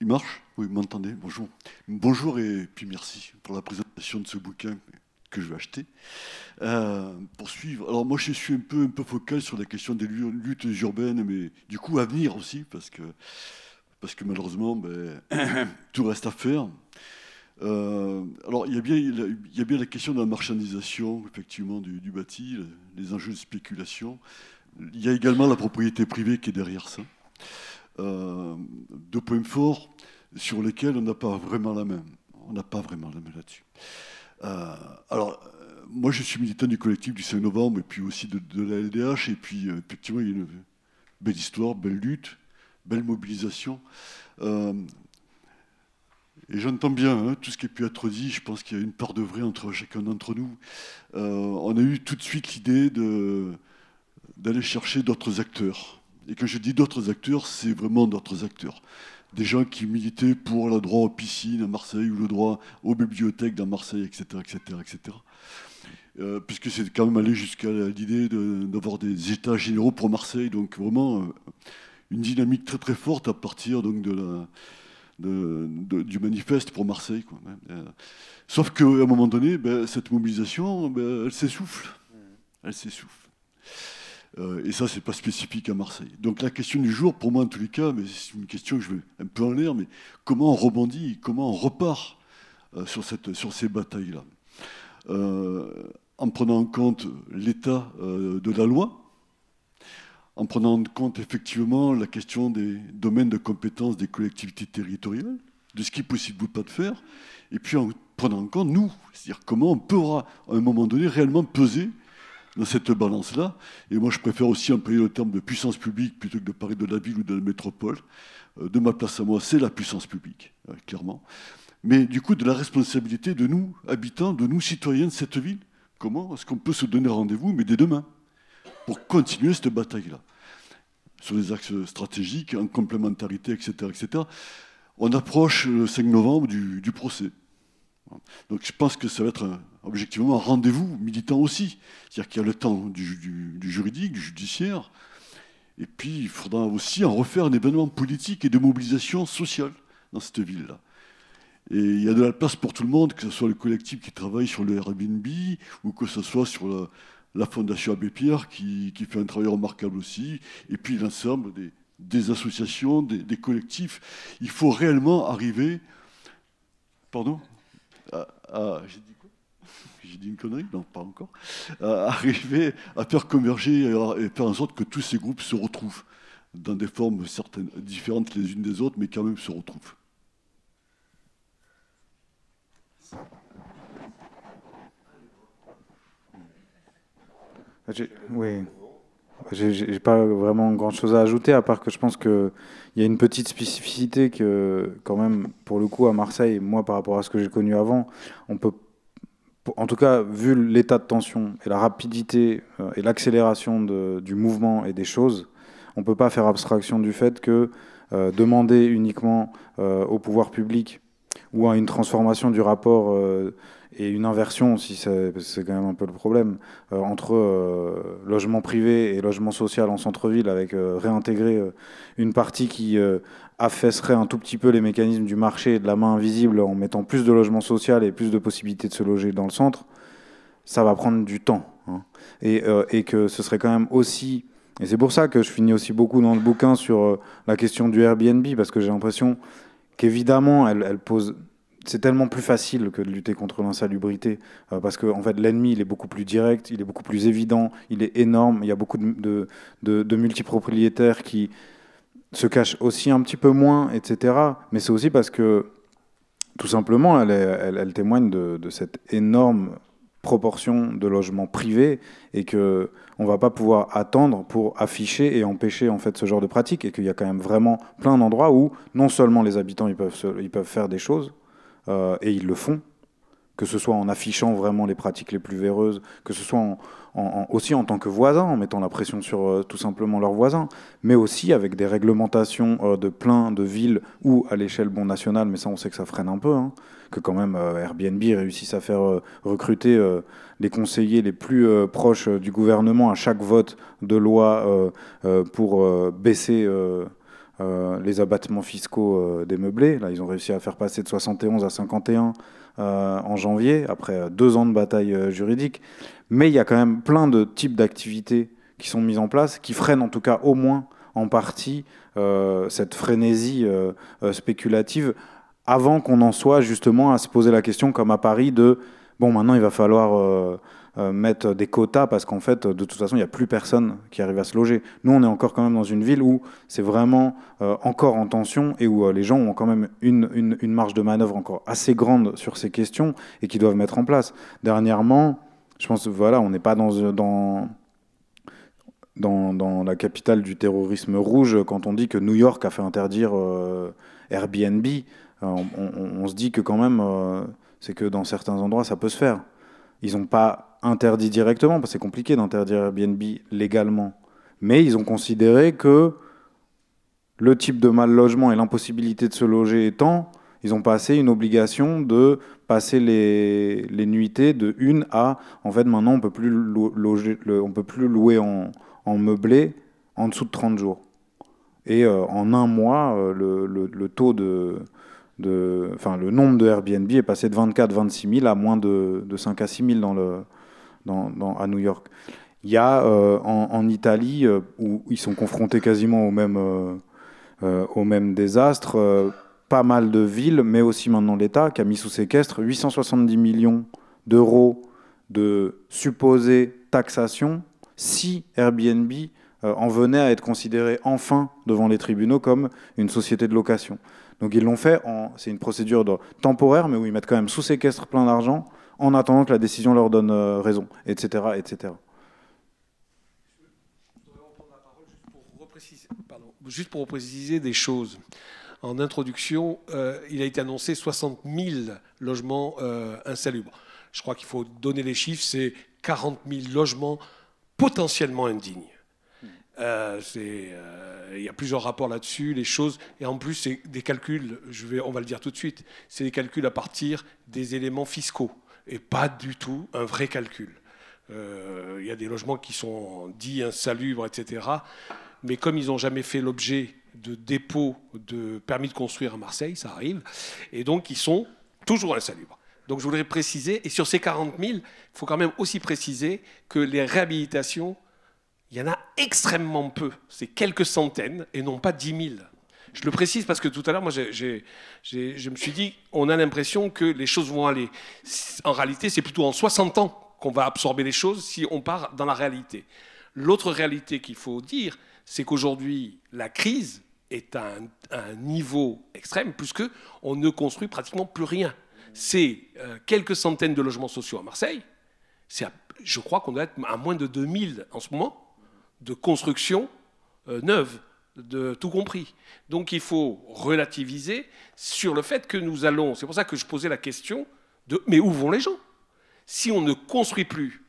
il marche Oui, vous m'entendez Bonjour. Bonjour et puis merci pour la présentation de ce bouquin que je vais acheter. Euh, alors moi je suis un peu, un peu focal sur la question des luttes urbaines, mais du coup à venir aussi, parce que, parce que malheureusement, ben, (coughs) tout reste à faire. Euh, alors, il y, a bien, il bien, la question de la marchandisation, effectivement, du, du, bâti, les enjeux de spéculation. Il y a également la propriété privée qui est derrière ça. Euh, deux points forts sur lesquels on n'a pas vraiment la main. On n'a pas vraiment la main là-dessus. Euh, alors, euh, moi, je suis militant du collectif du 5 novembre et puis aussi de, la LDH. Et puis, effectivement, il y a une belle histoire, belle lutte, belle mobilisation. et j'entends bien hein, tout ce qui a pu être dit. Je pense qu'il y a une part de vrai entre chacun d'entre nous. on a eu tout de suite l'idée d'aller chercher d'autres acteurs et quand je dis d'autres acteurs, c'est vraiment d'autres acteurs. Des gens qui militaient pour le droit aux piscines à Marseille ou le droit aux bibliothèques dans Marseille, etc. etc., etc. puisque c'est quand même allé jusqu'à l'idée d'avoir des états généraux pour Marseille. Donc vraiment euh, une dynamique très très forte à partir donc, de la, du manifeste pour Marseille. Hein. Euh, sauf qu'à un moment donné, ben, cette mobilisation, ben, elle s'essouffle. Elle s'essouffle. Euh, et ça, c'est pas spécifique à Marseille. Donc la question du jour, pour moi en tous les cas, mais c'est une question que je vais un peu en l'air, mais comment on rebondit, comment on repart euh, sur, cette, sur ces batailles-là euh, En prenant en compte l'état de la loi, en prenant en compte effectivement la question des domaines de compétences des collectivités territoriales, de ce qui est possible ou pas de faire, et puis en prenant en compte nous, c'est-à-dire comment on pourra à un moment donné réellement peser dans cette balance-là. Et moi, je préfère aussi employer le terme de puissance publique plutôt que de parler de la ville ou de la métropole. Euh, de ma place à moi, c'est la puissance publique, hein, clairement. Mais du coup, de la responsabilité de nous, habitants, de nous, citoyens de cette ville. Comment est-ce qu'on peut se donner rendez-vous, mais dès demain, pour continuer cette bataille-là Sur les axes stratégiques, en complémentarité, etc. etc. On approche le 5 novembre du, du procès. Donc je pense que ça va être euh, objectivement un rendez-vous militant aussi. C'est-à-dire qu'il y a le temps du, juridique, du judiciaire, et puis il faudra aussi en refaire un événement politique et de mobilisation sociale dans cette ville-là. Et il y a de la place pour tout le monde, que ce soit le collectif qui travaille sur le Airbnb ou que ce soit sur la, Fondation Abbé Pierre qui, fait un travail remarquable aussi, et puis l'ensemble des, associations, des collectifs. Il faut réellement arriver... Pardon ah, j'ai dit quoi (laughs) J'ai dit une connerie Non, pas encore. Euh, arriver à faire converger et, faire en sorte que tous ces groupes se retrouvent dans des formes certaines, différentes les unes des autres, mais quand même se retrouvent. Ah, oui. J'ai pas vraiment grand chose à ajouter, à part que je pense qu'il y a une petite spécificité que, quand même, pour le coup, à Marseille, moi, par rapport à ce que j'ai connu avant, on peut. En tout cas, vu l'état de tension et la rapidité euh, et l'accélération du mouvement et des choses, on ne peut pas faire abstraction du fait que euh, demander uniquement euh, au pouvoir public ou à une transformation du rapport et une inversion, si c'est quand même un peu le problème, euh, entre euh, logement privé et logement social en centre-ville, avec euh, réintégrer une partie qui affaisserait un tout petit peu les mécanismes du marché et de la main invisible en mettant plus de logement social et plus de possibilités de se loger dans le centre, ça va prendre du temps. Hein. Et, que ce serait quand même aussi... Et c'est pour ça que je finis aussi beaucoup dans le bouquin sur la question du Airbnb, parce que j'ai l'impression qu'évidemment, elle, elle pose c'est tellement plus facile que de lutter contre l'insalubrité euh, parce que en fait l'ennemi il est beaucoup plus direct, il est beaucoup plus évident, il est énorme. Il y a beaucoup de, multipropriétaires qui se cachent aussi un petit peu moins, etc. Mais c'est aussi parce que tout simplement elle, témoigne de, cette énorme proportion de logements privés et que on va pas pouvoir attendre pour afficher et empêcher en fait ce genre de pratique et qu'il y a quand même vraiment plein d'endroits où non seulement les habitants ils peuvent ils peuvent faire des choses euh, et ils le font, que ce soit en affichant vraiment les pratiques les plus véreuses, que ce soit aussi en tant que voisins, en mettant la pression sur euh, tout simplement leurs voisins, mais aussi avec des réglementations euh, de plein de villes ou à l'échelle bon nationale, mais ça on sait que ça freine un peu, hein, que quand même Airbnb réussisse à faire recruter les conseillers les plus proches du gouvernement à chaque vote de loi pour baisser euh, les abattements fiscaux euh, des meublés. Là, ils ont réussi à faire passer de 71 à 51 euh, en janvier, après deux ans de bataille juridique. Mais il y a quand même plein de types d'activités qui sont mises en place, qui freinent en tout cas au moins en partie cette frénésie spéculative, avant qu'on en soit justement à se poser la question, comme à Paris, de bon, maintenant il va falloir euh, mettre des quotas parce qu'en fait, de toute façon, il n'y a plus personne qui arrive à se loger. Nous, on est encore quand même dans une ville où c'est vraiment euh, encore en tension et où euh, les gens ont quand même une, une, marge de manœuvre encore assez grande sur ces questions et qui doivent mettre en place. Dernièrement, je pense, voilà, on n'est pas dans, dans dans, la capitale du terrorisme rouge quand on dit que New York a fait interdire Airbnb. on, se dit que quand même, c'est que dans certains endroits, ça peut se faire. Ils n'ont pas interdit directement, parce que c'est compliqué d'interdire Airbnb légalement. Mais ils ont considéré que le type de mal logement et l'impossibilité de se loger étant, ils ont passé une obligation de passer les, les de une à en fait maintenant on peut plus on peut plus louer en, meublé en dessous de 30 jours. Et euh, en un mois, euh, le, taux de, enfin le nombre de Airbnb est passé de 24 26 000 à moins de, de 5 à 6 000 dans le à New York. Il y a euh, en, Italie, euh, où ils sont confrontés quasiment au même, euh, au même désastre, pas mal de villes, mais aussi maintenant l'État, qui a mis sous séquestre 870 millions d'euros de supposées taxation si Airbnb en venait à être considéré enfin devant les tribunaux comme une société de location. Donc ils l'ont fait, c'est une procédure temporaire, mais où ils mettent quand même sous séquestre plein d'argent en attendant que la décision leur donne euh, raison, etc. etc. juste pour préciser des choses. En introduction, euh, il a été annoncé 60 000 logements euh, insalubres. Je crois qu'il faut donner les chiffres, c'est 40 000 logements potentiellement indignes. il y a plusieurs rapports là-dessus, les choses, et en plus c'est des calculs, je vais, on va le dire tout de suite, c'est des calculs à partir des éléments fiscaux et pas du tout un vrai calcul. Il euh, y a des logements qui sont dits insalubres, etc. Mais comme ils n'ont jamais fait l'objet de dépôt de permis de construire à Marseille, ça arrive, et donc ils sont toujours insalubres. Donc je voudrais préciser, et sur ces 40 000, il faut quand même aussi préciser que les réhabilitations, il y en a extrêmement peu, c'est quelques centaines et non pas 10 000. Je le précise parce que tout à l'heure, moi, je me suis dit, on a l'impression que les choses vont aller. En réalité, c'est plutôt en 60 ans qu'on va absorber les choses si on part dans la réalité. L'autre réalité qu'il faut dire, c'est qu'aujourd'hui, la crise est à un, niveau extrême, puisque on ne construit pratiquement plus rien. C'est euh, quelques centaines de logements sociaux à Marseille. C'est, je crois qu'on doit être à moins de 2000 en ce moment de construction euh, neuve de tout compris. Donc il faut relativiser sur le fait que nous allons. C'est pour ça que je posais la question de mais où vont les gens Si on ne construit plus,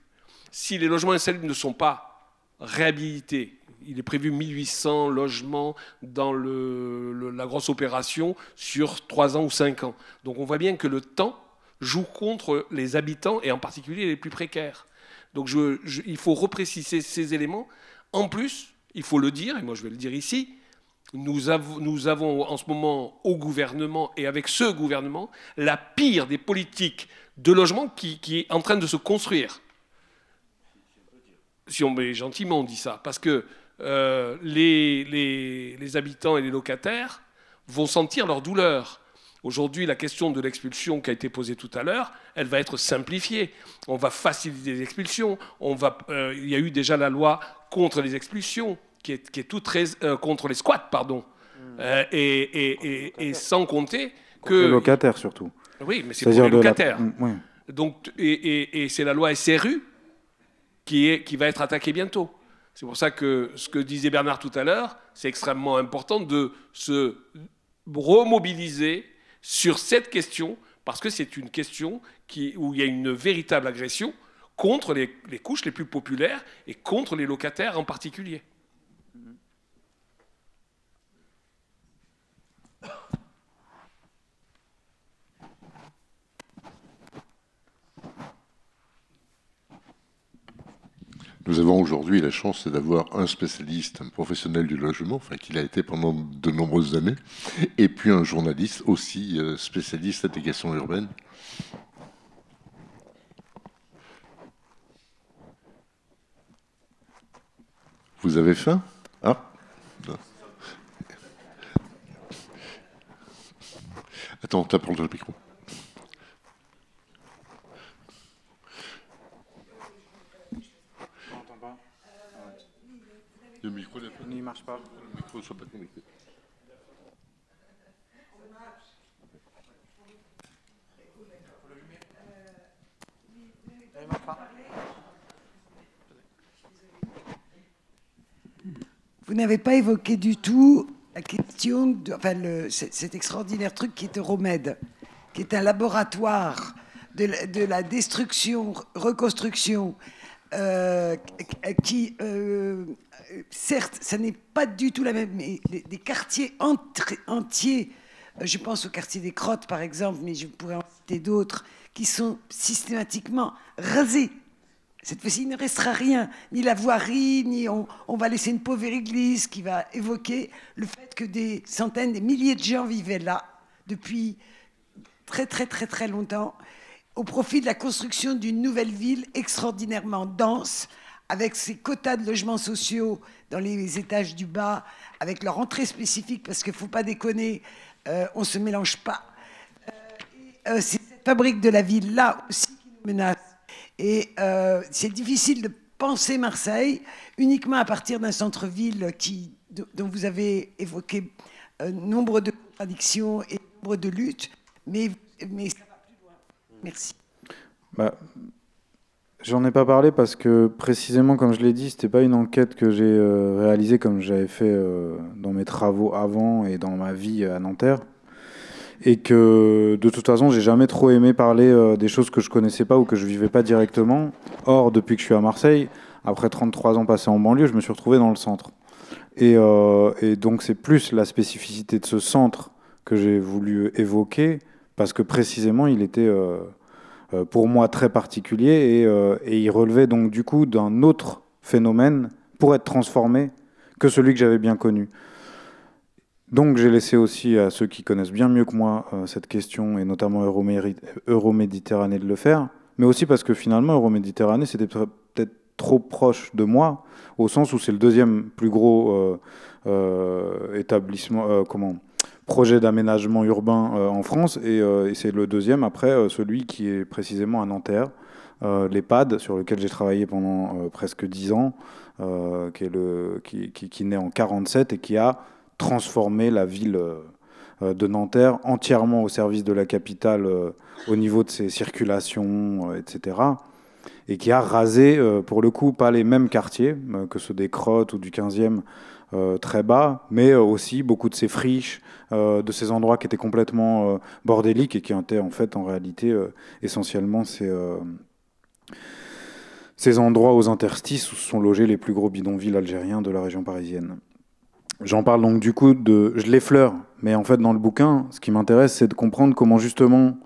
si les logements insalubres ne sont pas réhabilités, il est prévu 1800 logements dans la grosse opération sur 3 ans ou 5 ans. Donc on voit bien que le temps joue contre les habitants et en particulier les plus précaires. Donc il faut repréciser ces éléments. En plus, il faut le dire, et moi je vais le dire ici, nous, avons en ce moment au gouvernement et avec ce gouvernement la pire des politiques de logement qui, est en train de se construire. Si on met gentiment on dit ça, parce que euh, les, les habitants et les locataires vont sentir leur douleur Aujourd'hui, la question de l'expulsion qui a été posée tout à l'heure, elle va être simplifiée. On va faciliter les expulsions. On va, euh, il y a eu déjà la loi contre les expulsions, qui est, toute euh, contre les squats, pardon. Mm. Euh, et, sans compter que. Les locataires surtout. Oui, mais c'est pour les locataires. Mm, Donc, et c'est la loi SRU qui, est, qui va être attaquée bientôt. C'est pour ça que ce que disait Bernard tout à l'heure, c'est extrêmement important de se remobiliser sur cette question, parce que c'est une question où il y a une véritable agression contre les couches les plus populaires et contre les locataires en particulier. Nous avons aujourd'hui la chance d'avoir un spécialiste, un professionnel du logement, enfin qu'il a été pendant de nombreuses années, et puis un journaliste aussi euh, spécialiste des questions urbaines. Vous avez faim Ah Attends, t'as le micro. Le micro, il ne marche pas. Le micro, soit pas connecté. marche Vous n'avez pas évoqué du tout la question, de, enfin, le, cet extraordinaire truc qui est Euromed, qui est un laboratoire de la, de la destruction, reconstruction euh, qui, euh, certes, ça n'est pas du tout la même, mais des quartiers entiers, euh, je pense au quartier des Crottes par exemple, mais je pourrais en citer d'autres, qui sont systématiquement rasés. Cette fois-ci, il ne restera rien, ni la voirie, ni on, on, va laisser une pauvre église qui va évoquer le fait que des centaines, des milliers de gens vivaient là depuis très très très très longtemps au profit de la construction d'une nouvelle ville extraordinairement dense, avec ses quotas de logements sociaux dans les étages du bas, avec leur entrée spécifique, parce qu'il ne faut pas déconner, euh, on ne se mélange pas. Euh, euh, c'est cette fabrique de la ville-là aussi qui nous menace. Et c'est difficile de penser Marseille uniquement à partir d'un centre-ville qui, dont vous avez évoqué nombre de contradictions et nombre de luttes, mais, mais Merci. Bah, j'en ai pas parlé parce que précisément, comme je l'ai dit, c'était pas une enquête que j'ai euh, réalisée comme j'avais fait euh, dans mes travaux avant et dans ma vie à Nanterre, et que de toute façon, j'ai jamais trop aimé parler euh, des choses que je connaissais pas ou que je vivais pas directement. Or, depuis que je suis à Marseille, après 33 ans passés en banlieue, je me suis retrouvé dans le centre. Et, et donc, c'est plus la spécificité de ce centre que j'ai voulu évoquer parce que précisément, il était euh, euh, pour moi très particulier euh, et, il relevait donc du coup d'un autre phénomène pour être transformé que celui que j'avais bien connu. Donc j'ai laissé aussi à ceux qui connaissent bien mieux que moi cette question, et notamment Euroméditerranée, de le faire, mais aussi parce que finalement Euroméditerranée, c'était peut-être trop proche de moi, au sens où c'est le deuxième plus gros établissement, comment, projet d'aménagement urbain euh, en France. Euh, et, c'est le deuxième après euh, celui qui est précisément à Nanterre. l'EHPAD sur lequel j'ai travaillé pendant presque dix ans, qui, est le, qui, qui, qui, naît en 47 et qui a transformé la ville de Nanterre entièrement au service de la capitale au niveau de ses circulations, etc. Et qui a rasé, pour le coup, pas les mêmes quartiers que ceux des Crottes ou du 15e, euh, très bas, mais euh, aussi beaucoup de ces friches, euh, de ces endroits qui étaient complètement bordéliques et qui étaient en fait en réalité essentiellement ces, ces endroits aux interstices où se sont logés les plus gros bidonvilles algériens de la région parisienne. J'en parle donc du coup de. Je l'effleure, mais en fait dans le bouquin, ce qui m'intéresse, c'est de comprendre comment justement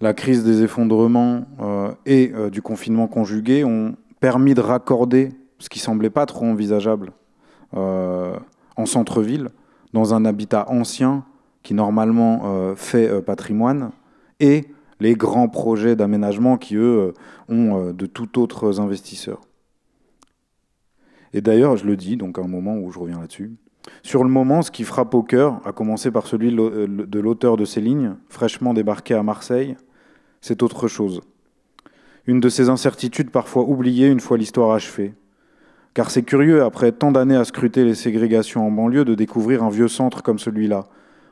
la crise des effondrements et du confinement conjugué ont permis de raccorder ce qui semblait pas trop envisageable euh, en centre-ville, dans un habitat ancien qui normalement euh, fait euh, patrimoine, et les grands projets d'aménagement qui, eux, ont de tout autres investisseurs. Et d'ailleurs, je le dis, donc à un moment où je reviens là-dessus, sur le moment, ce qui frappe au cœur, à commencer par celui de l'auteur de ces lignes, fraîchement débarqué à Marseille, c'est autre chose. Une de ces incertitudes parfois oubliées une fois l'histoire achevée, car c'est curieux, après tant d'années à scruter les ségrégations en banlieue, de découvrir un vieux centre comme celui-là,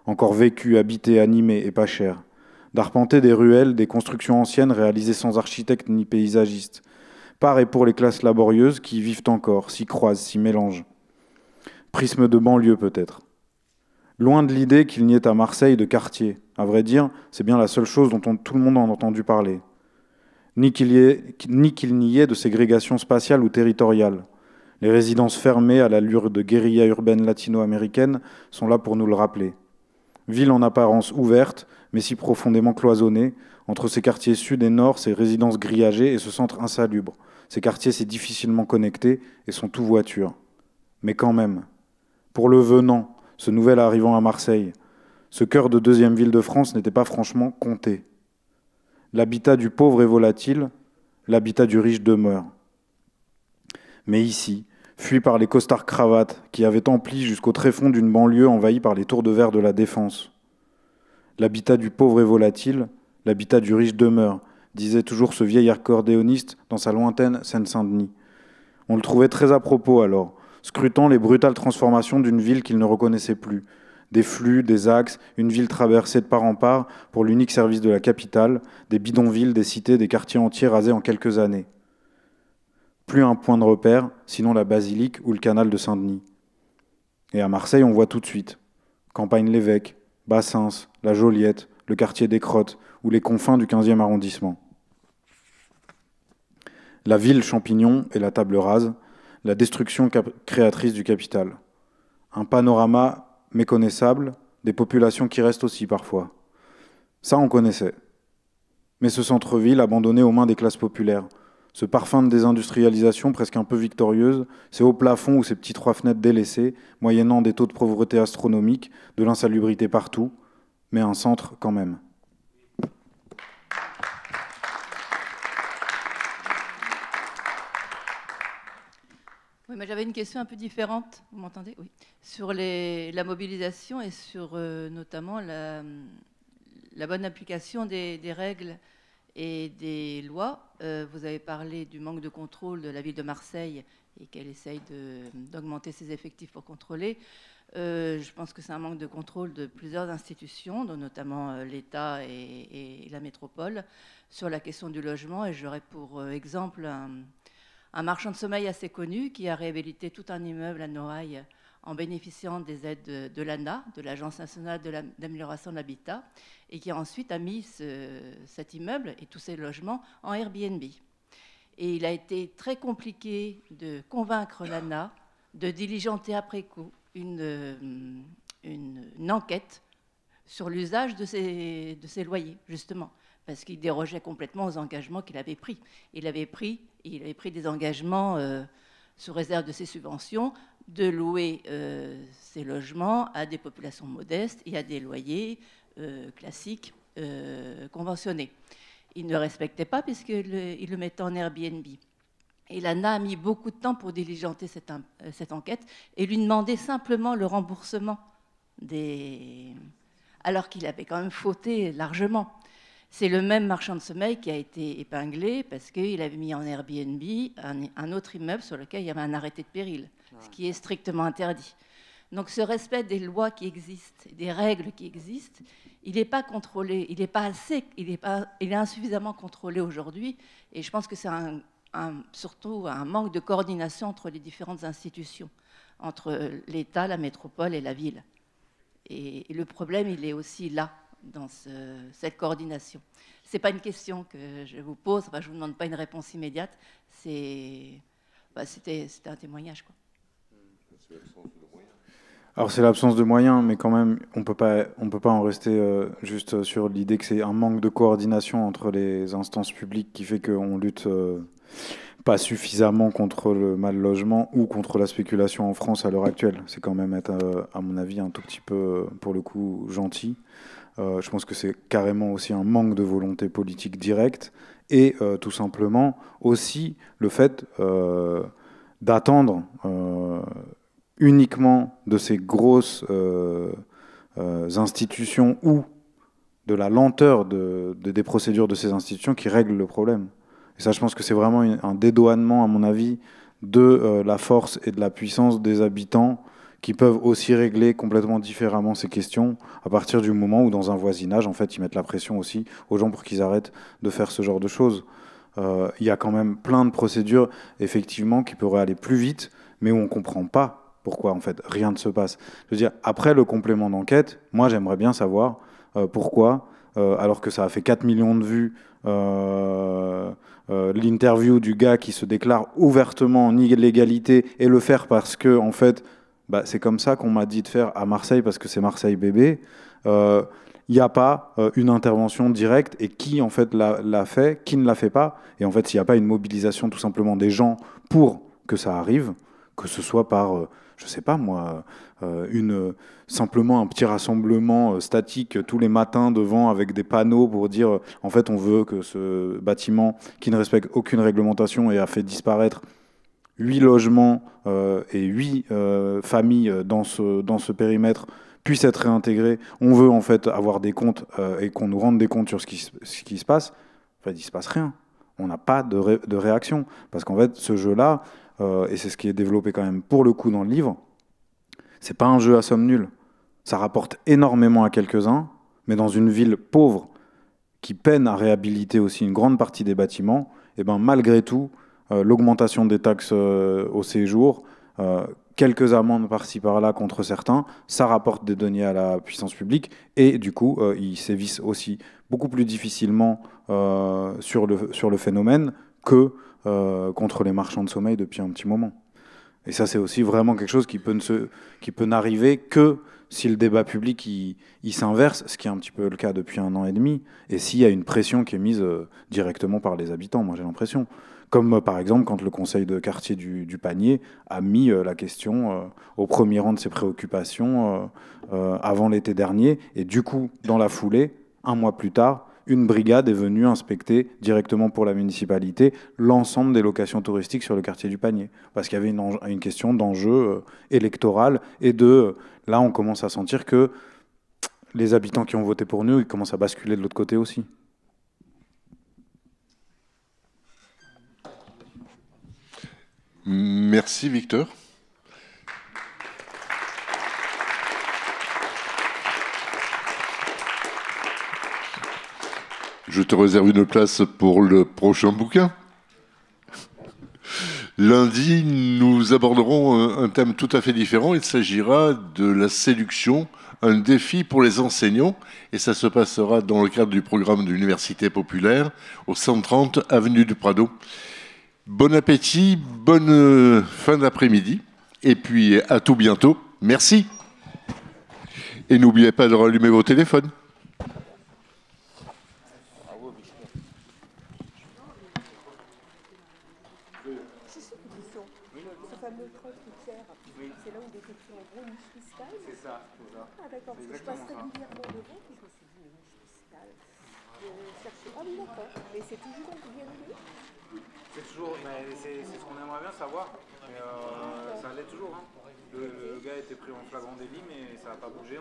encore vécu, habité, animé et pas cher. D'arpenter des ruelles, des constructions anciennes réalisées sans architecte ni paysagiste. Par et pour les classes laborieuses qui vivent encore, s'y croisent, s'y mélangent. Prisme de banlieue peut-être. Loin de l'idée qu'il n'y ait à Marseille de quartier. À vrai dire, c'est bien la seule chose dont tout le monde en a entendu parler. Ni qu'il n'y ait de ségrégation spatiale ou territoriale. Les résidences fermées à l'allure de guérilla urbaine latino-américaine sont là pour nous le rappeler. Ville en apparence ouverte, mais si profondément cloisonnée, entre ses quartiers sud et nord, ses résidences grillagées et ce centre insalubre. Ces quartiers, s'est difficilement connectés et sont tout voiture. Mais quand même, pour le venant, ce nouvel arrivant à Marseille, ce cœur de deuxième ville de France n'était pas franchement compté. L'habitat du pauvre est volatile, l'habitat du riche demeure. Mais ici, fui par les costards cravates qui avaient empli jusqu'au tréfonds d'une banlieue envahie par les tours de verre de la défense. L'habitat du pauvre est volatile, l'habitat du riche demeure, disait toujours ce vieil accordéoniste dans sa lointaine Seine-Saint-Denis. On le trouvait très à propos alors, scrutant les brutales transformations d'une ville qu'il ne reconnaissait plus. Des flux, des axes, une ville traversée de part en part pour l'unique service de la capitale, des bidonvilles, des cités, des quartiers entiers rasés en quelques années plus un point de repère, sinon la basilique ou le canal de Saint-Denis. Et à Marseille, on voit tout de suite. Campagne l'évêque, Bassins, la Joliette, le quartier des Crottes ou les confins du 15e arrondissement. La ville champignon et la table rase, la destruction créatrice du capital. Un panorama méconnaissable des populations qui restent aussi parfois. Ça, on connaissait. Mais ce centre-ville abandonné aux mains des classes populaires, ce parfum de désindustrialisation presque un peu victorieuse, c'est au plafond où ces petites trois fenêtres délaissées, moyennant des taux de pauvreté astronomiques, de l'insalubrité partout, mais un centre quand même. Oui, mais j'avais une question un peu différente, vous m'entendez Oui. Sur les, la mobilisation et sur euh, notamment la, bonne application des règles et des lois. Euh, vous avez parlé du manque de contrôle de la ville de Marseille et qu'elle essaye d'augmenter ses effectifs pour contrôler. Euh, je pense que c'est un manque de contrôle de plusieurs institutions, dont notamment euh, l'État et, la métropole, sur la question du logement. Et j'aurais pour exemple un, marchand de sommeil assez connu qui a réhabilité tout un immeuble à Noailles en bénéficiant des aides de l'ANA, de l'Agence nationale d'amélioration de l'habitat, et qui ensuite a mis cet immeuble et tous ses logements en Airbnb. Et il a été très compliqué de convaincre l'ANA de diligenter après coup une, euh, une, enquête sur l'usage de ces, de ces loyers, justement, parce qu'il dérogeait complètement aux engagements qu'il avait pris. Il avait pris, il avait pris des engagements euh, sous réserve de ses subventions de louer euh, ses ces logements à des populations modestes et à des loyers euh, classique euh, conventionné. Il ne respectait pas puisqu'il le mettait en Airbnb. Et l'ANA a mis beaucoup de temps pour diligenter euh, cette, enquête et lui demander simplement le remboursement des... alors qu'il avait quand même fauté largement. C'est le même marchand de sommeil qui a été épinglé parce qu'il avait mis en Airbnb un, autre immeuble sur lequel il y avait un arrêté de péril, ce qui est strictement interdit. Donc ce respect des lois qui existent, des règles qui existent, il n'est pas contrôlé, il n'est pas assez, il est, pas, il est insuffisamment contrôlé aujourd'hui. Et je pense que c'est un, surtout un manque de coordination entre les différentes institutions, entre l'État, la métropole et la ville. Et, le problème, il est aussi là, dans cette coordination. Ce n'est pas une question que je vous pose, je ne vous demande pas une réponse immédiate, bah, c'était un témoignage. Quoi. Alors c'est l'absence de moyens, mais quand même, on peut pas, on peut pas en rester euh, juste euh, sur l'idée que c'est un manque de coordination entre les instances publiques qui fait qu'on lutte euh, pas suffisamment contre le mal logement ou contre la spéculation en France à l'heure actuelle. C'est quand même être, à mon avis, un tout petit peu, pour le coup, gentil. je pense que c'est carrément aussi un manque de volonté politique directe et tout simplement aussi le fait d'attendre uniquement de ces grosses euh, euh, institutions ou de la lenteur des procédures de ces institutions qui règlent le problème. Et ça, je pense que c'est vraiment un dédouanement, à mon avis, de euh, la force et de la puissance des habitants qui peuvent aussi régler complètement différemment ces questions à partir du moment où, dans un voisinage, en fait, ils mettent la pression aussi aux gens pour qu'ils arrêtent de faire ce genre de choses. Il y a quand même plein de procédures, effectivement, qui pourraient aller plus vite, mais où on ne comprend pas pourquoi en fait rien ne se passe. Je veux dire, après le complément d'enquête, moi j'aimerais bien savoir euh, pourquoi, euh, alors que ça a fait 4 millions de vues, euh, l'interview du gars qui se déclare ouvertement en illégalité et le faire parce que en fait, bah, c'est comme ça qu'on m'a dit de faire à Marseille parce que c'est Marseille bébé. il n'y a pas une intervention directe et qui en fait l'a fait, qui ne l'a fait pas. Et en fait, s'il n'y a pas une mobilisation tout simplement des gens pour que ça arrive, que ce soit par je sais pas moi, euh, simplement un petit rassemblement euh, statique tous les matins devant avec des panneaux pour dire euh, en fait on veut que ce bâtiment qui ne respecte aucune réglementation et a fait disparaître huit logements et huit familles dans ce, dans ce périmètre puisse être réintégré. On veut en fait avoir des comptes et qu'on nous rende des comptes sur ce qui, ce qui se passe. En fait, il se passe rien. On n'a pas de, de réaction. Parce qu'en fait, ce jeu-là, euh, et c'est ce qui est développé quand même pour le coup dans le livre, c'est pas un jeu à somme nulle. Ça rapporte énormément à quelques-uns, mais dans une ville pauvre qui peine à réhabiliter aussi une grande partie des bâtiments, et eh ben malgré tout, euh, l'augmentation des taxes euh, au séjour, quelques amendes par-ci par-là contre certains, ça rapporte des deniers à la puissance publique et du coup, ils sévissent aussi beaucoup plus difficilement sur, le, sur le phénomène que euh, contre les marchands de sommeil depuis un petit moment. Et ça, c'est aussi vraiment quelque chose qui peut, qui peut n'arriver que si le débat public il, s'inverse, ce qui est un petit peu le cas depuis un an et demi, et s'il y a une pression qui est mise euh, directement par les habitants, moi j'ai l'impression. Comme euh, par exemple quand le conseil de quartier du, panier a mis la question au premier rang de ses préoccupations avant l'été dernier, et du coup, dans la foulée, un mois plus tard, une brigade est venue inspecter directement pour la municipalité l'ensemble des locations touristiques sur le quartier du Panier, parce qu'il y avait une, question d'enjeu euh, électoral et de euh, là on commence à sentir que les habitants qui ont voté pour nous, ils commencent à basculer de l'autre côté aussi. Merci Victor. je te réserve une place pour le prochain bouquin. Lundi, nous aborderons un thème tout à fait différent. Il s'agira de la séduction, un défi pour les enseignants, et ça se passera dans le cadre du programme de l'Université populaire au 130 avenue du Prado. Bon appétit, bonne euh, fin d'après-midi, et puis à tout bientôt. Merci. Et n'oubliez pas de rallumer vos téléphones. Euh, ça allait toujours. Hein. Le, le, gars était pris en flagrant délit, mais ça n'a pas bougé.